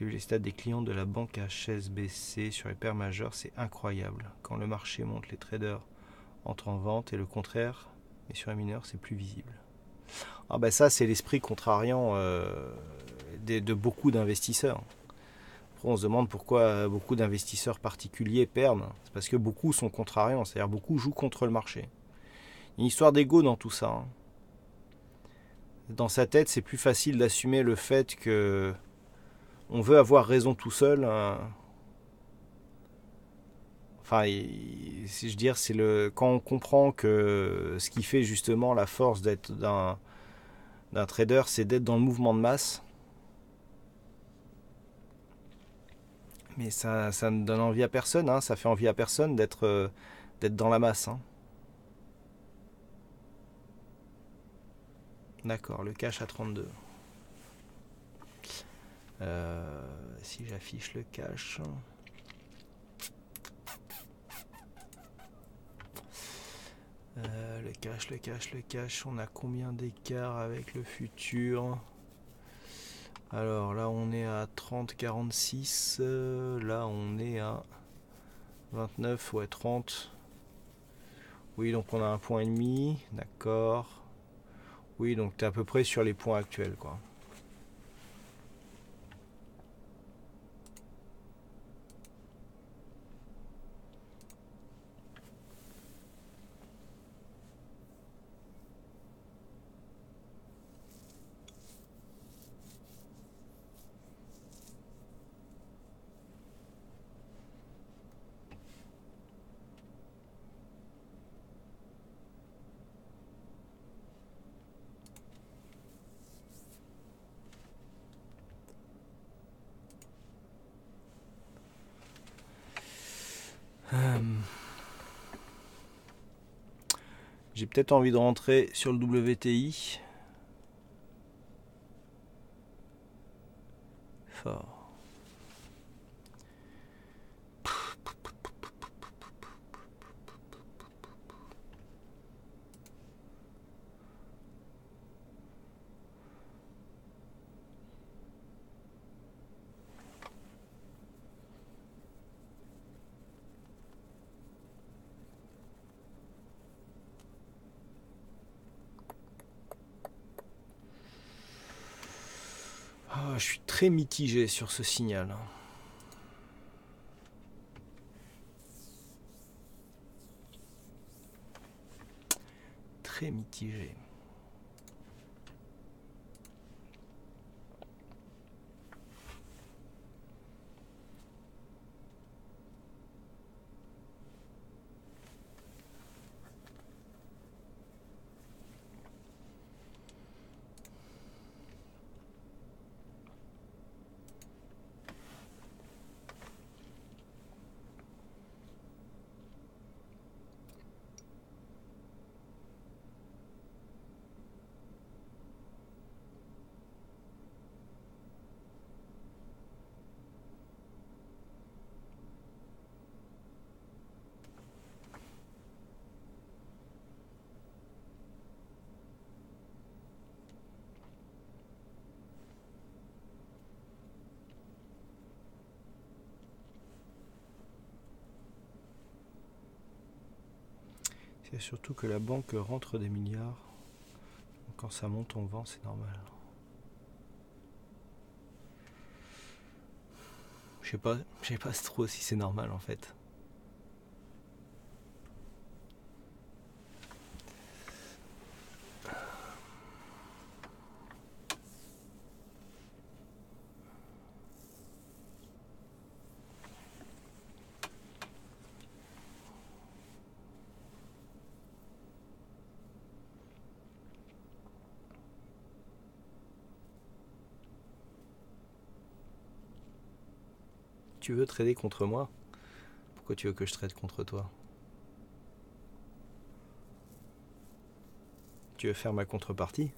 Le les stats des clients de la banque HSBC sur les paires majeures, c'est incroyable. Quand le marché monte, les traders entrent en vente et le contraire, et sur les mineurs, c'est plus visible. Ah ben ça, c'est l'esprit contrariant euh, de, beaucoup d'investisseurs. on se demande pourquoi beaucoup d'investisseurs particuliers perdent. C'est parce que beaucoup sont contrariants, c'est-à-dire beaucoup jouent contre le marché. une histoire d'ego dans tout ça. Hein. Dans sa tête, c'est plus facile d'assumer le fait que on veut avoir raison tout seul. Hein. Enfin, si je dire, c'est le quand on comprend que ce qui fait justement la force d'être d'un trader, c'est d'être dans le mouvement de masse. Mais ça, ça ne donne envie à personne, hein. ça fait envie à personne d'être euh, d'être dans la masse. Hein. D'accord, le cash à 32. Euh, si j'affiche le cache. Euh, le cache, le cache, le cache. On a combien d'écart avec le futur Alors là, on est à 30, 46. Euh, là, on est à 29, ouais, 30. Oui, donc on a un point et demi. D'accord. Oui, donc tu à peu près sur les points actuels, quoi. J'ai peut-être envie de rentrer sur le WTI. Fort. très mitigé sur ce signal. Très mitigé. Surtout que la banque rentre des milliards. Quand ça monte, on vend, c'est normal. Je sais pas, sais pas trop si c'est normal en fait. tu veux trader contre moi Pourquoi tu veux que je trade contre toi Tu veux faire ma contrepartie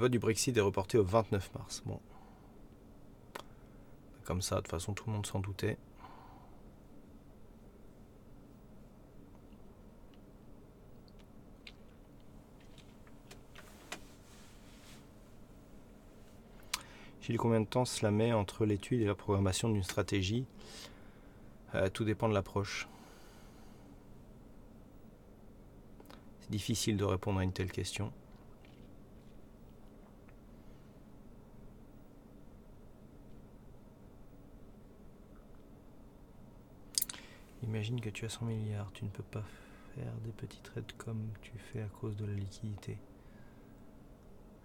Le vote du Brexit est reporté au 29 mars. Bon. Comme ça, de toute façon, tout le monde s'en doutait. J'ai dit combien de temps cela met entre l'étude et la programmation d'une stratégie euh, Tout dépend de l'approche. C'est difficile de répondre à une telle question. Imagine que tu as 100 milliards, tu ne peux pas faire des petits trades comme tu fais à cause de la liquidité.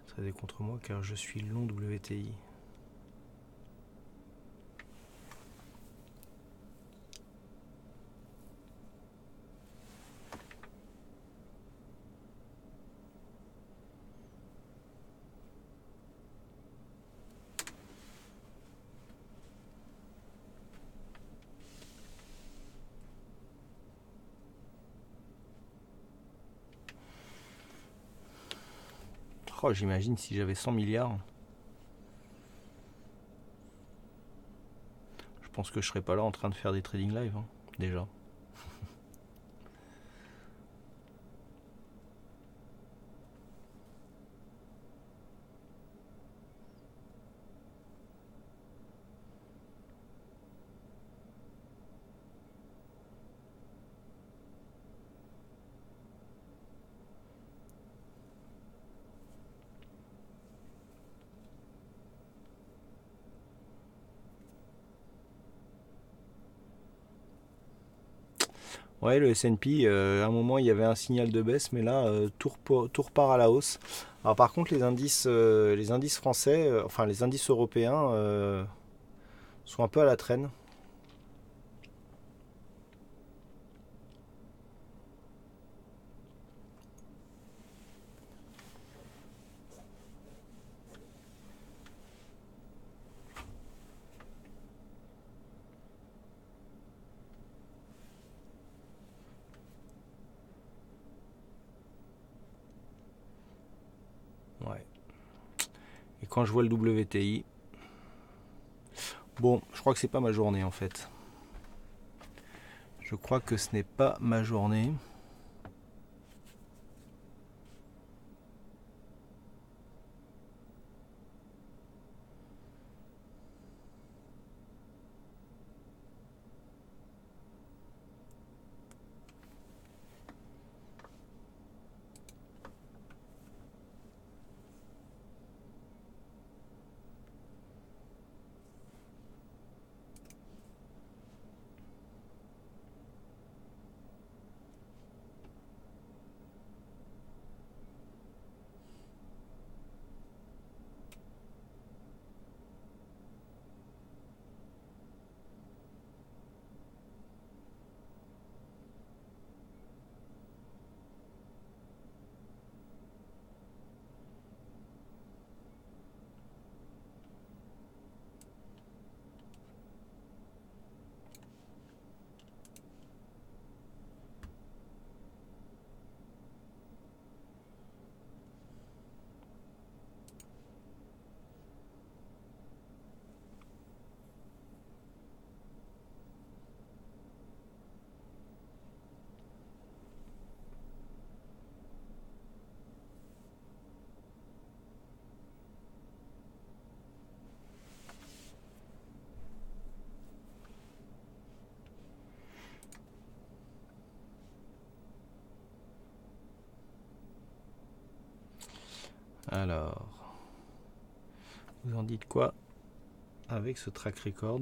Tradez contre moi car je suis long WTI. j'imagine si j'avais 100 milliards. Je pense que je serais pas là en train de faire des trading live, hein, déjà. le S&P, euh, à un moment, il y avait un signal de baisse, mais là, euh, tout, repart à la hausse. par contre, les indices, euh, les indices français, enfin les indices européens, sont un peu à la traîne. quand je vois le WTI. Bon, je crois que c'est pas ma journée en fait. Je crois que ce n'est pas ma journée. dites quoi avec ce track record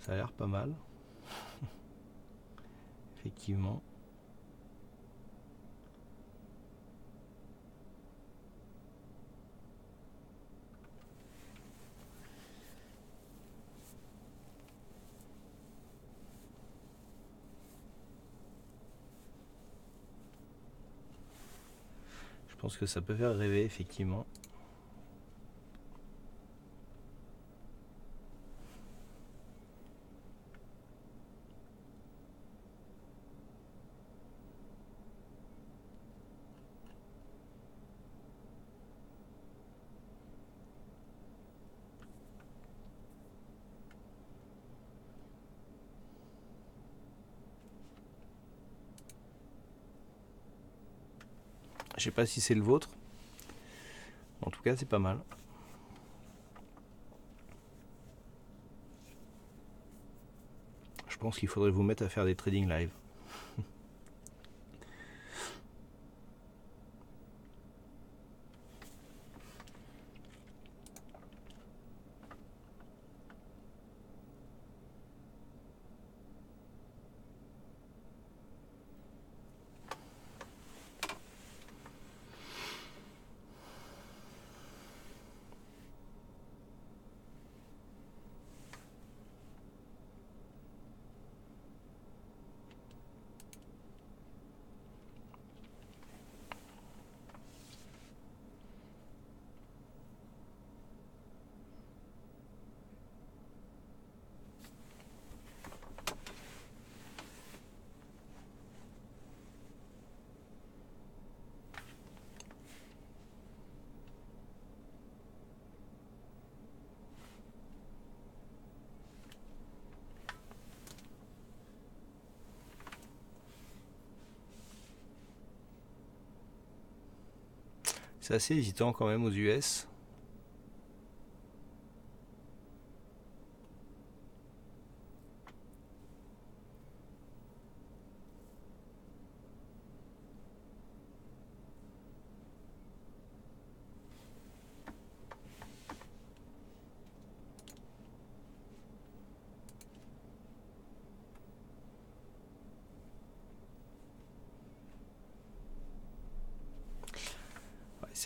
Ça a l'air pas mal. Effectivement. pense que ça peut faire rêver, effectivement. Je sais pas si c'est le vôtre. En tout cas, c'est pas mal. Je pense qu'il faudrait vous mettre à faire des trading live. C'est assez hésitant quand même aux US.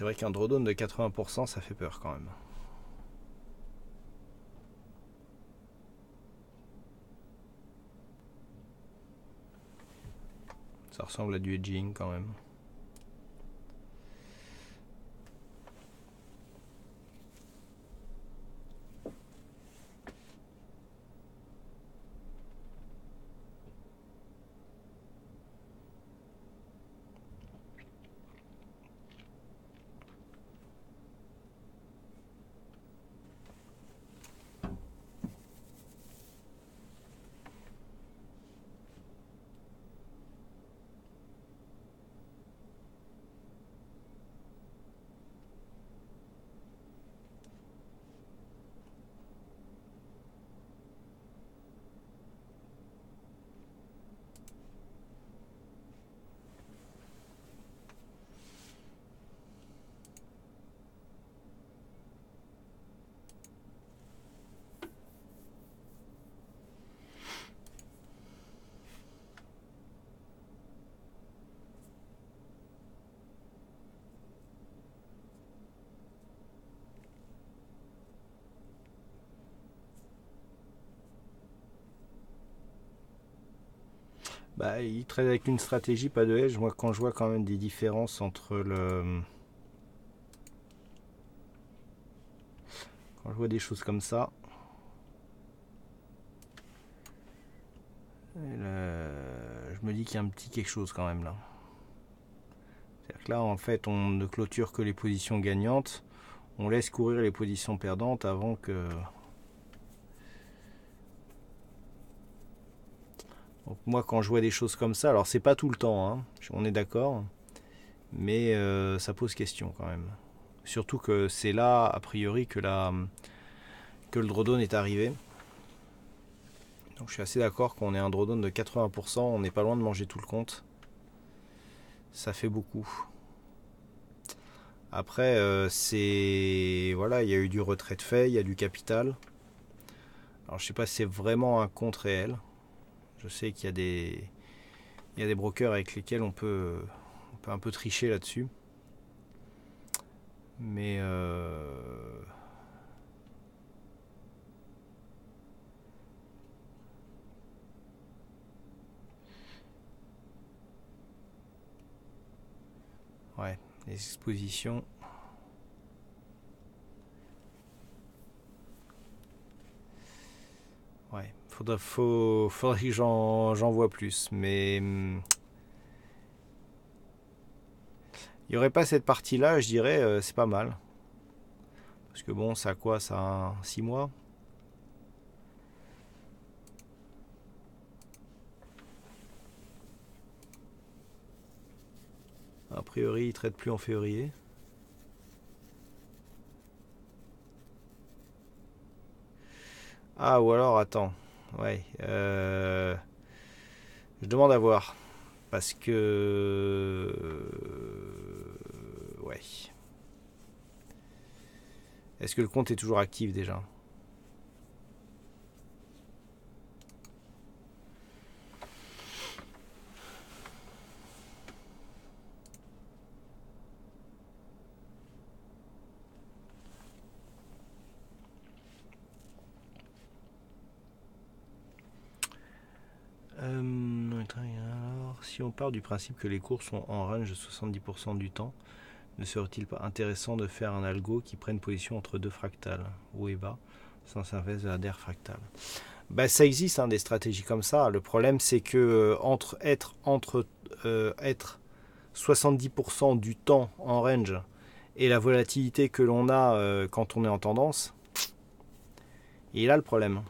c'est vrai qu'un drawdown de 80%, ça fait peur quand même. Ça ressemble à du edging quand même. il traite avec une stratégie, pas de Je Moi, quand je vois quand même des différences entre le. Quand je vois des choses comme ça. Je me dis qu'il y a un petit quelque chose quand même là. C'est-à-dire que là, en fait, on ne clôture que les positions gagnantes. On laisse courir les positions perdantes avant que. moi, quand je vois des choses comme ça, alors c'est pas tout le temps, hein, on est d'accord, mais euh, ça pose question quand même. Surtout que c'est là, a priori, que, la, que le drawdown est arrivé. Donc je suis assez d'accord qu'on ait un drawdown de 80%, on n'est pas loin de manger tout le compte. Ça fait beaucoup. Après, euh, c'est. Voilà, il y a eu du retrait de fait, il y a du capital. Alors je sais pas si c'est vraiment un compte réel. Je sais qu'il y a des, il des brokers avec lesquels on peut, un peu tricher là-dessus. Mais euh, ouais, les expositions Faudrait, faudrait que j'en, j'en vois plus. Mais. Hmm, il n'y aurait pas cette partie-là, je dirais, euh, c'est pas mal. Parce que bon, ça a quoi Ça a 6 mois A priori, il traite plus en février. Ah, ou alors, attends ouais. Euh, je demande à voir. Parce que. ouais. Est-ce que le compte est toujours actif déjà du principe que les cours sont en range 70% du temps, ne serait-il pas intéressant de faire un algo qui prenne position entre deux fractales, haut et bas, sans service de la fractales fractale ben, ça existe hein, des stratégies comme ça. Le problème, c'est que euh, entre être entre euh, être 70% du temps en range et la volatilité que l'on a euh, quand on est en tendance, il a le problème.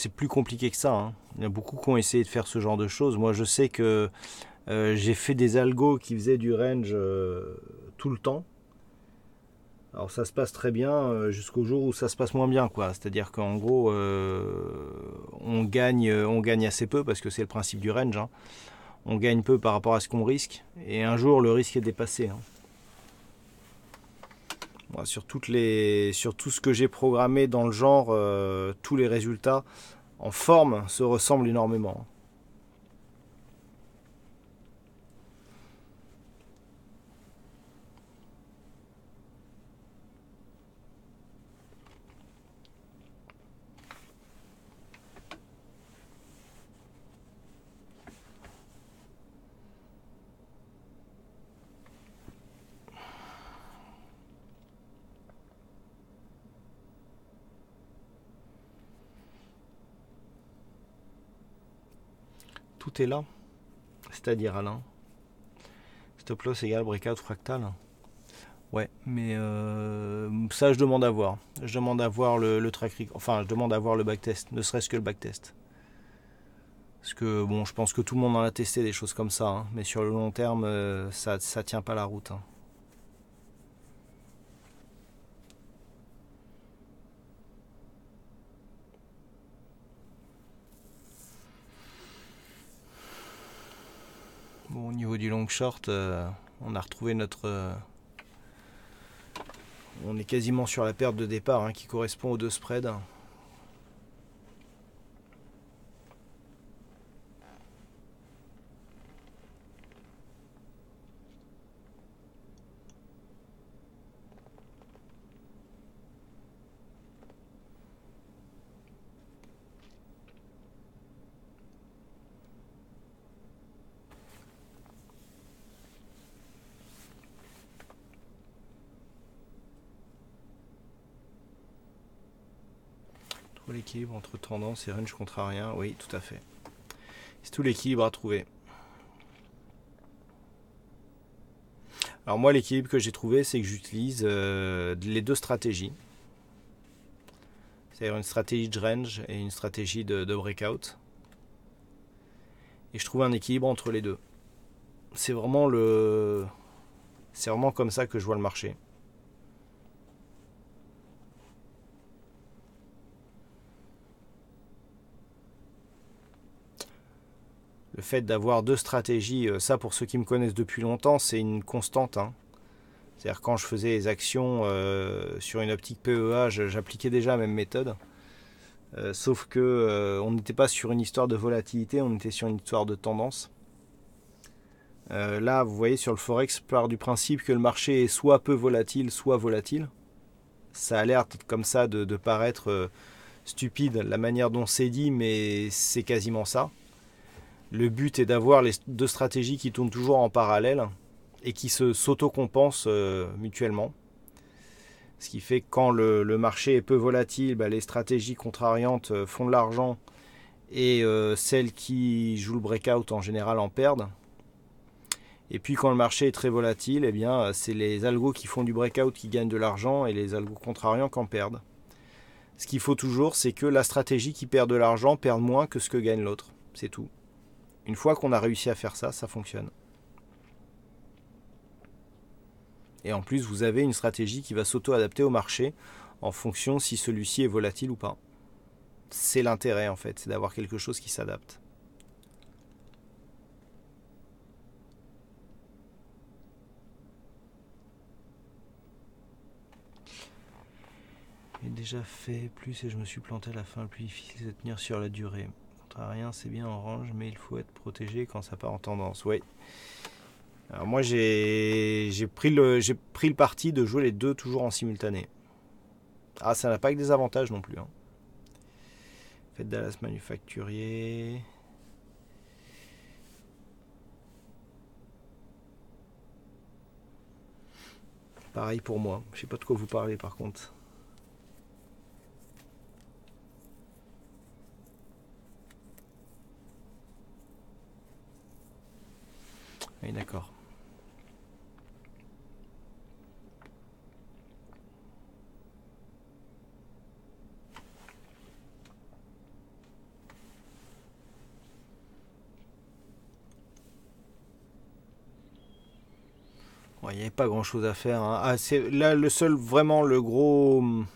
c'est plus compliqué que ça. Hein. Il y a beaucoup qui ont essayé de faire ce genre de choses. Moi, je sais que euh, j'ai fait des algos qui faisaient du range euh, tout le temps. Alors ça se passe très bien euh, jusqu'au jour où ça se passe moins bien, quoi. C'est-à-dire qu'en gros, on gagne, on gagne assez peu parce que c'est le principe du range. Hein. on gagne peu par rapport à ce qu'on risque. Et un jour, le risque est dépassé. Hein sur tout ce que j'ai programmé dans le genre, euh, tous les résultats en forme se ressemblent énormément. là cest c'est-à-dire Alain, stop loss égale bricade fractal. Ouais, mais euh, ça je demande à voir. Je demande à voir le, le track Enfin, je demande à voir le backtest, ne serait-ce que le backtest. Parce que bon, je pense que tout le monde en a testé des choses comme ça, hein. mais sur le long terme, euh, ça, tient pas la route. Hein. du long short, euh, on a retrouvé notre. Euh, on est quasiment sur la perte de départ hein, qui correspond aux deux spreads. entre tendance et range contre rien. Oui, tout à fait. C'est tout l'équilibre à trouver. Alors moi, l'équilibre que j'ai trouvé, c'est que j'utilise euh, les deux stratégies. C'est-à-dire une stratégie de range et une stratégie de, de breakout. Et je trouve un équilibre entre les deux. C'est vraiment le... C'est vraiment comme ça que je vois le marché. le fait d'avoir deux stratégies, euh, ça pour ceux qui me connaissent depuis longtemps, c'est une constante. Hein. C'est-à-dire quand je faisais les actions euh, sur une optique PEA, j'appliquais déjà la même méthode. Euh, sauf que on n'était pas sur une histoire de volatilité, on était sur une histoire de tendance. là, vous voyez, sur le forex, part du principe que le marché est soit peu volatile, soit volatile. Ça a l'air comme ça de paraître stupide la manière dont c'est dit, mais c'est quasiment ça. Le but est d'avoir les deux stratégies qui tournent toujours en parallèle et qui se s'autocompensent euh, mutuellement. Ce qui fait que quand le, marché est peu volatile, bah, les stratégies contrariantes euh, font de l'argent et euh, celles qui jouent le breakout en général en perdent. Et puis quand le marché est très volatile, eh bien c'est les algos qui font du breakout qui gagnent de l'argent et les algos contrariants qui en perdent. Ce qu'il faut toujours, c'est que la stratégie qui perd de l'argent perde moins que ce que gagne l'autre. C'est tout. Une fois qu'on a réussi à faire ça, ça fonctionne. Et en plus, vous avez une stratégie qui va s'auto-adapter au marché en fonction si celui-ci est volatile ou pas. C'est l'intérêt en fait, c'est d'avoir quelque chose qui s'adapte. J'ai déjà fait plus et je me suis planté à la fin. Le plus difficile, c'est de tenir sur la durée rien, c'est bien orange, mais il faut être protégé quand ça part en tendance. Oui. Alors moi, j'ai pris, le, pris le parti de jouer les deux toujours en simultané. Ah, ça n'a pas que des avantages non plus. Hein. Dallas manufacturier. Pareil pour moi. Je sais pas de quoi vous parlez par contre. Oui, d'accord. il n'y avait pas grand chose à faire. Hein. Ah, c'est là le seul vraiment le gros hum,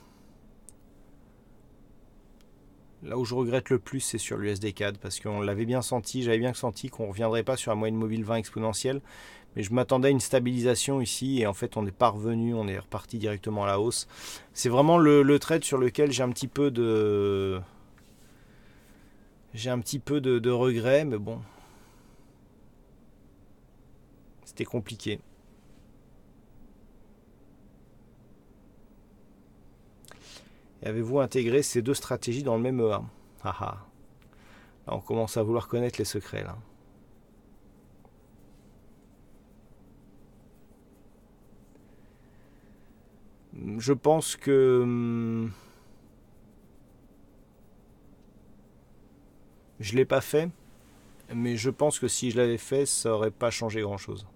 Là où je regrette le plus, c'est sur l'USDCAD, parce qu'on l'avait bien senti, j'avais bien senti qu'on ne reviendrait pas sur la moyenne mobile 20 exponentielle, mais je m'attendais à une stabilisation ici, et en fait on n'est pas revenu, on est reparti directement à la hausse. C'est vraiment le, trade sur lequel j'ai un petit peu de... J'ai un petit peu de, de regret, mais bon. C'était compliqué. avez-vous intégré ces deux stratégies dans le même EA euh, hein? ah, ah. on commence à vouloir connaître les secrets là. Hum, je pense que hum, je l'ai pas fait, mais je pense que si je l'avais fait, ça aurait pas changé grand-chose.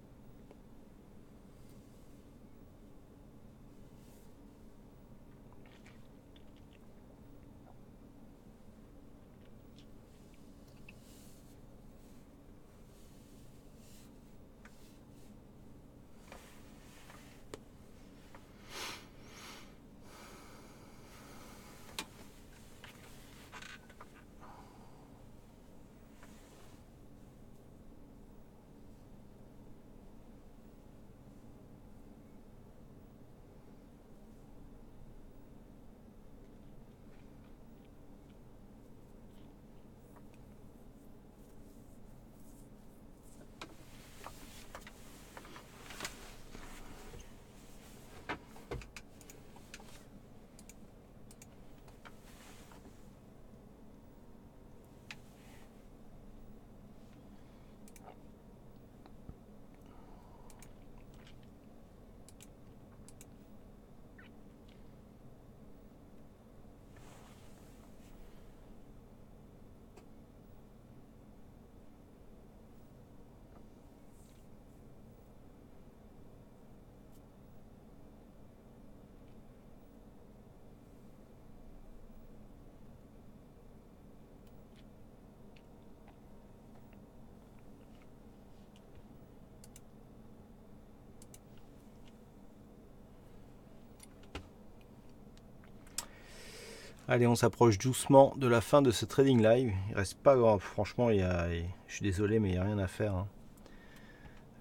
Allez, on s'approche doucement de la fin de ce trading live. Il reste pas grand. Franchement, il y a, je suis désolé, mais il n'y a rien à faire. Hein.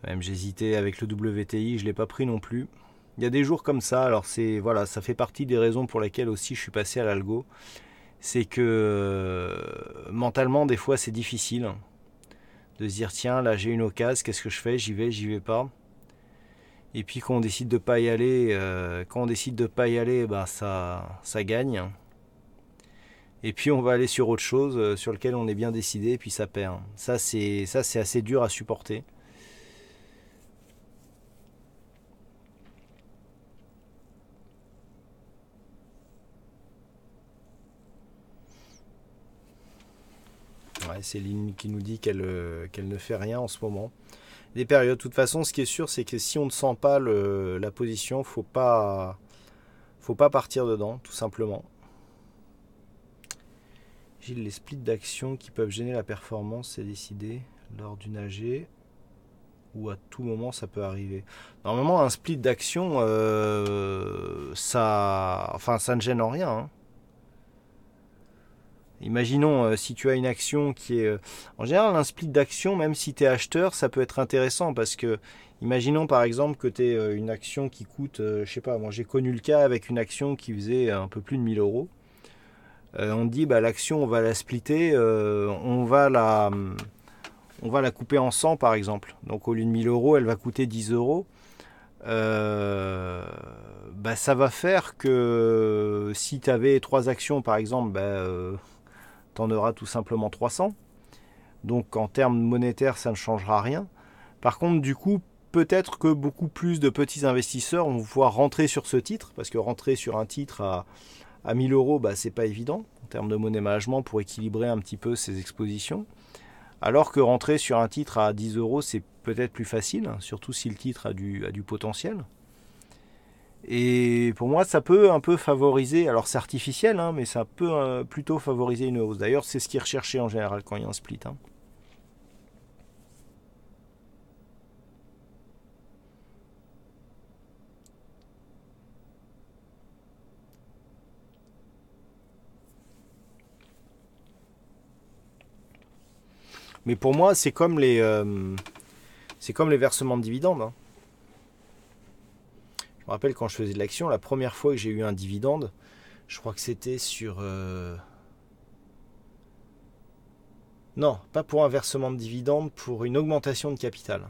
Même j'hésitais avec le WTI, je ne l'ai pas pris non plus. Il y a des jours comme ça, alors c'est voilà, ça fait partie des raisons pour lesquelles aussi je suis passé à l'algo. C'est que euh, mentalement, des fois, c'est difficile de se dire tiens, là j'ai une occasion, qu'est-ce que je fais J'y vais, j'y vais pas. Et puis quand on décide de pas y aller, euh, quand on décide de pas y aller, bah ça, ça gagne et puis on va aller sur autre chose euh, sur lequel on est bien décidé et puis ça perd. Ça c'est ça c'est assez dur à supporter. Ouais, Lynn qui nous dit qu'elle euh, qu'elle ne fait rien en ce moment. Des périodes. De toute façon, ce qui est sûr, c'est que si on ne sent pas la position, faut pas faut pas partir dedans, tout simplement. Gilles, les splits d'actions qui peuvent gêner la performance, c'est décidé lors d'une AG ou à tout moment ça peut arriver. Normalement, un split d'action, euh, ça, enfin, ça ne gêne en rien. Hein. Imaginons euh, si tu as une action qui est. Euh, en général, un split d'action, même si tu es acheteur, ça peut être intéressant parce que, imaginons par exemple que tu es une action qui coûte, je sais pas, moi j'ai connu le cas avec une action qui faisait un peu plus de 1000 euros. Euh, on dit bah, l'action, on va la splitter, euh, on, va la, hum, on va la couper en 100 par exemple. Donc au lieu de 1000 euros, elle va coûter 10 euros. Euh, bah, ça va faire que si tu avais trois actions par exemple, bah, tu en auras tout simplement 300. Donc en termes monétaires, ça ne changera rien. Par contre, du coup, peut-être que beaucoup plus de petits investisseurs vont pouvoir rentrer sur ce titre, parce que rentrer sur un titre à, à 1000 euros, bah, c'est pas évident en termes de monnaie management pour équilibrer un petit peu ses expositions. Alors que rentrer sur un titre à 10 euros, c'est peut-être plus facile, hein, surtout si le titre a du, du potentiel. Et pour moi, ça peut un peu favoriser, alors c'est artificiel, hein, mais ça peut euh, plutôt favoriser une hausse. D'ailleurs, c'est ce qui est recherché en général quand il y a un split. Hein. Mais pour moi, c'est comme les, euh, c'est comme les versements de dividendes. Hein. Je me rappelle quand je faisais de l'action, la première fois que j'ai eu un dividende, je crois que c'était sur. Euh, non, pas pour un versement de dividendes, pour une augmentation de capital.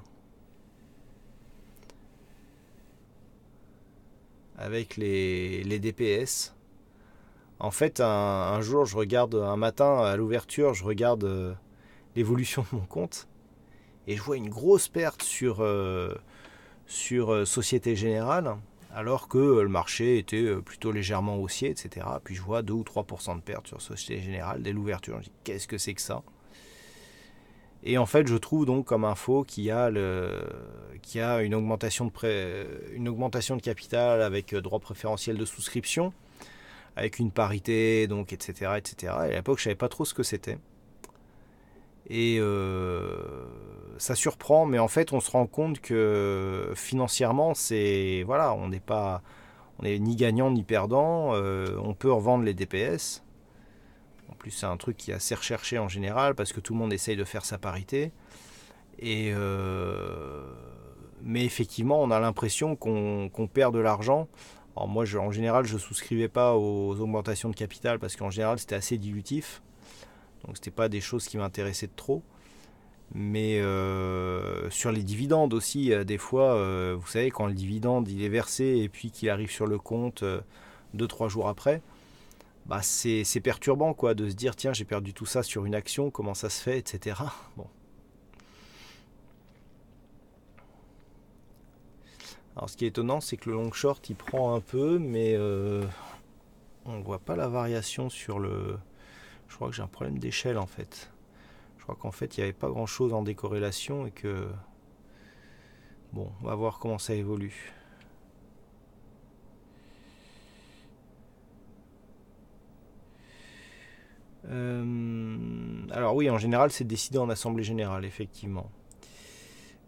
Avec les, DPS. En fait, un, jour, je regarde, un matin à l'ouverture, je regarde euh, l'évolution de mon compte. Et je vois une grosse perte sur, euh, sur euh, Société Générale, alors que euh, le marché était plutôt légèrement haussier, etc. Puis je vois 2 ou 3% de perte sur Société Générale dès l'ouverture. Je dis qu'est-ce que c'est que ça et en fait, je trouve donc comme info qu'il y a, le, qu'il a une, augmentation de pré, une augmentation de capital avec droit préférentiel de souscription, avec une parité, donc, etc. etc. Et à l'époque, je ne savais pas trop ce que c'était. Et euh, ça surprend, mais en fait, on se rend compte que financièrement, c'est voilà, on n'est pas, on est ni gagnant ni perdant. Euh, on peut revendre les DPS. En plus, c'est un truc qui est assez recherché en général parce que tout le monde essaye de faire sa parité. Et euh, mais effectivement, on a l'impression qu'on perd de l'argent. Alors moi, en général, je souscrivais pas aux augmentations de capital parce qu'en général, c'était assez dilutif. Donc n'était pas des choses qui m'intéressaient trop. Mais euh, sur les dividendes aussi, euh, des fois, euh, vous savez, quand le dividende il est versé et puis qu'il arrive sur le compte 2-3 jours après, bah c'est perturbant quoi de se dire tiens j'ai perdu tout ça sur une action, comment ça se fait, etc. Bon. Alors ce qui est étonnant c'est que le long short il prend un peu mais on ne voit pas la variation sur le je crois que j'ai un problème d'échelle en fait. Je crois qu'en fait il n'y avait pas grand chose en décorrélation et que. Bon, on va voir comment ça évolue. Euh, alors oui, en général, c'est décidé en assemblée générale, effectivement.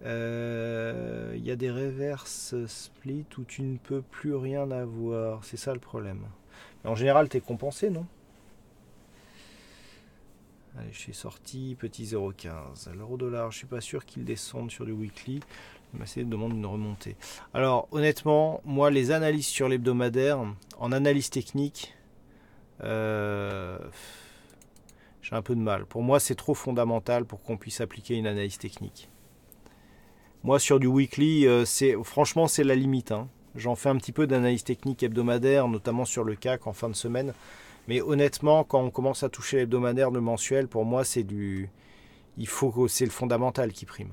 Euh, il y a des reverse split où tu ne peux plus rien avoir, c'est ça le problème. en général, tu es compensé, non Allez, je suis sorti, petit 0,15. L'euro dollar, je suis pas sûr qu'il descende sur du weekly. de demande une remontée. Alors, honnêtement, moi, les analyses sur l'hebdomadaire, en analyse technique, euh, j'ai un peu de mal. Pour moi, c'est trop fondamental pour qu'on puisse appliquer une analyse technique. Moi, sur du weekly, euh, c'est franchement, c'est la limite. Hein. J'en fais un petit peu d'analyse technique hebdomadaire, notamment sur le CAC en fin de semaine. Mais honnêtement, quand on commence à toucher l'hebdomadaire, le mensuel, pour moi, c'est du. Il faut que c'est le fondamental qui prime.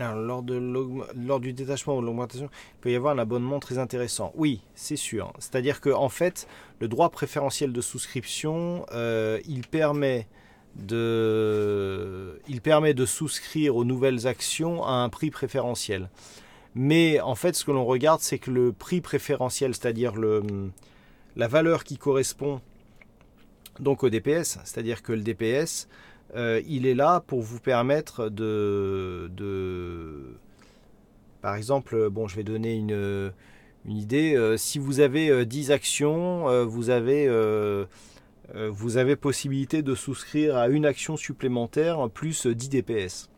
Alors, lors, du détachement ou de l'augmentation, il peut y avoir un abonnement très intéressant. Oui, c'est sûr. C'est-à-dire qu'en fait, le droit préférentiel de souscription, euh, il permet de, il permet de souscrire aux nouvelles actions à un prix préférentiel. Mais en fait, ce que l'on regarde, c'est que le prix préférentiel, c'est-à-dire la valeur qui correspond donc au DPS, c'est-à-dire que le DPS, euh, il est là pour vous permettre de, Par exemple, bon, je vais donner une, idée. Euh, si vous avez 10 euh, actions, vous avez... vous avez possibilité de souscrire à une action supplémentaire plus 10 DPS.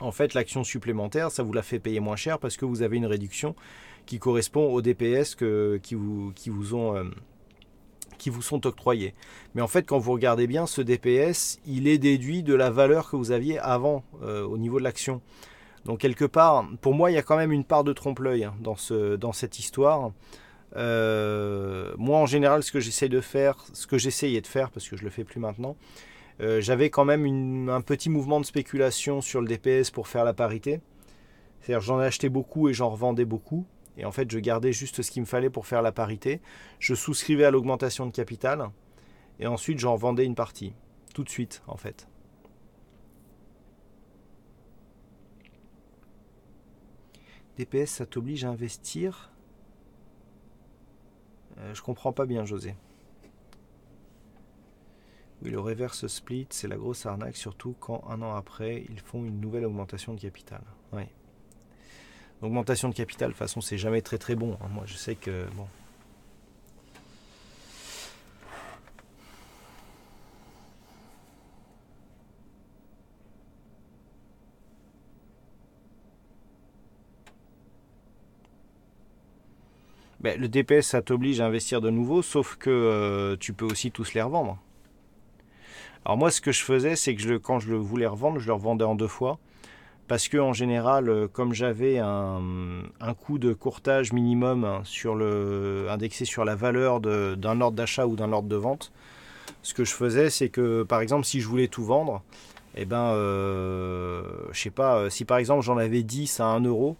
En fait, l'action supplémentaire, ça vous la fait payer moins cher parce que vous avez une réduction qui correspond aux DPS qui vous ont qui vous sont octroyés. Mais en fait, quand vous regardez bien, ce DPS, il est déduit de la valeur que vous aviez avant euh, au niveau de l'action. Donc quelque part, pour moi, il y a quand même une part de trompe-l'œil hein, dans, ce, dans cette histoire. Euh, moi, en général, ce que j'essaye de faire, ce que j'essayais de faire, parce que je le fais plus maintenant, euh, j'avais quand même un petit mouvement de spéculation sur le DPS pour faire la parité. C'est-à-dire, j'en achetais beaucoup et j'en revendais beaucoup et en fait je gardais juste ce qu'il me fallait pour faire la parité. Je souscrivais à l'augmentation de capital et ensuite j'en vendais une partie, tout de suite en fait. DPS, ça t'oblige à investir euh, Je comprends pas bien, José. Oui, le reverse split, c'est la grosse arnaque, surtout quand un an après, ils font une nouvelle augmentation de capital. Oui. Augmentation de capital, de toute façon, c'est jamais très très bon. Hein. Moi, je sais que bon. Ben, le DPS, ça t'oblige à investir de nouveau, sauf que euh, tu peux aussi tous les revendre. Alors moi, ce que je faisais, c'est que quand je le voulais revendre, je le revendais en deux fois parce que en général, euh, comme j'avais un, coût de courtage minimum hein, sur le, indexé sur la valeur d'un ordre d'achat ou d'un ordre de vente, ce que je faisais, c'est que par exemple, si je voulais tout vendre, et eh ben, euh, je sais pas, euh, si par exemple j'en avais 10 à 1 euro,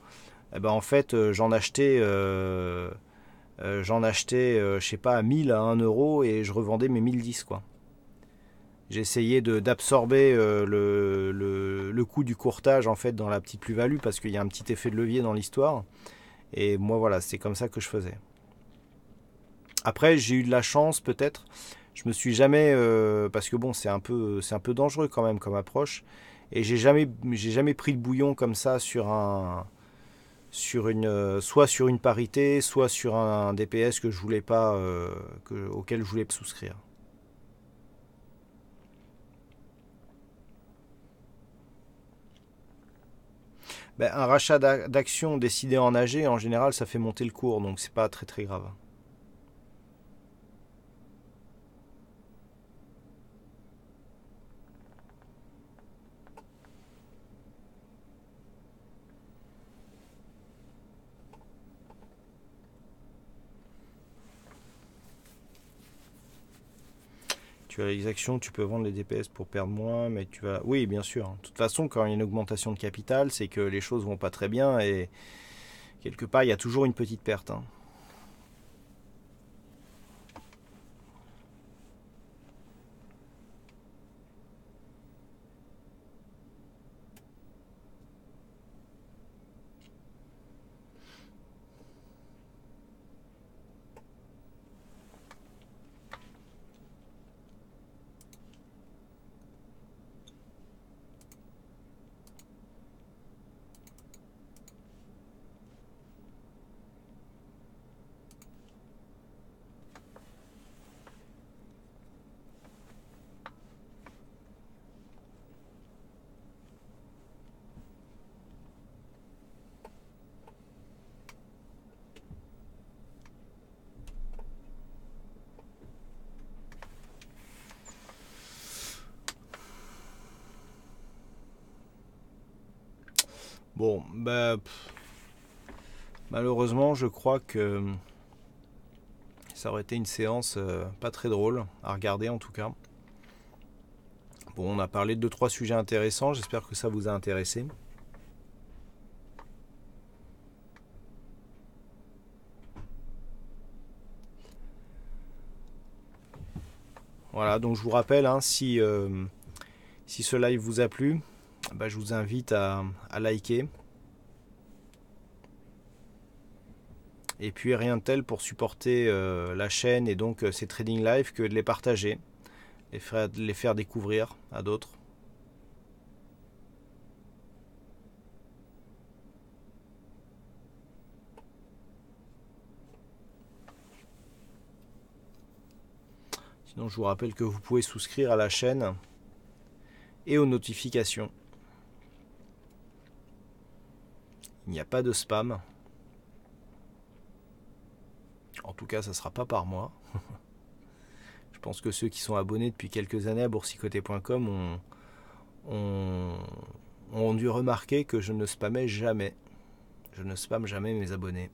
eh ben en fait, j'en achetais. j'en achetais, je sais pas, à 1000 à 1 euro et je revendais mes 1010 quoi j'ai essayé d'absorber euh, le, coût du courtage en fait dans la petite plus-value parce qu'il y a un petit effet de levier dans l'histoire. Et moi voilà, c'est comme ça que je faisais. Après, j'ai eu de la chance peut-être. Je me suis jamais euh, parce que bon, c'est un peu un peu dangereux quand même comme approche. Et j'ai jamais jamais pris de bouillon comme ça sur un sur une euh, soit sur une parité, soit sur un DPS que je voulais pas auquel je voulais souscrire. Ben, un rachat d'actions décidé en AG, en général, ça fait monter le cours, donc c'est pas très très grave. tu as les actions, tu peux vendre les DPS pour perdre moins, mais tu vas. Oui, bien sûr. Hein. De toute façon, quand il y a une augmentation de capital, c'est que les choses vont pas très bien et quelque part, il y a toujours une petite perte. Hein. Bah, malheureusement, je crois que ça aurait été une séance euh, pas très drôle à regarder en tout cas. Bon, on a parlé de deux trois sujets intéressants. J'espère que ça vous a intéressé. Voilà, donc je vous rappelle, hein, euh, si, ce live vous a plu, bah, je vous invite à, à liker, Et puis rien de tel pour supporter euh, la chaîne et donc euh, ces trading live que de les partager, et les faire découvrir à d'autres. Sinon, je vous rappelle que vous pouvez souscrire à la chaîne et aux notifications. Il n'y a pas de spam. En tout cas, ça ne sera pas par moi. je pense que ceux qui sont abonnés depuis quelques années à boursicoté.com ont, ont dû remarquer que je ne spammais jamais. Je ne spamme jamais mes abonnés.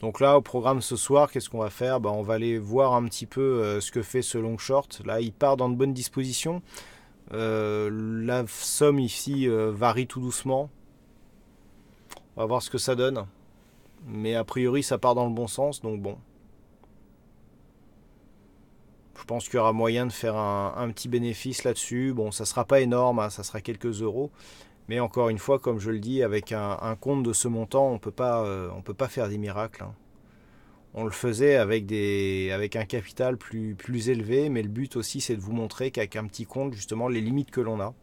Donc là, au programme ce soir, qu'est-ce qu'on va faire bah, On va aller voir un petit peu euh, ce que fait ce long short. Là, il part dans de bonnes dispositions. Euh, la somme ici euh, varie tout doucement. On va voir ce que ça donne. Mais a priori, ça part dans le bon sens, donc bon. Je pense qu'il y aura moyen de faire un, petit bénéfice là-dessus. Bon, ça sera pas énorme, hein, ça sera quelques euros. Mais encore une fois, comme je le dis, avec un, compte de ce montant, on euh, ne peut pas faire des miracles. Hein. On le faisait avec, des, avec un capital plus, plus élevé, mais le but aussi, c'est de vous montrer qu'avec un petit compte, justement, les limites que l'on a.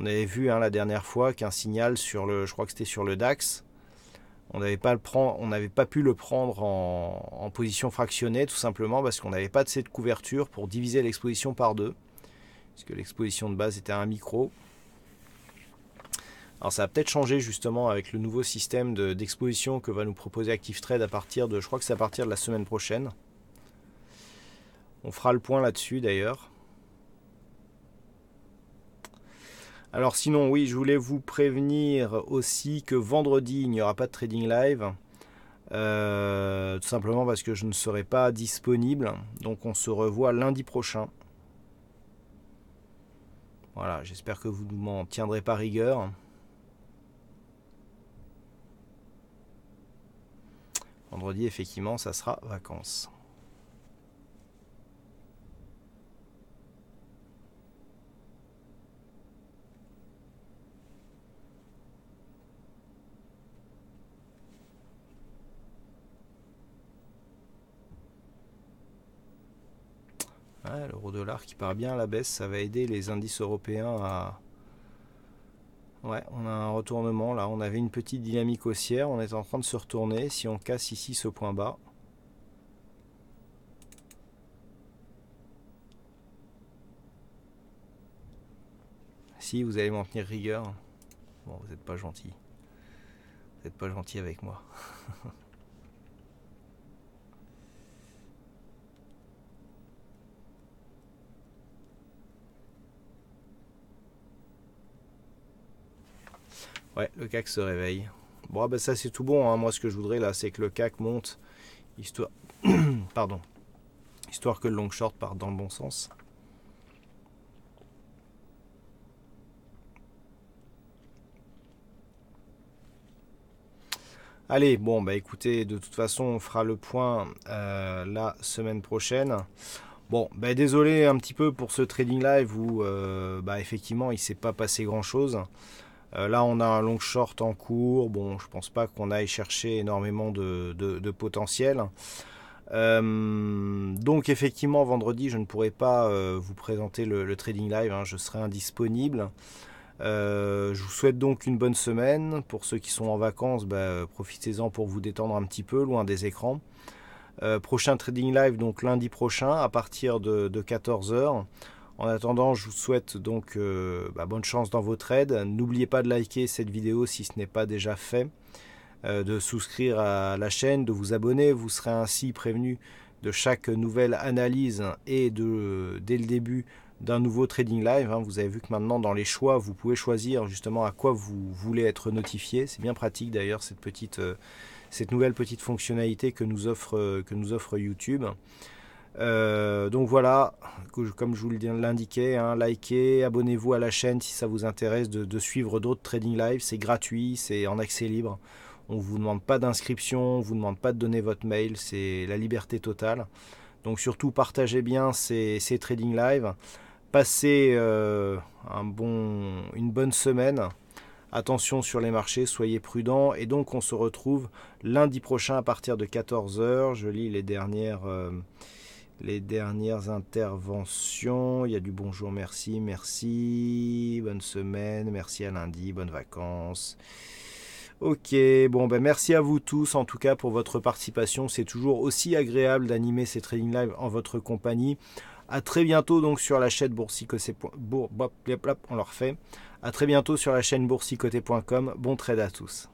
On avait vu hein, la dernière fois qu'un signal sur le, je crois que c'était sur le DAX, on n'avait pas, pas, pu le prendre en, en, position fractionnée, tout simplement parce qu'on n'avait pas de cette couverture pour diviser l'exposition par deux, puisque l'exposition de base était un micro. Alors ça va peut-être changer justement avec le nouveau système d'exposition que va nous proposer ActiveTrade à partir de, je crois que c'est à partir de la semaine prochaine. On fera le point là-dessus d'ailleurs. Alors sinon, oui, je voulais vous prévenir aussi que vendredi, il n'y aura pas de trading live. Euh, tout simplement parce que je ne serai pas disponible. Donc on se revoit lundi prochain. Voilà, j'espère que vous ne m'en tiendrez pas rigueur. Vendredi, effectivement, ça sera vacances. Ah, L'euro dollar qui part bien à la baisse, ça va aider les indices européens à, Ouais, on a un retournement là. On avait une petite dynamique haussière. On est en train de se retourner. Si on casse ici ce point bas. Si, vous allez maintenir rigueur. Bon, vous n'êtes pas gentil. Vous n'êtes pas gentil avec moi. Ouais, le CAC se réveille. Bon, ben ça c'est tout bon. Hein. Moi, ce que je voudrais là, c'est que le CAC monte, histoire, pardon, histoire que le long short parte dans le bon sens. Allez, bon, bah écoutez, de toute façon, on fera le point euh, la semaine prochaine. Bon, bah désolé un petit peu pour ce trading live où, euh, bah, effectivement, il s'est pas passé grand chose. Euh, là, on a un long short en cours. Bon, je ne pense pas qu'on aille chercher énormément de, potentiel. Euh, donc effectivement, vendredi, je ne pourrai pas euh, vous présenter le, trading live, hein. je serai indisponible. je vous souhaite donc une bonne semaine. Pour ceux qui sont en vacances, bah, profitez-en pour vous détendre un petit peu, loin des écrans. prochain trading live, donc lundi prochain, à partir de, de 14h. En attendant, je vous souhaite donc euh, bah, bonne chance dans votre trades. N'oubliez pas de liker cette vidéo si ce n'est pas déjà fait, euh, de souscrire à la chaîne, de vous abonner. Vous serez ainsi prévenu de chaque nouvelle analyse et de, dès le début d'un nouveau trading live. Hein. Vous avez vu que maintenant dans les choix, vous pouvez choisir justement à quoi vous voulez être notifié. C'est bien pratique d'ailleurs cette euh, cette nouvelle petite fonctionnalité que nous offre, que nous offre YouTube. Euh, donc voilà, comme je vous l'indiquais, hein, likez, abonnez-vous à la chaîne si ça vous intéresse de, suivre d'autres trading live. C'est gratuit, c'est en accès libre. On ne vous demande pas d'inscription, on ne vous demande pas de donner votre mail, c'est la liberté totale. Donc surtout partagez bien ces, trading live. Passez euh, une bonne semaine. Attention sur les marchés, soyez prudents. Et donc on se retrouve lundi prochain à partir de 14h. Je lis les dernières... Euh, les dernières interventions. Il y a du bonjour, merci, merci, bonne semaine, merci à lundi, bonnes vacances. Ok, bon ben merci à vous tous en tout cas pour votre participation. C'est toujours aussi agréable d'animer ces trading live en votre compagnie. À très bientôt donc sur la chaîne boursicoté.com. On leur fait. À très bientôt sur la chaîne boursicoté.com. Bon trade à tous.